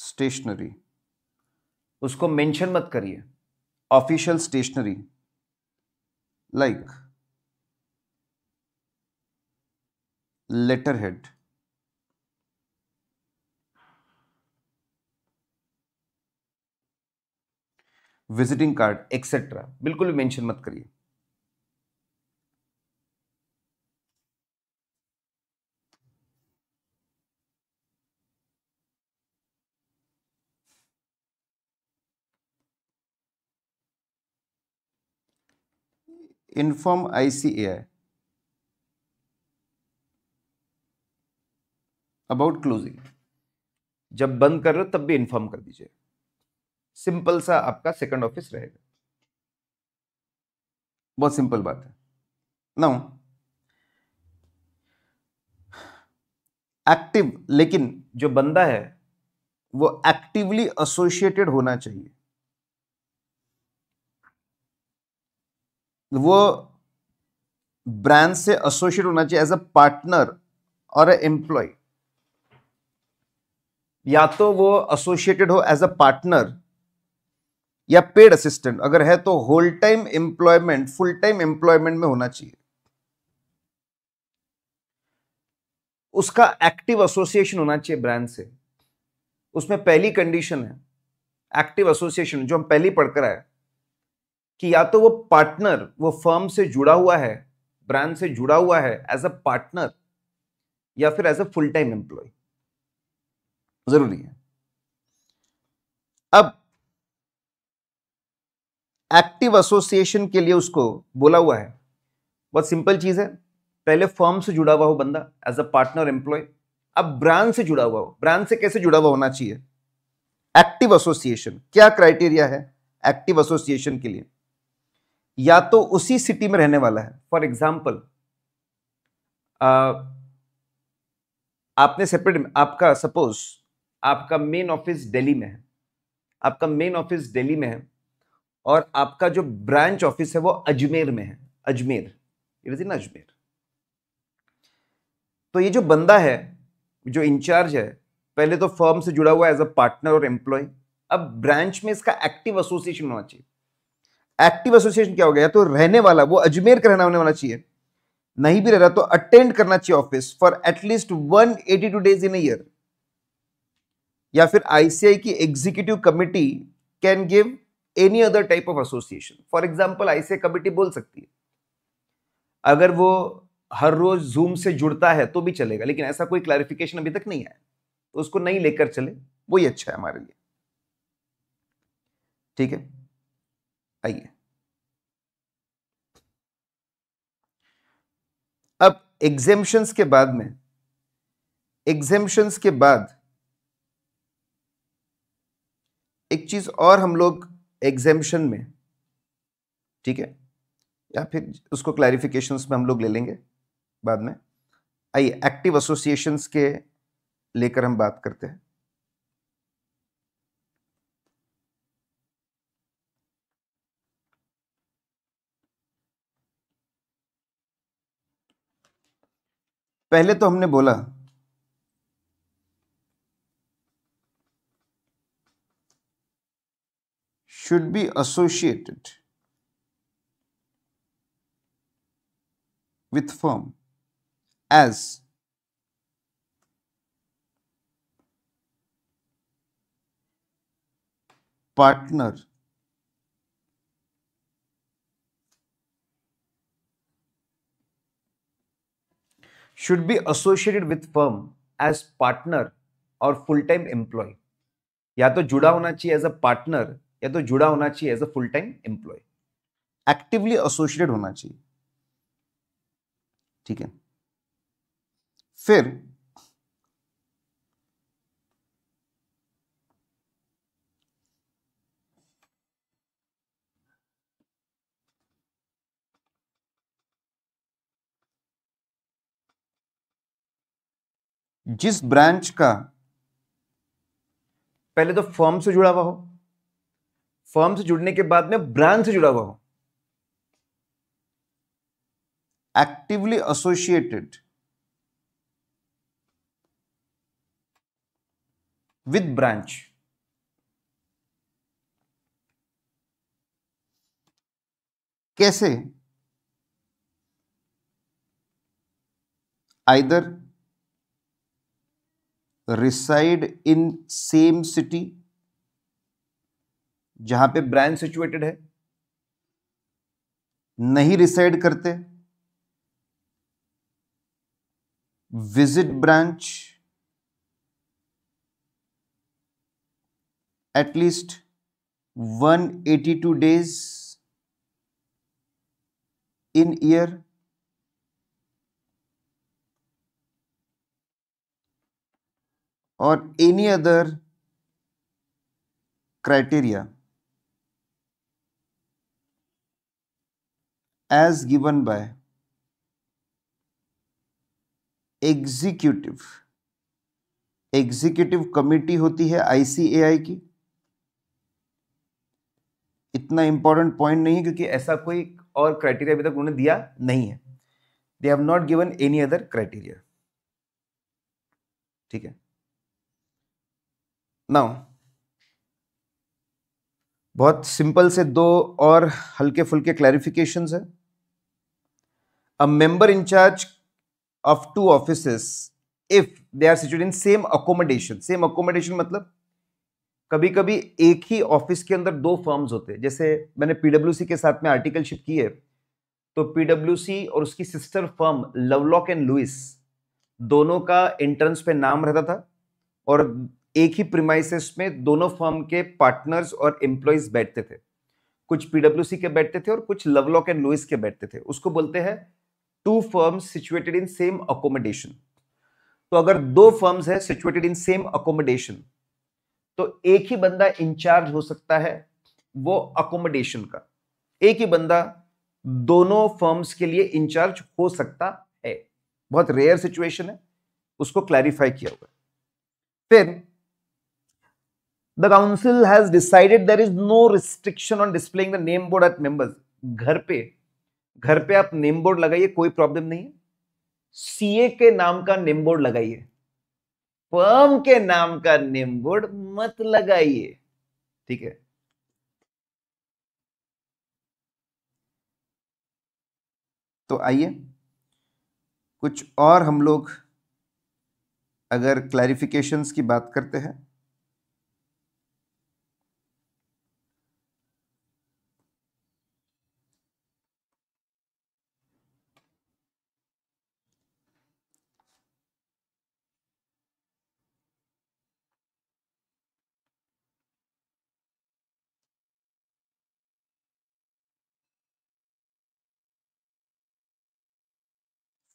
stationery उसको मेंशन मत करिए official stationery like letter head visiting card etcetera बिल्कुल भी मेंशन मत करिए इन्फॉर्म आईसीएआई अबाउट क्लोजिंग जब बंद कर रहे हो तब भी इन्फॉर्म कर दीजिए सिंपल सा आपका सेकंड ऑफिस रहेगा बहुत सिंपल बात है नाउ एक्टिव लेकिन जो बंदा है वो एक्टिवली एसोसिएटेड होना चाहिए वो ब्रांड से एसोसिएट होना चाहिए एज अ पार्टनर और अ एम्प्लॉय या तो वो एसोसिएटेड हो एज अ पार्टनर या पेड असिस्टेंट अगर है तो whole time employment full time employment में होना चाहिए उसका एक्टिव एसोसिएशन होना चाहिए ब्रांड से उसमें पहली कंडीशन है एक्टिव एसोसिएशन जो हम पहली पढ़कर आए कि या तो वो पार्टनर वो फर्म से जुड़ा हुआ है ब्रांड से जुड़ा हुआ है एज अ पार्टनर या फिर as a full time employ जरूरी है अब एक्टिव एसोसिएशन के लिए उसको बोला हुआ है बहुत सिंपल चीज़ है पहले फर्म से जुड़ा हुआ हो बंदा एज अ पार्टनर एम्प्लॉय अब ब्रांड से जुड़ा हुआ हो ब्रांड से कैसे जुड़ा हुआ होना चाहिए एक्टिव एसोसिएशन क्या क्राइटेरिया है एक्टिव एसोसिएशन के लिए या तो उसी सिटी में रहने वाला है फॉर एग्जाम्पल आपने सेपरेट आपका सपोज आपका मेन ऑफिस दिल्ली में है आपका मेन ऑफिस दिल्ली में है और आपका जो ब्रांच ऑफिस है वो अजमेर में है Ajmer it is in Ajmer तो ये जो बंदा है जो इंचार्ज है पहले तो फर्म से जुड़ा हुआ है एज अ पार्टनर और एम्प्लॉय अब ब्रांच में इसका एक्टिव एसोसिएशन होना चाहिए एक्टिव एसोसिएशन क्या हो गया तो रहने वाला वो अजमेर का रहना होने वाला चाहिए नहीं भी रह रहा तो अटेंड करना चाहिए office for at least one eighty two days in year या फिर आईसीआई की executive committee can give any other type of association for example ऐसे कमिटी बोल सकती है अगर वो हर रोज जूम से जुड़ता है तो भी चलेगा लेकिन ऐसा कोई क्लैरिफिकेशन अभी तक नहीं आया तो उसको नहीं लेकर चले वही अच्छा है हमारे लिए ठीक है आइए अब एग्जेम्पन्स के बाद में एग्जेम्पन्स के बाद एक चीज और हम लोग एग्जेम्पन में ठीक है या फिर उसको क्लैरिफिकेशन में हम लोग ले लेंगे बाद में आइए एक्टिव एसोसिएशन के लेकर हम बात करते हैं पहले तो हमने बोला should be associated with firm as partner should be associated with firm as partner or full-time employee या तो जुड़ा होना चाहिए एज अ पार्टनर या तो जुड़ा होना चाहिए as a full time employ actively associated होना चाहिए ठीक है फिर जिस ब्रांच का पहले तो फर्म से जुड़ा हुआ हो फर्म से जुड़ने के बाद में ब्रांड से जुड़ा हुआ हूं एक्टिवली एसोसिएटेड विद ब्रांच कैसे either reside in same city जहां पे ब्रांच सिचुएटेड है नहीं रिसाइड करते visit branch at least 182 days in year और any other criteria as given by executive executive committee होती है आईसीएआई की इतना इंपॉर्टेंट पॉइंट नहीं है क्योंकि ऐसा कोई और क्राइटेरिया अभी तक उन्होंने दिया नहीं है they have not given any other criteria ठीक है नाउ बहुत सिंपल से दो और हल्के फुल्के क्लैरिफिकेशंस है a member in charge of two offices if they are situated in same accommodation same accommodation मतलब कभी कभी एक ही ऑफिस के अंदर दो फर्म्स होते हैं जैसे मैंने पीडब्ल्यू के साथ में आर्टिकलशिप की है तो पीडब्ल्यू और उसकी sister firm Lovelock and Lewis दोनों का एंट्रेंस पे नाम रहता था और एक ही प्रीमाइसेस में दोनों फर्म के पार्टनर्स और एम्प्लॉयज बैठते थे कुछ पीडब्ल्यूसी के बैठते थे और कुछ लवलॉक एंड लुइस के बैठते थे उसको बोलते हैं two firm situated in same accommodation तो अगर दो फर्म्स है सिचुएटेड इन सेम अकोमोडेशन तो एक ही बंदा इंचार्ज हो सकता है वो अकोमोडेशन का एक ही बंदा दोनों फर्म्स के लिए इंचार्ज हो सकता है बहुत रेयर सिचुएशन है उसको क्लैरिफाई किया हुआ फिर the council has decided there is no restriction on displaying the name board at members घर पे घर पे आप नेम बोर्ड लगाइए कोई प्रॉब्लम नहीं है सीए के नाम का नेम बोर्ड लगाइए फर्म के नाम का नेम बोर्ड मत लगाइए ठीक है तो आइए कुछ और हम लोग अगर क्लैरिफिकेशंस की बात करते हैं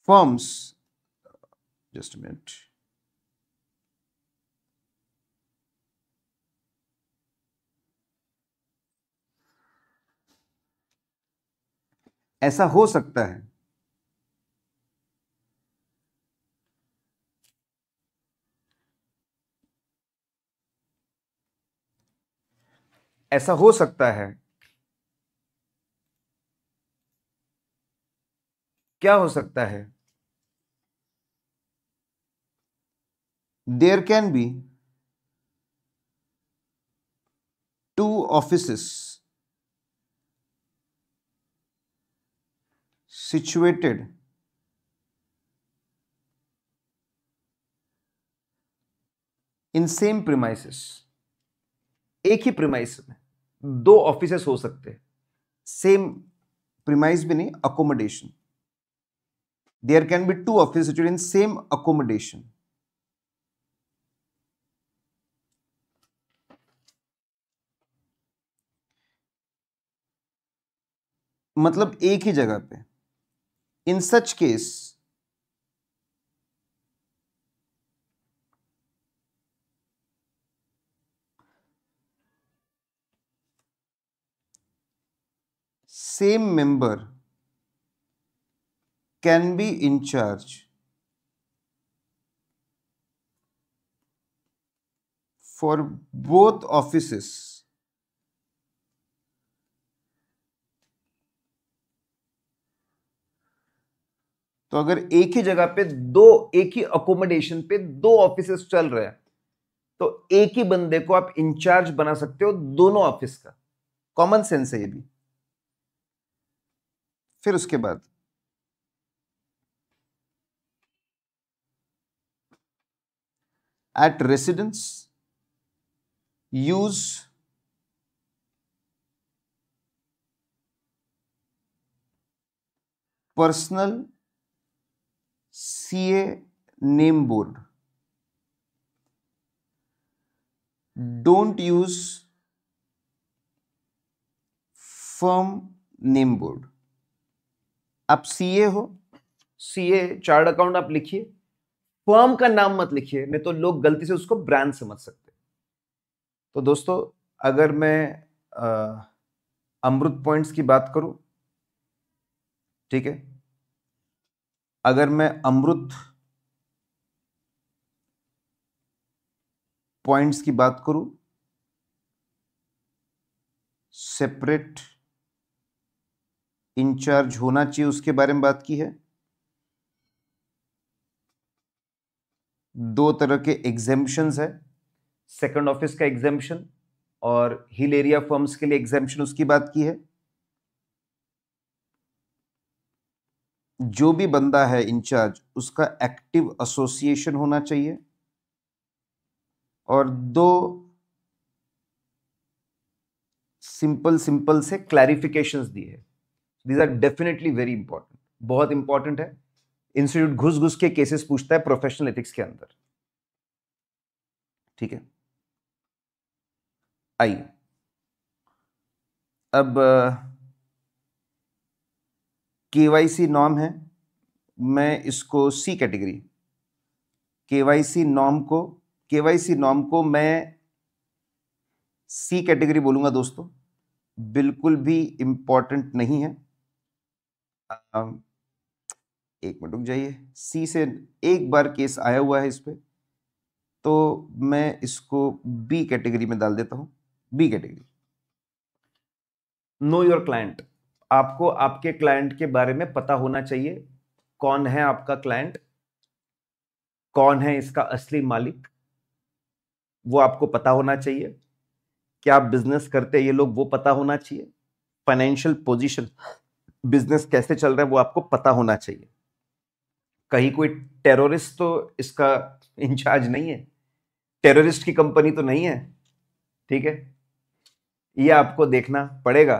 firms, just a minute. ऐसा हो सकता है ऐसा हो सकता है क्या हो सकता है there can be two offices situated in same premises एक ही प्रिमाइस में दो ऑफिस हो सकते हैं सेम प्रिमाइस भी नहीं accommodation there can be two office in same accommodation मतलब एक ही जगह पे in such case same member can be in charge for both offices तो अगर एक ही जगह पे दो एक ही अकोमोडेशन पे दो ऑफिस चल रहे हैं तो एक ही बंदे को आप इंचार्ज बना सकते हो दोनों ऑफिस का कॉमन सेंस है ये भी फिर उसके बाद at residence use personal C A name board don't use firm name board आप सी ए हो सी ए चार्ट अकाउंट आप लिखिए फर्म का नाम मत लिखिए नहीं तो लोग गलती से उसको ब्रांड समझ सकते तो दोस्तों अगर मैं अमृत पॉइंट्स की बात करूं ठीक है अगर मैं अमृत पॉइंट्स की बात करूं सेपरेट इंचार्ज होना चाहिए उसके बारे में बात की है दो तरह के एग्जेम्पन्स है सेकंड ऑफिस का एग्जेम्पन और हिल एरिया फर्म्स के लिए एग्जेम्पन उसकी बात की है जो भी बंदा है इंचार्ज उसका एक्टिव एसोसिएशन होना चाहिए और दो सिंपल सिंपल से क्लैरिफिकेशन दिए है these are definitely very important बहुत इंपॉर्टेंट है इंस्टीट्यूट घुस घुस के केसेस पूछता है प्रोफेशनल एथिक्स के अंदर ठीक है आइए अब के वाई सी नॉम है मैं इसको सी कैटेगरी के वाई सी नॉम को के वाई सी नॉम को मैं सी कैटेगरी बोलूंगा दोस्तों बिल्कुल भी इम्पॉर्टेंट नहीं है एक मिनट रुक जाइए सी से एक बार केस आया हुआ है इस पर तो मैं इसको बी कैटेगरी में डाल देता हूँ B category know your client आपको आपके क्लाइंट के बारे में पता होना चाहिए कौन है आपका क्लाइंट कौन है इसका असली मालिक वो आपको पता होना चाहिए क्या आप बिजनेस करते हैं ये लोग वो पता होना चाहिए फाइनेंशियल पोजीशन बिजनेस कैसे चल रहा है वो आपको पता होना चाहिए कहीं कोई टेररिस्ट तो इसका इंचार्ज नहीं है टेररिस्ट की कंपनी तो नहीं है ठीक है ये आपको देखना पड़ेगा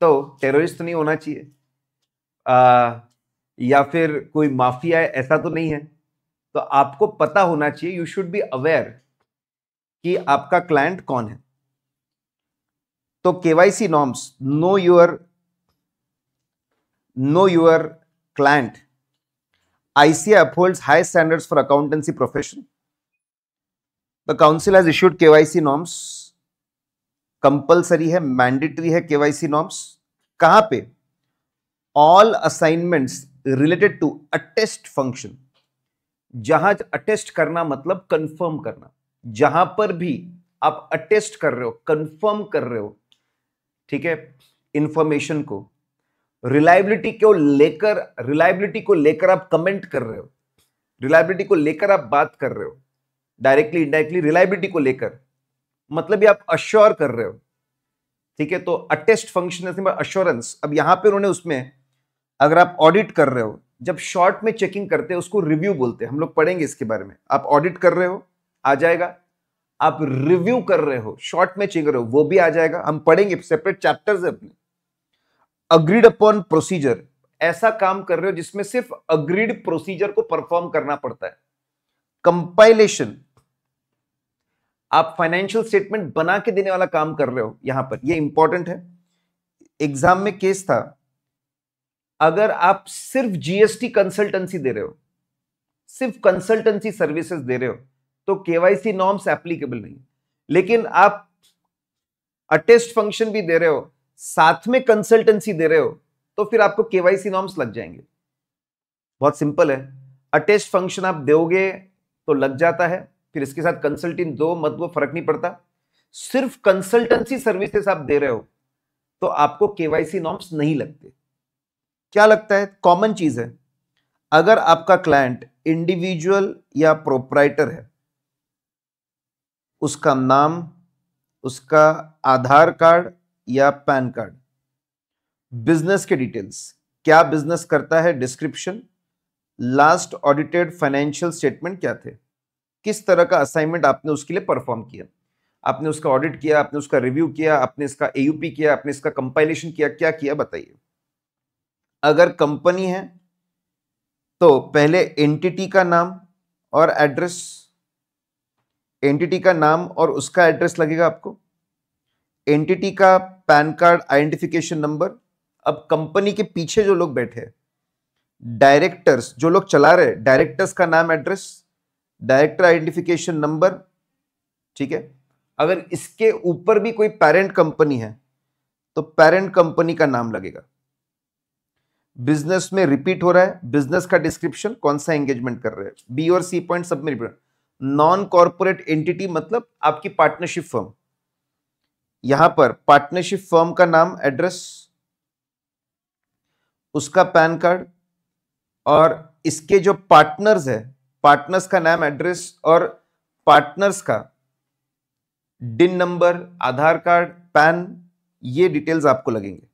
तो टेररिस्ट तो नहीं होना चाहिए या फिर कोई माफिया है ऐसा तो नहीं है तो आपको पता होना चाहिए यू शुड बी अवेयर कि आपका क्लाइंट कौन है तो KYC norms know your know your client ICI upholds high standards for accountancy profession the council has issued KYC norms compulsory है मैंडेटरी है केवाईसी नॉर्म्स कहां पे all assignments related to attest function जहां attest करना मतलब confirm करना जहां पर भी आप अटेस्ट कर रहे हो कंफर्म कर रहे हो ठीक है इंफॉर्मेशन को रिलायबिलिटी को लेकर रिलायबिलिटी को लेकर आप कमेंट कर रहे हो रिलायबिलिटी को लेकर आप बात कर रहे हो डायरेक्टली इनडायरेक्टली रिलायबिलिटी को लेकर मतलब आप अश्योर कर रहे हो ठीक है तो अटेस्ट फंक्शन अश्योरेंस अब यहां पर उन्होंने उसमें अगर आप ऑडिट कर रहे हो जब शॉर्ट में चेकिंग करते हैं उसको रिव्यू बोलते हैं हम लोग पढ़ेंगे इसके बारे में आप ऑडिट कर रहे हो आ जाएगा आप रिव्यू कर रहे हो शॉर्ट में चेक कर रहे हो वो भी आ जाएगा हम पढ़ेंगे सेपरेट चैप्टर्स है अपने अग्रीड अपॉन प्रोसीजर ऐसा काम कर रहे हो जिसमें सिर्फ अग्रीड प्रोसीजर को परफॉर्म करना पड़ता है कंपाइलेशन आप फाइनेंशियल स्टेटमेंट बना के देने वाला काम कर रहे हो यहां पर ये इंपॉर्टेंट है एग्जाम में केस था अगर आप सिर्फ जीएसटी कंसल्टेंसी दे रहे हो सिर्फ कंसल्टेंसी सर्विसेज दे रहे हो तो केवाईसी नॉर्म्स एप्लीकेबल नहीं लेकिन आप अटेस्ट फंक्शन भी दे रहे हो साथ में कंसल्टेंसी दे रहे हो तो फिर आपको केवाईसी नॉर्म्स लग जाएंगे बहुत सिंपल है अटेस्ट फंक्शन आप दोगे तो लग जाता है फिर इसके साथ कंसल्टिंग दो मत वो फर्क नहीं पड़ता सिर्फ कंसल्टेंसी सर्विसेस आप दे रहे हो तो आपको केवाईसी नॉर्म्स नहीं लगते क्या लगता है कॉमन चीज है अगर आपका क्लाइंट इंडिविजुअल या प्रोपराइटर है उसका नाम उसका आधार कार्ड या पैन कार्ड बिजनेस के डिटेल्स क्या बिजनेस करता है description last audited financial statement क्या थे किस तरह का असाइनमेंट आपने उसके लिए परफॉर्म किया आपने उसका ऑडिट किया आपने उसका रिव्यू किया आपने इसका एयूपी किया आपने इसका कंपाइलेशन किया क्या किया बताइए अगर कंपनी है तो पहले एंटिटी का नाम और एड्रेस एंटिटी का नाम और उसका एड्रेस लगेगा आपको एंटिटी का पैन कार्ड आइडेंटिफिकेशन नंबर अब कंपनी के पीछे जो लोग बैठे डायरेक्टर्स जो लोग चला रहे डायरेक्टर्स का नाम एड्रेस डायरेक्टर आइडेंटिफिकेशन नंबर ठीक है अगर इसके ऊपर भी कोई पेरेंट कंपनी है तो पेरेंट कंपनी का नाम लगेगा बिजनेस में रिपीट हो रहा है बिजनेस का डिस्क्रिप्शन कौन सा एंगेजमेंट कर रहे हैं बी और सी पॉइंट सब में रिपीट नॉन कॉर्पोरेट एंटिटी मतलब आपकी पार्टनरशिप फर्म यहां पर पार्टनरशिप फर्म का नाम एड्रेस उसका पैन कार्ड और इसके जो पार्टनर्स है पार्टनर्स का नाम एड्रेस और पार्टनर्स का DIN number Aadhaar card PAN ये डिटेल्स आपको लगेंगे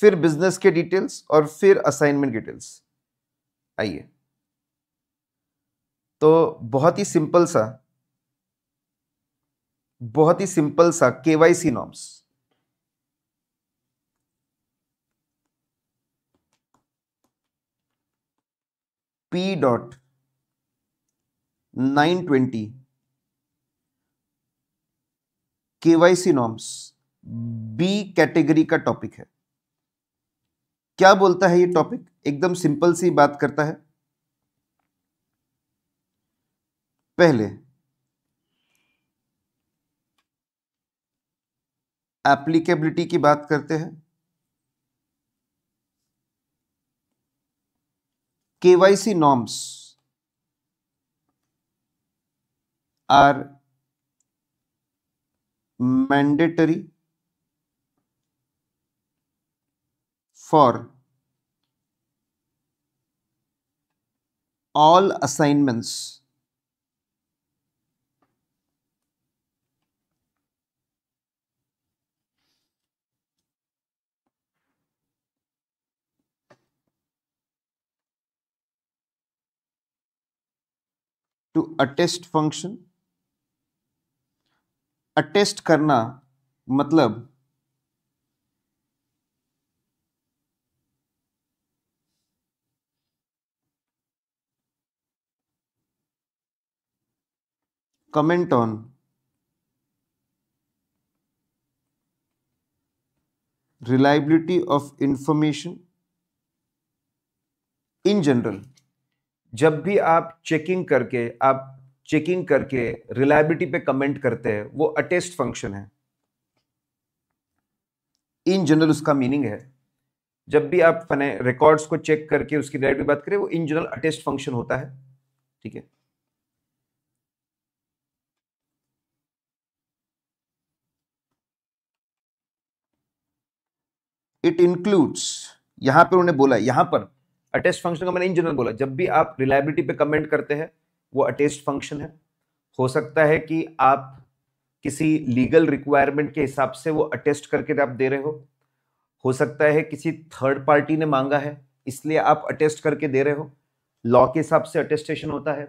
फिर बिजनेस के डिटेल्स और फिर असाइनमेंट डिटेल्स आइए तो बहुत ही सिंपल सा बहुत ही सिंपल सा KYC norms P dot nine twenty KYC norms B category का टॉपिक है क्या बोलता है ये टॉपिक एकदम सिंपल सी बात करता है पहले एप्लीकेबिलिटी की बात करते हैं KYC norms are mandatory for all assignments to attest function attest करना मतलब comment on reliability of information in general जब भी आप चेकिंग करके आप चेकिंग करके रिलायबिलिटी पे कमेंट करते हैं वो अटेस्ट फंक्शन है इन जनरल उसका मीनिंग है जब भी आप फने रिकॉर्ड्स को चेक करके उसकी रिलायबिलिटी बात करें वो इन जनरल अटेस्ट फंक्शन होता है ठीक है इट इंक्लूड्स यहां पर उन्होंने बोला यहां पर अटेस्ट फंक्शन का मैंने इन जनरल बोला जब भी आप रिलायबिलिटी पे कमेंट करते हैं वो अटेस्ट फंक्शन है हो सकता है कि आप किसी लीगल रिक्वायरमेंट के हिसाब से वो अटेस्ट करके आप दे रहे हो हो सकता है किसी थर्ड पार्टी ने मांगा है इसलिए आप अटेस्ट करके दे रहे हो लॉ के हिसाब से अटेस्टेशन होता है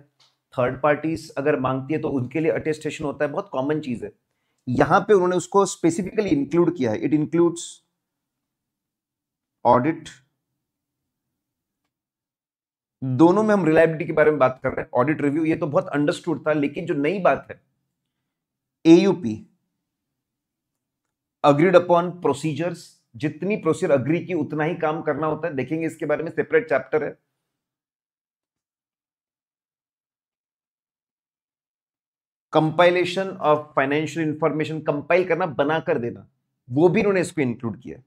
थर्ड पार्टीज अगर मांगती है तो उनके लिए अटेस्टेशन होता है बहुत कॉमन चीज़ है यहां पे उन्होंने उसको स्पेसिफिकली इंक्लूड किया है इट इंक्लूड्स ऑडिट दोनों में हम रिलायबिलिटी के बारे में बात कर रहे हैं ऑडिट रिव्यू ये तो बहुत अंडरस्टूड था लेकिन जो नई बात है एयूपी अग्रीड अपॉन प्रोसीजर्स जितनी प्रोसीजर अग्री की उतना ही काम करना होता है देखेंगे इसके बारे में सेपरेट चैप्टर है compilation of financial information compile करना बनाकर देना वो भी इन्होंने इसको इंक्लूड किया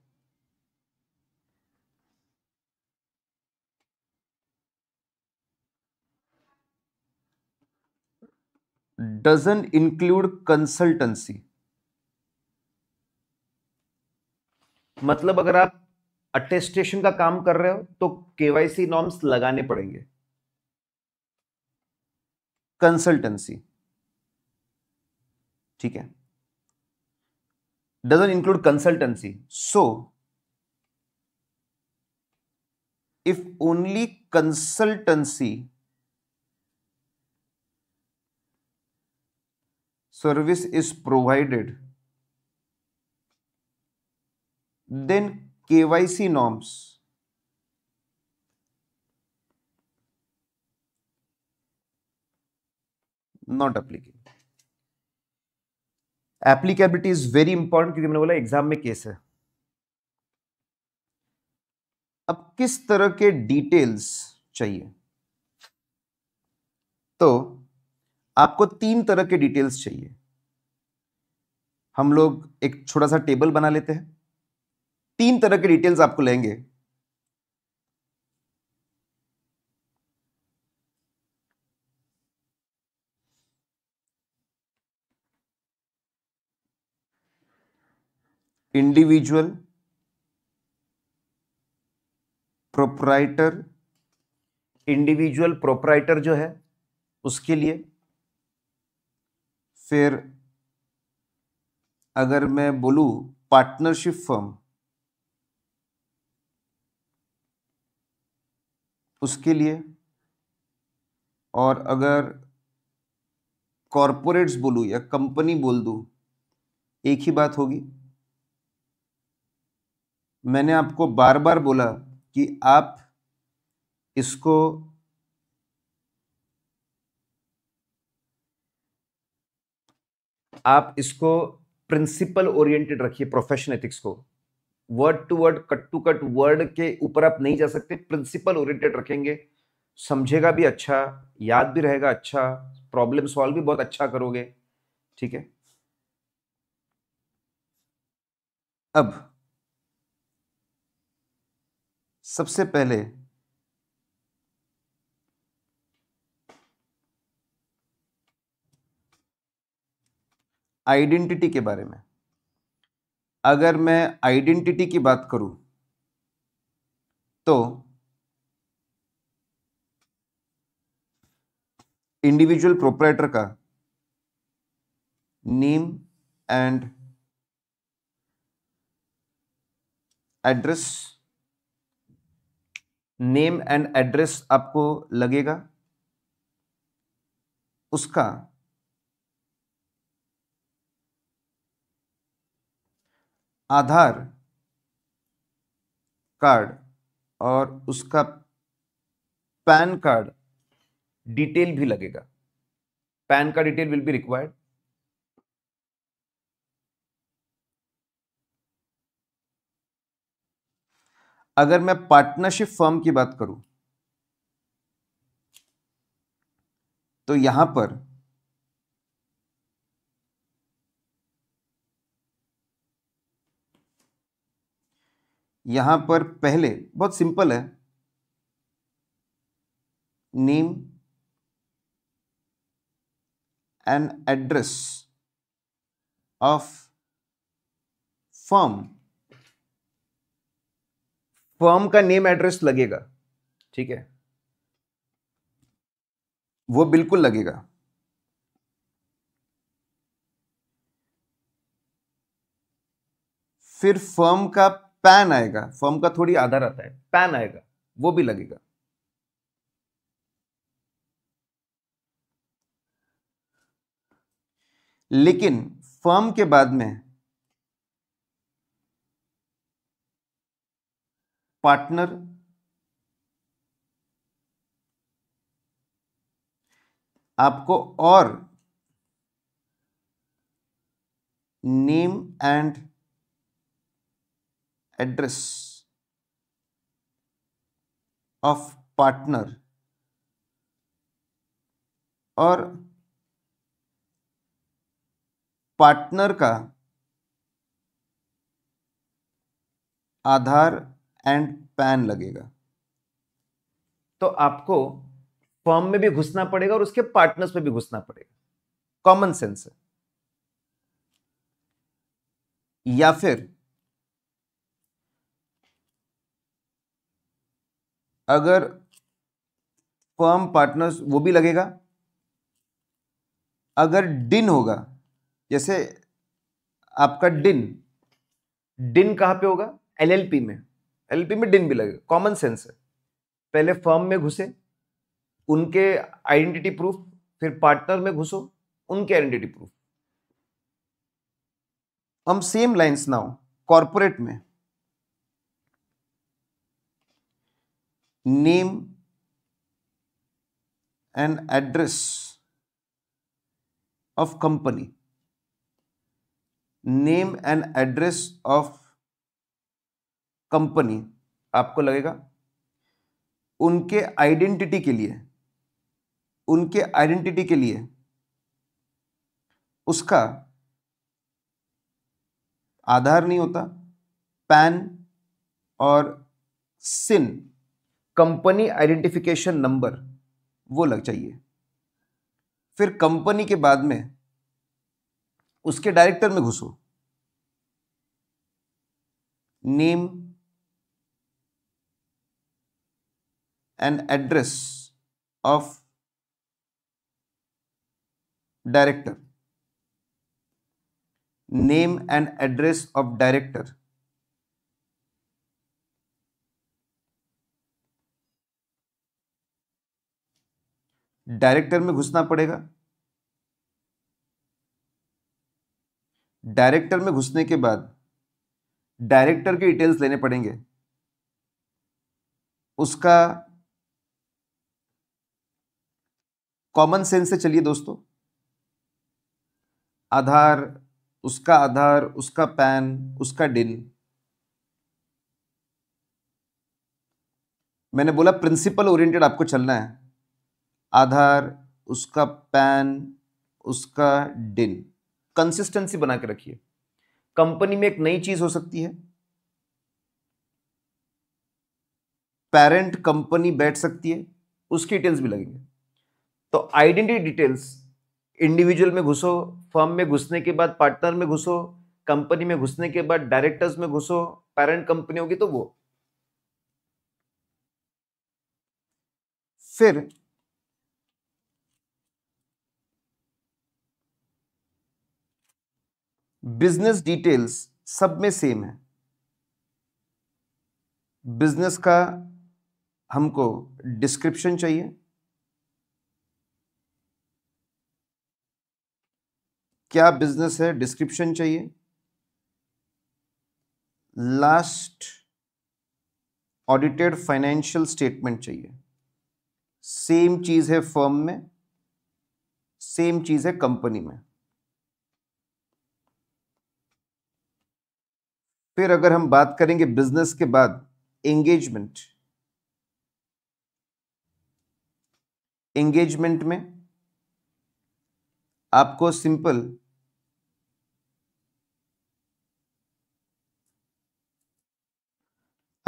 doesn't इंक्लूड कंसल्टेंसी मतलब अगर आप अटेस्टेशन का काम कर रहे हो तो केवाईसी नॉर्म्स लगाने पड़ेंगे कंसल्टेंसी ठीक है doesn't include consultancy so if only consultancy service is provided then KYC norms not applicable applicability is very important क्योंकि मैंने बोला एग्जाम में केस है अब किस तरह के डिटेल्स चाहिए तो आपको तीन तरह के डिटेल्स चाहिए हम लोग एक छोटा सा टेबल बना लेते हैं तीन तरह के डिटेल्स आपको लेंगे इंडिविजुअल प्रोपराइटर इंडिविजुअल प्रोपराइटर जो है उसके लिए फिर अगर मैं बोलू पार्टनरशिप फर्म उसके लिए और अगर कॉरपोरेट्स बोलू या कंपनी बोल दू एक ही बात होगी मैंने आपको बार बार बोला कि आप इसको आप इसको प्रिंसिपल ओरिएंटेड रखिए प्रोफेशन एथिक्स को word to word cut to cut word के ऊपर आप नहीं जा सकते प्रिंसिपल ओरिएंटेड रखेंगे समझेगा भी अच्छा याद भी रहेगा अच्छा प्रॉब्लम सॉल्व भी बहुत अच्छा करोगे ठीक है अब सबसे पहले आइडेंटिटी के बारे में अगर मैं आइडेंटिटी की बात करूं तो इंडिविजुअल प्रोपराइटर का name and address name and address आपको लगेगा उसका आधार कार्ड और उसका पैन कार्ड डिटेल भी लगेगा PAN card detail will be required अगर मैं पार्टनरशिप फर्म की बात करूं तो यहां पर यहां पर पहले बहुत सिंपल है name and address of firm firm का नेम एड्रेस लगेगा ठीक है वो बिल्कुल लगेगा फिर फर्म का पैन आएगा फॉर्म का थोड़ी आधार आता है पैन आएगा वो भी लगेगा लेकिन फॉर्म के बाद में पार्टनर आपको और name and address of partner और पार्टनर का आधार एंड पैन लगेगा तो आपको फॉर्म में भी घुसना पड़ेगा और उसके पार्टनर्स में भी घुसना पड़ेगा कॉमन सेंस है या फिर अगर फर्म पार्टनर्स वो भी लगेगा अगर डिन होगा जैसे आपका डिन डिन कहाँ पे होगा एलएलपी में एलएलपी में डिन भी लगेगा कॉमन सेंस है पहले फर्म में घुसे उनके आइडेंटिटी प्रूफ फिर पार्टनर में घुसो उनके आइडेंटिटी प्रूफ हम सेम लाइंस नाउ कॉरपोरेट में name and address of company name and address of company आपको लगेगा उनके आइडेंटिटी के लिए उनके आइडेंटिटी के लिए उसका आधार नहीं होता पैन और सिन कंपनी आइडेंटिफिकेशन नंबर वो लग चाहिए फिर कंपनी के बाद में उसके डायरेक्टर में घुसो name and address of director name and address of director director में घुसना पड़ेगा डायरेक्टर में घुसने के बाद डायरेक्टर के डिटेल्स लेने पड़ेंगे उसका कॉमन सेंस से चलिए दोस्तों आधार उसका आधार उसका पैन उसका डिन मैंने बोला प्रिंसिपल ओरिएंटेड आपको चलना है आधार उसका पैन उसका डिन कंसिस्टेंसी बना के रखिए कंपनी में एक नई चीज हो सकती है पेरेंट कंपनी बैठ सकती है उसकी डिटेल्स भी लगेंगे तो आइडेंटिटी डिटेल्स इंडिविजुअल में घुसो फर्म में घुसने के बाद पार्टनर में घुसो कंपनी में घुसने के बाद डायरेक्टर्स में घुसो पेरेंट कंपनी होगी तो वो फिर बिजनेस डिटेल्स सब में सेम है बिजनेस का हमको डिस्क्रिप्शन चाहिए क्या बिजनेस है डिस्क्रिप्शन चाहिए लास्ट ऑडिटेड फाइनेंशियल स्टेटमेंट चाहिए सेम चीज़ है फर्म में सेम चीज़ है कंपनी में फिर अगर हम बात करेंगे बिजनेस के बाद एंगेजमेंट एंगेजमेंट में आपको सिंपल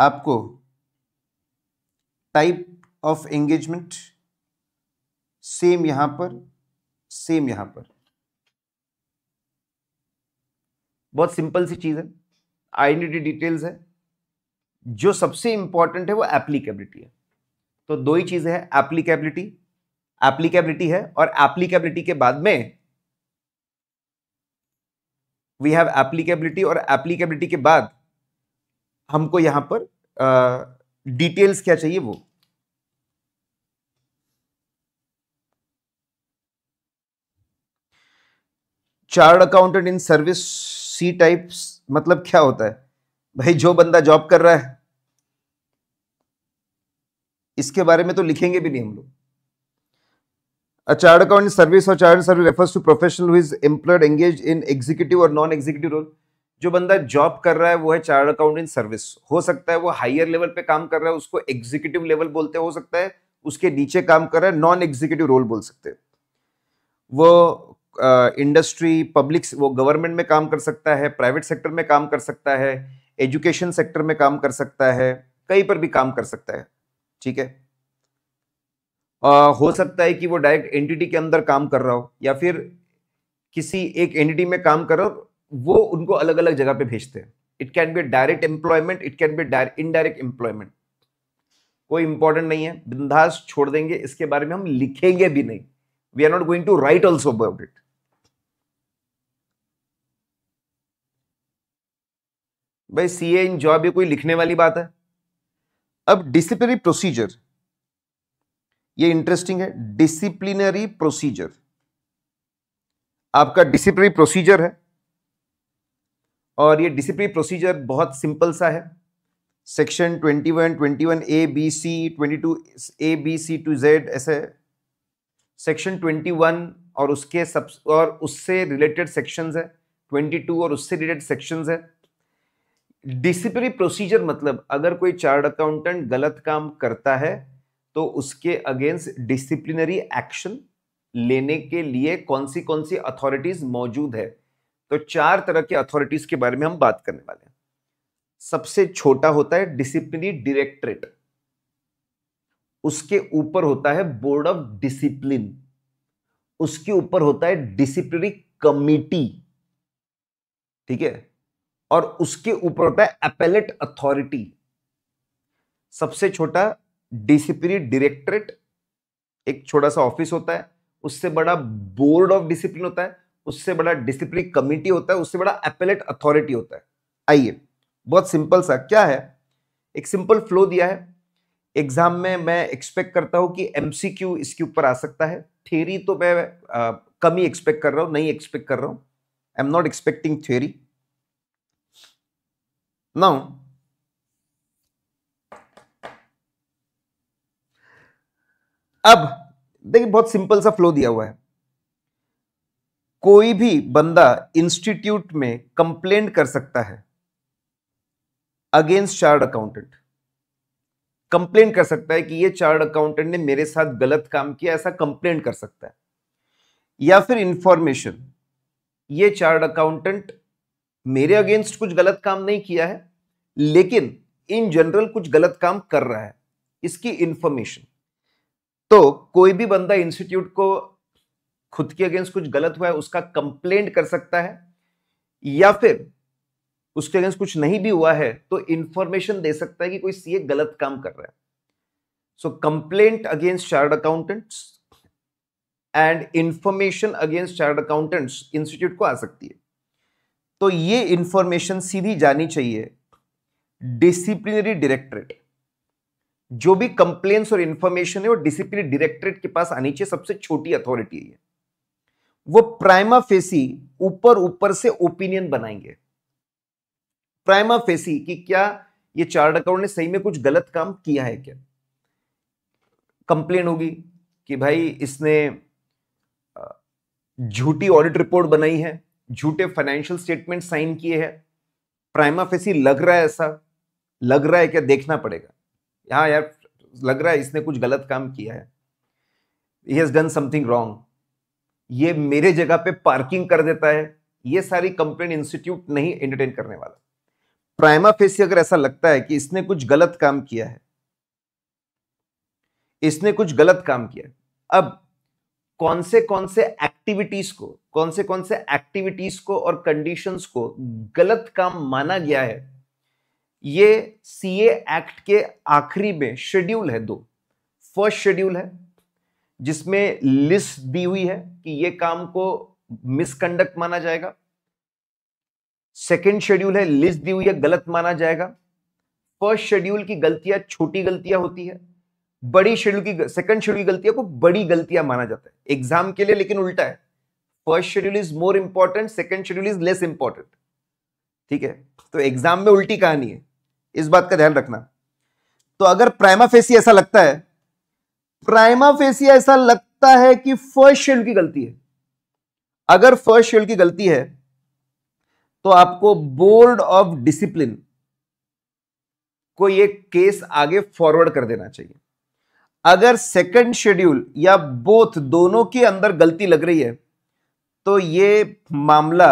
आपको टाइप ऑफ एंगेजमेंट सेम यहां पर सेम यहां पर बहुत सिंपल सी चीज है आइडेंटिटी डिटेल्स है जो सबसे इंपॉर्टेंट है वो एप्लीकेबिलिटी है तो दो ही चीज़ें हैं एप्लीकेबिलिटी एप्लीकेबिलिटी है और एप्लीकेबिलिटी के बाद में वी हैव एप्लीकेबिलिटी और एप्लीकेबिलिटी के बाद हमको यहां पर डिटेल्स uh, क्या चाहिए वो chartered accountant in service C type मतलब क्या होता है भाई जो बंदा जॉब कर रहा है इसके बारे में तो लिखेंगे भी नहीं हम लोग A chartered accountant service or chartered service refers to professional who employed engage in executive और नॉन एग्जीक्यूटिव रोल जो बंदा जॉब कर रहा है वो है चार्ट इन सर्विस हो सकता है वो हायर लेवल पे काम कर रहा है उसको एग्जीक्यूटिव लेवल बोलते हो सकता है उसके नीचे काम कर रहा है नॉन एग्जीक्यूटिव रोल बोल सकते हैं वो इंडस्ट्री पब्लिक वो गवर्नमेंट में काम कर सकता है प्राइवेट सेक्टर में काम कर सकता है एजुकेशन सेक्टर में काम कर सकता है कहीं पर भी काम कर सकता है ठीक है आ, हो सकता है कि वो डायरेक्ट एंटिटी के अंदर काम कर रहा हो या फिर किसी एक एंटिटी में काम कर रहा हो वो उनको अलग अलग जगह पे भेजते हैं it can be direct employment it can be indirect employment कोई इंपॉर्टेंट नहीं है बिंदास छोड़ देंगे इसके बारे में हम लिखेंगे भी नहीं we are not going to write also about it भाई सी ए इन जॉब ये कोई लिखने वाली बात है अब डिसिप्लिनरी प्रोसीजर ये इंटरेस्टिंग है डिसिप्लिनरी प्रोसीजर आपका डिसिप्लिनरी प्रोसीजर है और ये डिसिप्लिनरी प्रोसीजर बहुत सिंपल सा है section 21, 21 A B C 22 A B C to Z ऐसे सेक्शन 21 और उसके सब और उससे रिलेटेड सेक्शंस है 22 और उससे रिलेटेड सेक्शंस है डिसिप्लिनरी प्रोसीजर मतलब अगर कोई चार्ट अकाउंटेंट गलत काम करता है तो उसके अगेंस्ट डिसिप्लिनरी एक्शन लेने के लिए कौन सी कौन सी अथॉरिटीज मौजूद है तो चार तरह के अथॉरिटीज के बारे में हम बात करने वाले हैं सबसे छोटा होता है डिसिप्लिनरी डायरेक्टरेट उसके ऊपर होता है बोर्ड ऑफ डिसिप्लिन उसके ऊपर होता है डिसिप्लिनरी कमिटी ठीक है और उसके ऊपर होता है अपेलेट अथॉरिटी सबसे छोटा डिसिप्लिनरी डायरेक्टरेट एक छोटा सा ऑफिस होता है उससे बड़ा बोर्ड ऑफ डिसिप्लिन होता है उससे बड़ा डिसिप्लिन कमिटी होता है उससे बड़ा अपेलेट अथॉरिटी होता है आइए बहुत सिंपल सा क्या है एक सिंपल फ्लो दिया है एग्जाम में मैं एक्सपेक्ट करता हूं कि एमसीक्यू इसके ऊपर आ सकता है थ्योरी तो मैं आ, कम ही एक्सपेक्ट कर रहा हूं नहीं एक्सपेक्ट कर रहा हूं I am not expecting theory Now, अब देखिए बहुत सिंपल सा फ्लो दिया हुआ है कोई भी बंदा इंस्टीट्यूट में कंप्लेंट कर सकता है अगेंस्ट चार्ट अकाउंटेंट कंप्लेंट कर सकता है कि ये चार्ट अकाउंटेंट ने मेरे साथ गलत काम किया ऐसा कंप्लेंट कर सकता है या फिर इंफॉर्मेशन ये चार्ट अकाउंटेंट मेरे अगेंस्ट कुछ गलत काम नहीं किया है लेकिन इन जनरल कुछ गलत काम कर रहा है इसकी इंफॉर्मेशन तो कोई भी बंदा इंस्टीट्यूट को खुद के अगेंस्ट कुछ गलत हुआ है उसका कंप्लेंट कर सकता है या फिर उसके अगेंस्ट कुछ नहीं भी हुआ है तो इंफॉर्मेशन दे सकता है कि कोई सीए गलत काम कर रहा है so complaint against chartered accountants and information against chartered accountants institute को आ सकती है तो ये इंफॉर्मेशन सीधी जानी चाहिए डिसिप्लिनरी डायरेक्टरेट जो भी कंप्लेन्स और इंफॉर्मेशन है वो डिसिप्लिनरी डायरेक्टरेट के पास आनी चाहिए सबसे छोटी अथॉरिटी है वो प्राइमा फेसी ऊपर ऊपर से ओपिनियन बनाएंगे प्राइमा फेसी कि क्या ये चार्ट अकाउंट ने सही में कुछ गलत काम किया है क्या कंप्लेन होगी कि भाई इसने झूठी ऑडिट रिपोर्ट बनाई है झूठे फाइनेंशियल स्टेटमेंट साइन किए हैं प्राइमा फेसी लग रहा है ऐसा लग रहा है क्या देखना पड़ेगा हाँ यार लग रहा है इसने कुछ गलत काम किया है he has done something wrong ये मेरे जगह पे पार्किंग कर देता है ये सारी कंप्लेन इंस्टीट्यूट नहीं एंटरटेन करने वाला प्राइमा फेसी अगर ऐसा लगता है कि इसने कुछ गलत काम किया है इसने कुछ गलत काम किया अब कौन से कौन से एक्टिविटीज को कौन से कौन से एक्टिविटीज को और कंडीशंस को गलत काम माना गया है ये सीए एक्ट के आखिरी में शेड्यूल है दो फर्स्ट शेड्यूल है जिसमें लिस्ट दी हुई है कि ये काम को मिसकंडक्ट माना जाएगा सेकेंड शेड्यूल है लिस्ट दी हुई है गलत माना जाएगा फर्स्ट शेड्यूल की गलतियां छोटी गलतियां होती है बड़ी शेड्यूल की सेकंड शेड्यूल की गलतियां को बड़ी गलतियां माना जाता है एग्जाम के लिए लेकिन उल्टा है first schedule is more important second schedule is less important ठीक है तो एग्जाम में उल्टी कहानी है इस बात का ध्यान रखना तो अगर प्राइमा फेसी ऐसा लगता है प्राइमा फेसी ऐसा लगता है कि फर्स्ट शेड्यूल की गलती है अगर फर्स्ट शेड्यूल की गलती है तो आपको बोर्ड ऑफ डिसिप्लिन को ये केस आगे फॉरवर्ड कर देना चाहिए अगर सेकंड शेड्यूल या बोथ दोनों के अंदर गलती लग रही है तो ये मामला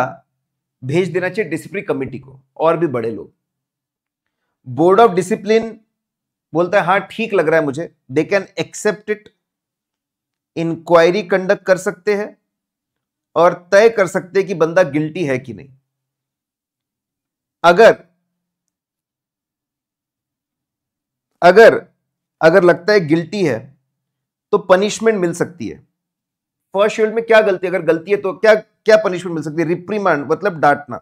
भेज देना चाहिए डिसिप्लिन कमेटी को और भी बड़े लोग बोर्ड ऑफ डिसिप्लिन बोलता है हाँ ठीक लग रहा है मुझे they can accept it inquiry conduct कर सकते हैं और तय कर सकते हैं कि बंदा गिल्टी है कि नहीं अगर अगर अगर लगता है गिल्टी है तो पनिशमेंट मिल सकती है फर्स्ट शेड्यूल में क्या गलती अगर गलती है तो क्या क्या पनिशमेंट मिल सकती है रिप्रीमांड मतलब डांटना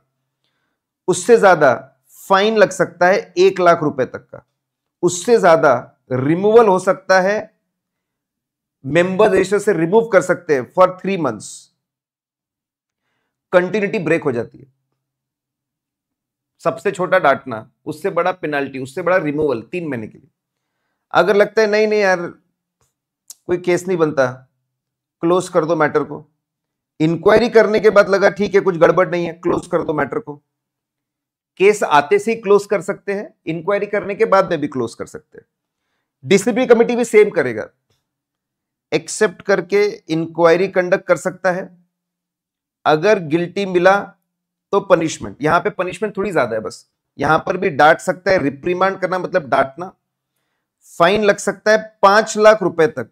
उससे ज्यादा फाइन लग सकता है एक लाख रुपए तक का उससे ज्यादा रिमूवल हो सकता है मेंबर रजिस्टर से रिमूव कर सकते हैं for three months continuity break हो जाती है सबसे छोटा डांटना उससे बड़ा पेनाल्टी उससे बड़ा रिमूवल तीन महीने के लिए अगर लगता है नहीं नहीं यार कोई केस नहीं बनता क्लोज कर दो मैटर को इंक्वायरी करने के बाद लगा ठीक है कुछ गड़बड़ नहीं है क्लोज कर दो मैटर को केस आते से ही क्लोज कर सकते हैं इंक्वायरी करने के बाद में भी क्लोज कर सकते हैं डिसिप्लिन कमिटी भी सेम करेगा एक्सेप्ट करके इंक्वायरी कंडक्ट कर सकता है अगर गिल्टी मिला तो पनिशमेंट यहां पे पनिशमेंट थोड़ी ज्यादा है बस यहां पर भी डांट सकता है रिप्रीमांड करना मतलब डांटना फाइन लग सकता है पांच लाख रुपए तक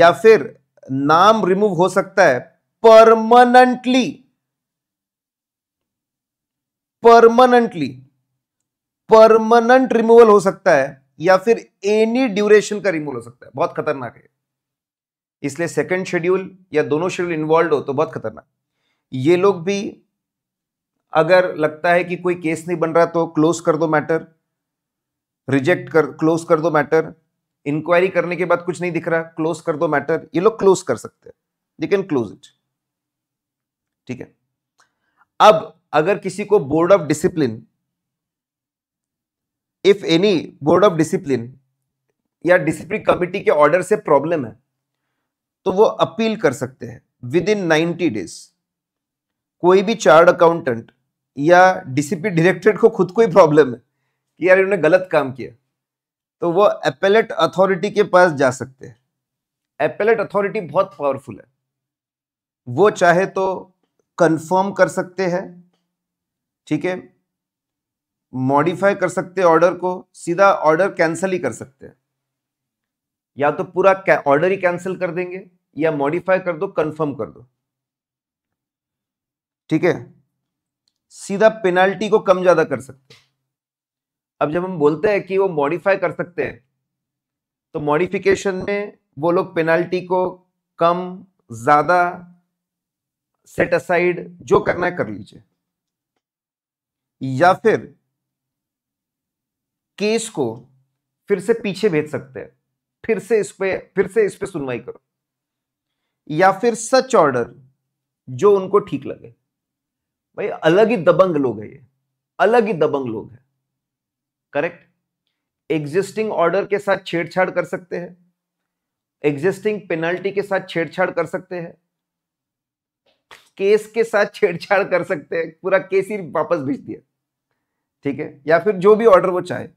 या फिर नाम रिमूव हो सकता है परमानेंटली परमानेंटली परमानेंट रिमूवल हो सकता है या फिर एनी ड्यूरेशन का रिमूवल हो सकता है बहुत खतरनाक है इसलिए सेकंड शेड्यूल या दोनों शेड्यूल इन्वॉल्व हो तो बहुत खतरनाक ये लोग भी अगर लगता है कि कोई केस नहीं बन रहा तो क्लोज कर दो मैटर रिजेक्ट कर क्लोज कर दो मैटर इंक्वायरी करने के बाद कुछ नहीं दिख रहा क्लोज कर दो मैटर ये लोग क्लोज कर सकते हैं दे कैन क्लोज इट ठीक है अब अगर किसी को board of discipline if any board of discipline या डिसिप्लिन कमिटी के ऑर्डर से प्रॉब्लम है तो वो अपील कर सकते हैं विद इन नाइनटी डेज कोई भी चार्ट अकाउंटेंट या डिसिप्लिन डायरेक्टर को खुद को ही प्रॉब्लम है कि यार इन्होंने गलत काम किया तो वो अपेलेट अथॉरिटी के पास जा सकते हैं अपेलेट अथॉरिटी बहुत पावरफुल है वो चाहे तो कंफर्म कर सकते हैं ठीक है मॉडिफाई कर सकते ऑर्डर को सीधा ऑर्डर कैंसिल ही कर सकते हैं या तो पूरा ऑर्डर ही कैंसिल कर देंगे या मॉडिफाई कर दो कंफर्म कर दो ठीक है सीधा पेनाल्टी को कम ज्यादा कर सकते हैं अब जब हम बोलते हैं कि वो मॉडिफाई कर सकते हैं तो मॉडिफिकेशन में वो लोग पेनाल्टी को कम ज्यादा सेट असाइड जो करना है कर लीजिए या फिर केस को फिर से पीछे भेज सकते हैं फिर से इस पर फिर से इस पर सुनवाई करो या फिर सच ऑर्डर जो उनको ठीक लगे भाई अलग ही दबंग लोग है ये अलग ही दबंग लोग है करेक्ट एग्जिस्टिंग ऑर्डर के साथ छेड़छाड़ कर सकते हैं एग्जिस्टिंग पेनल्टी के साथ छेड़छाड़ कर सकते हैं केस के साथ छेड़छाड़ कर सकते हैं पूरा केस ही वापस भेज दिया ठीक है या फिर जो भी ऑर्डर वो चाहे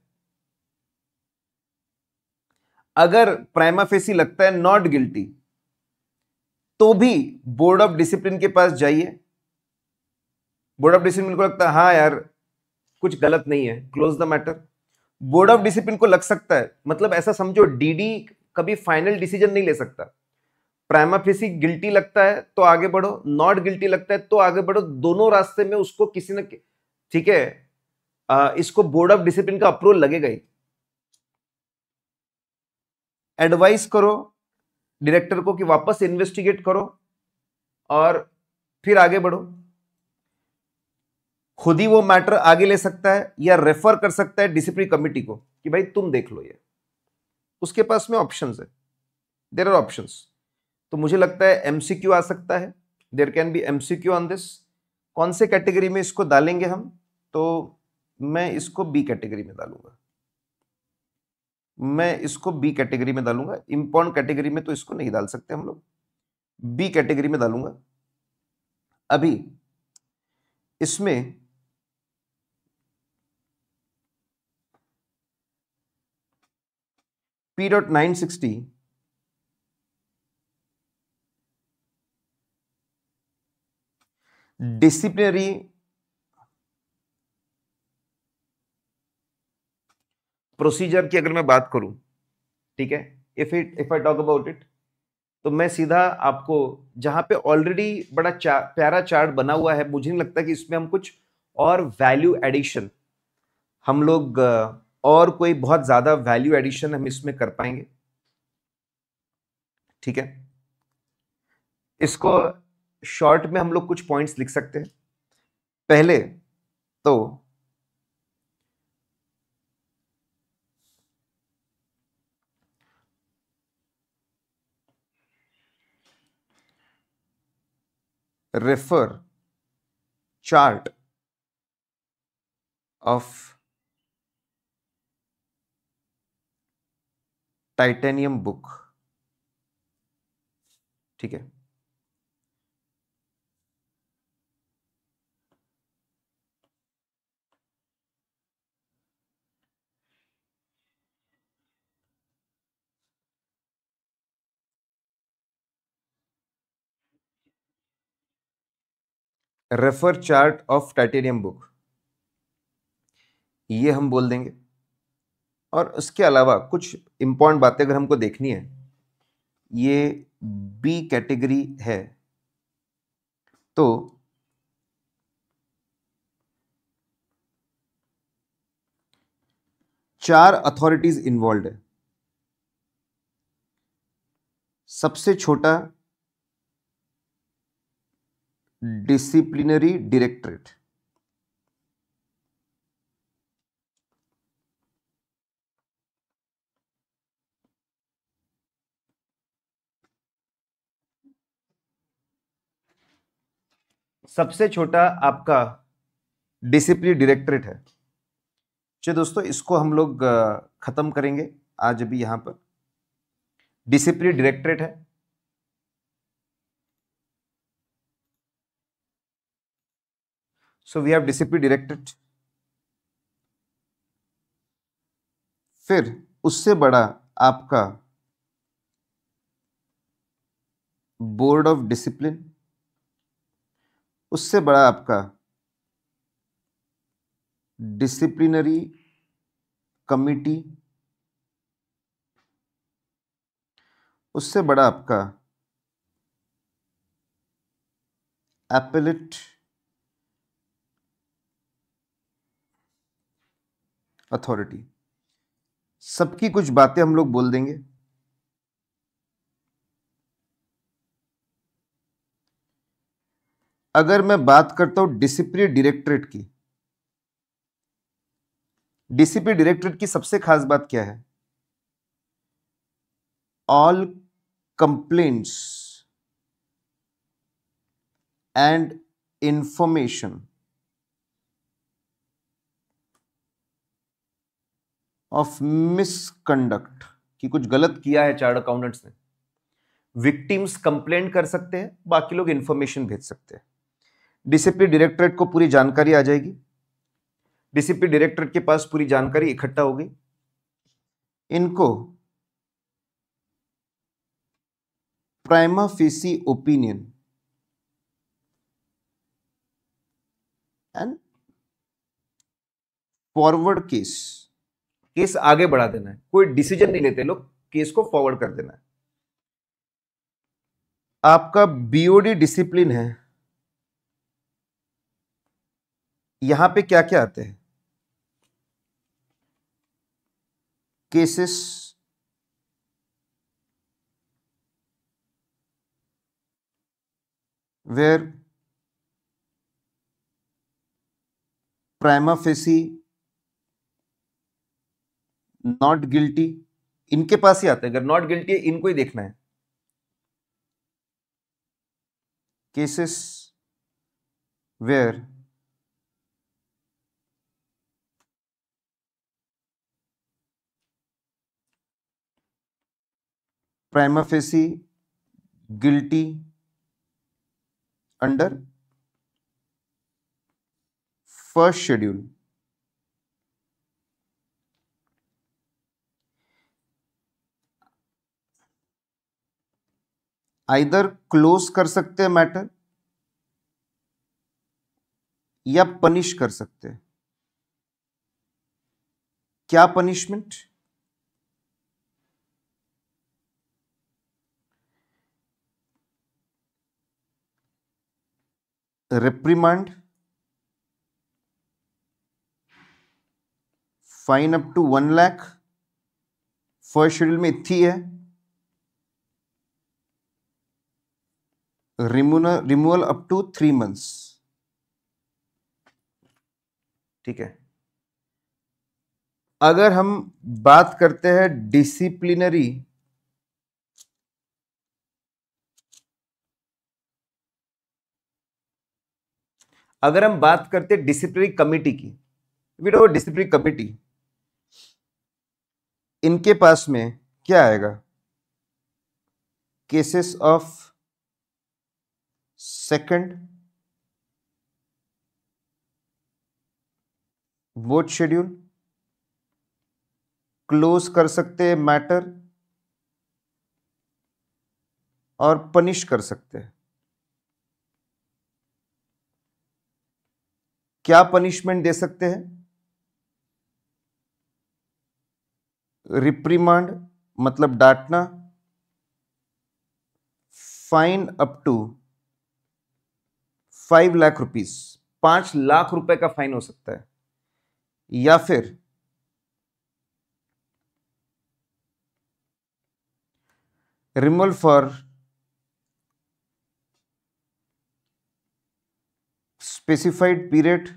अगर प्राइमा फेसी लगता है नॉट गिल्टी तो भी बोर्ड ऑफ डिसिप्लिन के पास जाइए बोर्ड ऑफ डिसिप्लिन को लगता है हाँ यार कुछ गलत नहीं है close the matter board of discipline को लग सकता है मतलब ऐसा समझो डीडी कभी फाइनल डिसीजन नहीं ले सकता प्राइमा फेसी गिल्टी लगता है तो आगे बढ़ो नॉट गिल्टी लगता है तो आगे बढ़ो दोनों रास्ते में उसको किसी न ठीक है इसको बोर्ड ऑफ डिसिप्लिन का अप्रूवल लगेगा ही एडवाइस करो डायरेक्टर को कि वापस इन्वेस्टिगेट करो और फिर आगे बढ़ो खुद ही वो मैटर आगे ले सकता है या रेफर कर सकता है डिसिप्लिन कमिटी को कि भाई तुम देख लो ये उसके पास में ऑप्शन है देर आर ऑप्शन तो मुझे लगता है एमसीक्यू आ सकता है there can be MCQ on this कौन से कैटेगरी में इसको डालेंगे हम तो मैं इसको बी कैटेगरी में डालूंगा मैं इसको बी कैटेगरी में डालूंगा इम्पोर्ट कैटेगरी में तो इसको नहीं डाल सकते हम लोग बी कैटेगरी में डालूंगा अभी इसमें dot nine sixty disciplinary procedure की अगर मैं बात करूं ठीक है if it if I talk about it तो मैं सीधा आपको जहां पे ऑलरेडी बड़ा चा, प्यारा चार्ट बना हुआ है मुझे नहीं लगता कि इसमें हम कुछ और वैल्यू एडिशन हम लोग और कोई बहुत ज़्यादा वैल्यू एडिशन हम इसमें कर पाएंगे ठीक है इसको शॉर्ट में हम लोग कुछ पॉइंट्स लिख सकते हैं पहले तो refer chart of titanium book ठीक है refer chart of titanium book ये हम बोल देंगे और उसके अलावा कुछ इम्पॉर्टेंट बातें अगर हमको देखनी है ये बी कैटेगरी है तो चार अथॉरिटीज इन्वॉल्व है सबसे छोटा डिसिप्लिनरी डायरेक्टरेट सबसे छोटा आपका डिसिप्लिन डायरेक्टरेट है चलिए दोस्तों इसको हम लोग ख़त्म करेंगे आज भी यहां पर डिसिप्लिन डायरेक्टरेट है so we have discipline directorate फिर उससे बड़ा आपका बोर्ड ऑफ डिसिप्लिन उससे बड़ा आपका डिसिप्लिनरी कमिटी उससे बड़ा आपका एपिलिट अथॉरिटी सबकी कुछ बातें हम लोग बोल देंगे अगर मैं बात करता हूं डिसिप्लिन डायरेक्टरेट की डीसीपी डायरेक्टरेट की सबसे खास बात क्या है all complaints and information of misconduct कि कुछ गलत किया है चार्ट अकाउंटेंट्स ने विक्टिम्स कंप्लेंट कर सकते हैं बाकी लोग इंफॉर्मेशन भेज सकते हैं डीसीपी डायरेक्टरेट को पूरी जानकारी आ जाएगी डीसीपी डायरेक्टरेट के पास पूरी जानकारी इकट्ठा होगी इनको prima facie opinion and forward case case आगे बढ़ा देना है कोई डिसीजन नहीं लेते लोग केस को फॉरवर्ड कर देना है आपका बीओडी डिसिप्लिन है यहां पे क्या क्या आते हैं cases where prima facie not guilty इनके पास ही आते हैं अगर नॉट गिल्टी है इनको ही देखना है cases where prima facie guilty under first schedule either close कर सकते हैं मैटर या पनिश कर सकते हैं क्या punishment reprimand fine up to one lakh first schedule में इतनी है removal up to three months ठीक है अगर हम बात करते हैं डिसिप्लिनरी अगर हम बात करते डिसिप्लिनरी कमेटी की विडो डिसिप्लिनरी कमेटी इनके पास में क्या आएगा cases of second vote schedule close कर सकते हैं मैटर और पनिश कर सकते हैं क्या पनिशमेंट दे सकते हैं रिप्रीमांड मतलब डांटना fine up to five lakh rupees पांच लाख रुपए का फाइन हो सकता है या फिर रिमूवल फॉर स्पेसिफाइड पीरियड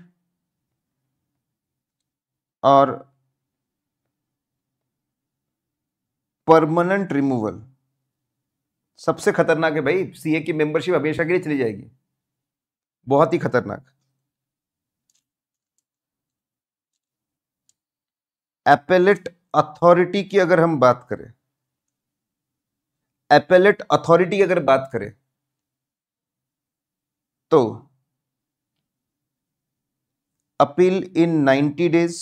और परमानेंट रिमूवल सबसे खतरनाक है भाई सीए की मेंबरशिप हमेशा के लिए चली जाएगी बहुत ही खतरनाक एपेलेट अथॉरिटी की अगर हम बात करें एपेलेट अथॉरिटी की अगर बात करें तो appeal in 90 days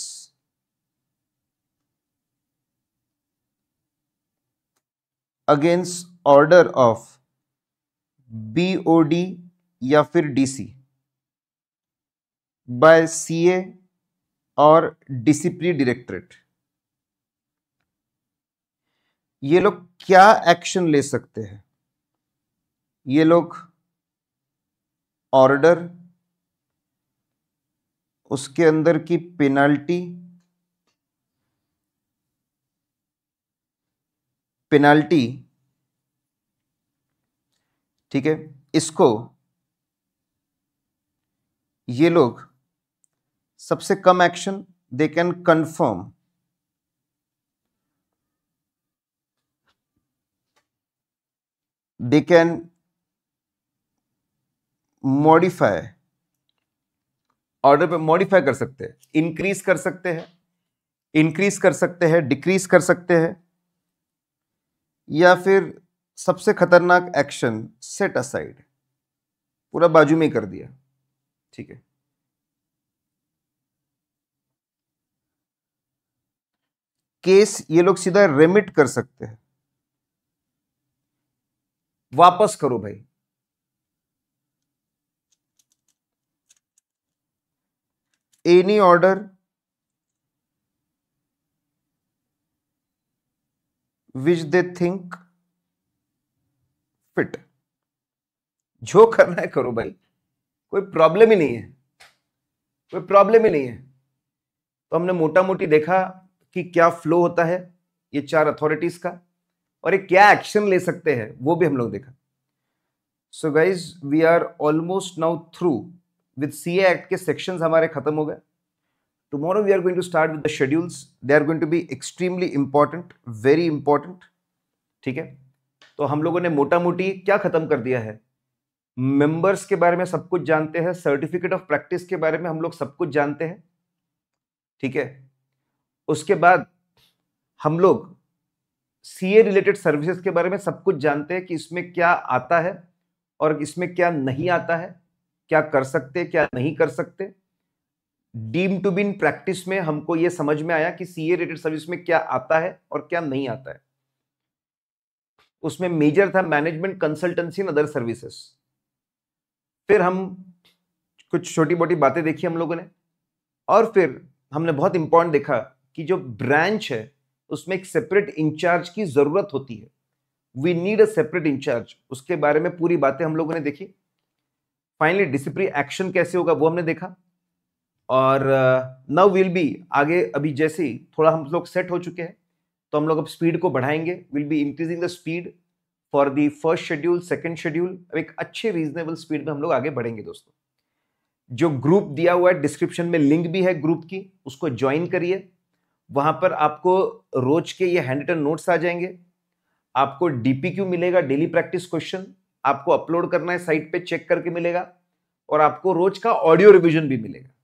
against order of BOD या फिर डीसी बाय सीए और डिसिप्ली डायरेक्टरेट ये लोग क्या एक्शन ले सकते हैं ये लोग ऑर्डर उसके अंदर की पेनाल्टी पेनाल्टी ठीक है इसको ये लोग सबसे कम action they can confirm they can modify order पे मॉडिफाई कर सकते हैं इंक्रीज कर सकते हैं इंक्रीज कर सकते हैं डिक्रीज कर सकते हैं या फिर सबसे खतरनाक एक्शन सेट असाइड पूरा बाजू में कर दिया ठीक है केस ये लोग सीधा रेमिट कर सकते हैं वापस करो भाई any order which they think fit जो करना है करो भाई कोई प्रॉब्लम ही नहीं है कोई प्रॉब्लम ही नहीं है तो हमने मोटा मोटी देखा कि क्या फ्लो होता है ये चार अथॉरिटीज का और ये क्या एक्शन ले सकते हैं वो भी हम लोग देखा so guys we are almost now through with C act के सेक्शंस हमारे खत्म हो गए tomorrow we are going to start with the schedules they are going to be extremely important very important ठीक है तो हम लोगों ने मोटा मोटी क्या खत्म कर दिया है मेंबर्स के बारे में सब कुछ जानते हैं सर्टिफिकेट ऑफ प्रैक्टिस के बारे में हम लोग सब कुछ जानते हैं ठीक है उसके बाद हम लोग सी ए रिलेटेड सर्विसेज के बारे में सब कुछ जानते हैं कि इसमें क्या आता है और इसमें क्या नहीं आता है क्या कर सकते क्या नहीं कर सकते डीम टू बिन प्रैक्टिस में हमको ये समझ में आया कि सीए रेटेड सर्विस में क्या आता है और क्या नहीं आता है उसमें मेजर था management consultancy and other services फिर हम कुछ छोटी मोटी बातें देखी हम लोगों ने और फिर हमने बहुत इंपॉर्टेंट देखा कि जो ब्रांच है उसमें एक सेपरेट इंचार्ज की जरूरत होती है we need a separate in charge उसके बारे में पूरी बातें हम लोगों ने देखी फाइनली डिसिप्लिन एक्शन कैसे होगा वो हमने देखा और नव विल बी आगे अभी जैसे ही थोड़ा हम लोग सेट हो चुके हैं तो हम लोग अब स्पीड को बढ़ाएंगे will be increasing the speed for the first schedule second schedule अब एक अच्छे रीजनेबल स्पीड में हम लोग आगे बढ़ेंगे दोस्तों जो ग्रुप दिया हुआ है डिस्क्रिप्शन में लिंक भी है ग्रुप की उसको ज्वाइन करिए वहाँ पर आपको रोज के ये हैंड रिटन नोट्स आ जाएंगे आपको डीपीक्यू मिलेगा डेली प्रैक्टिस क्वेश्चन आपको अपलोड करना है साइट पे चेक करके मिलेगा और आपको रोज का ऑडियो रिविजन भी मिलेगा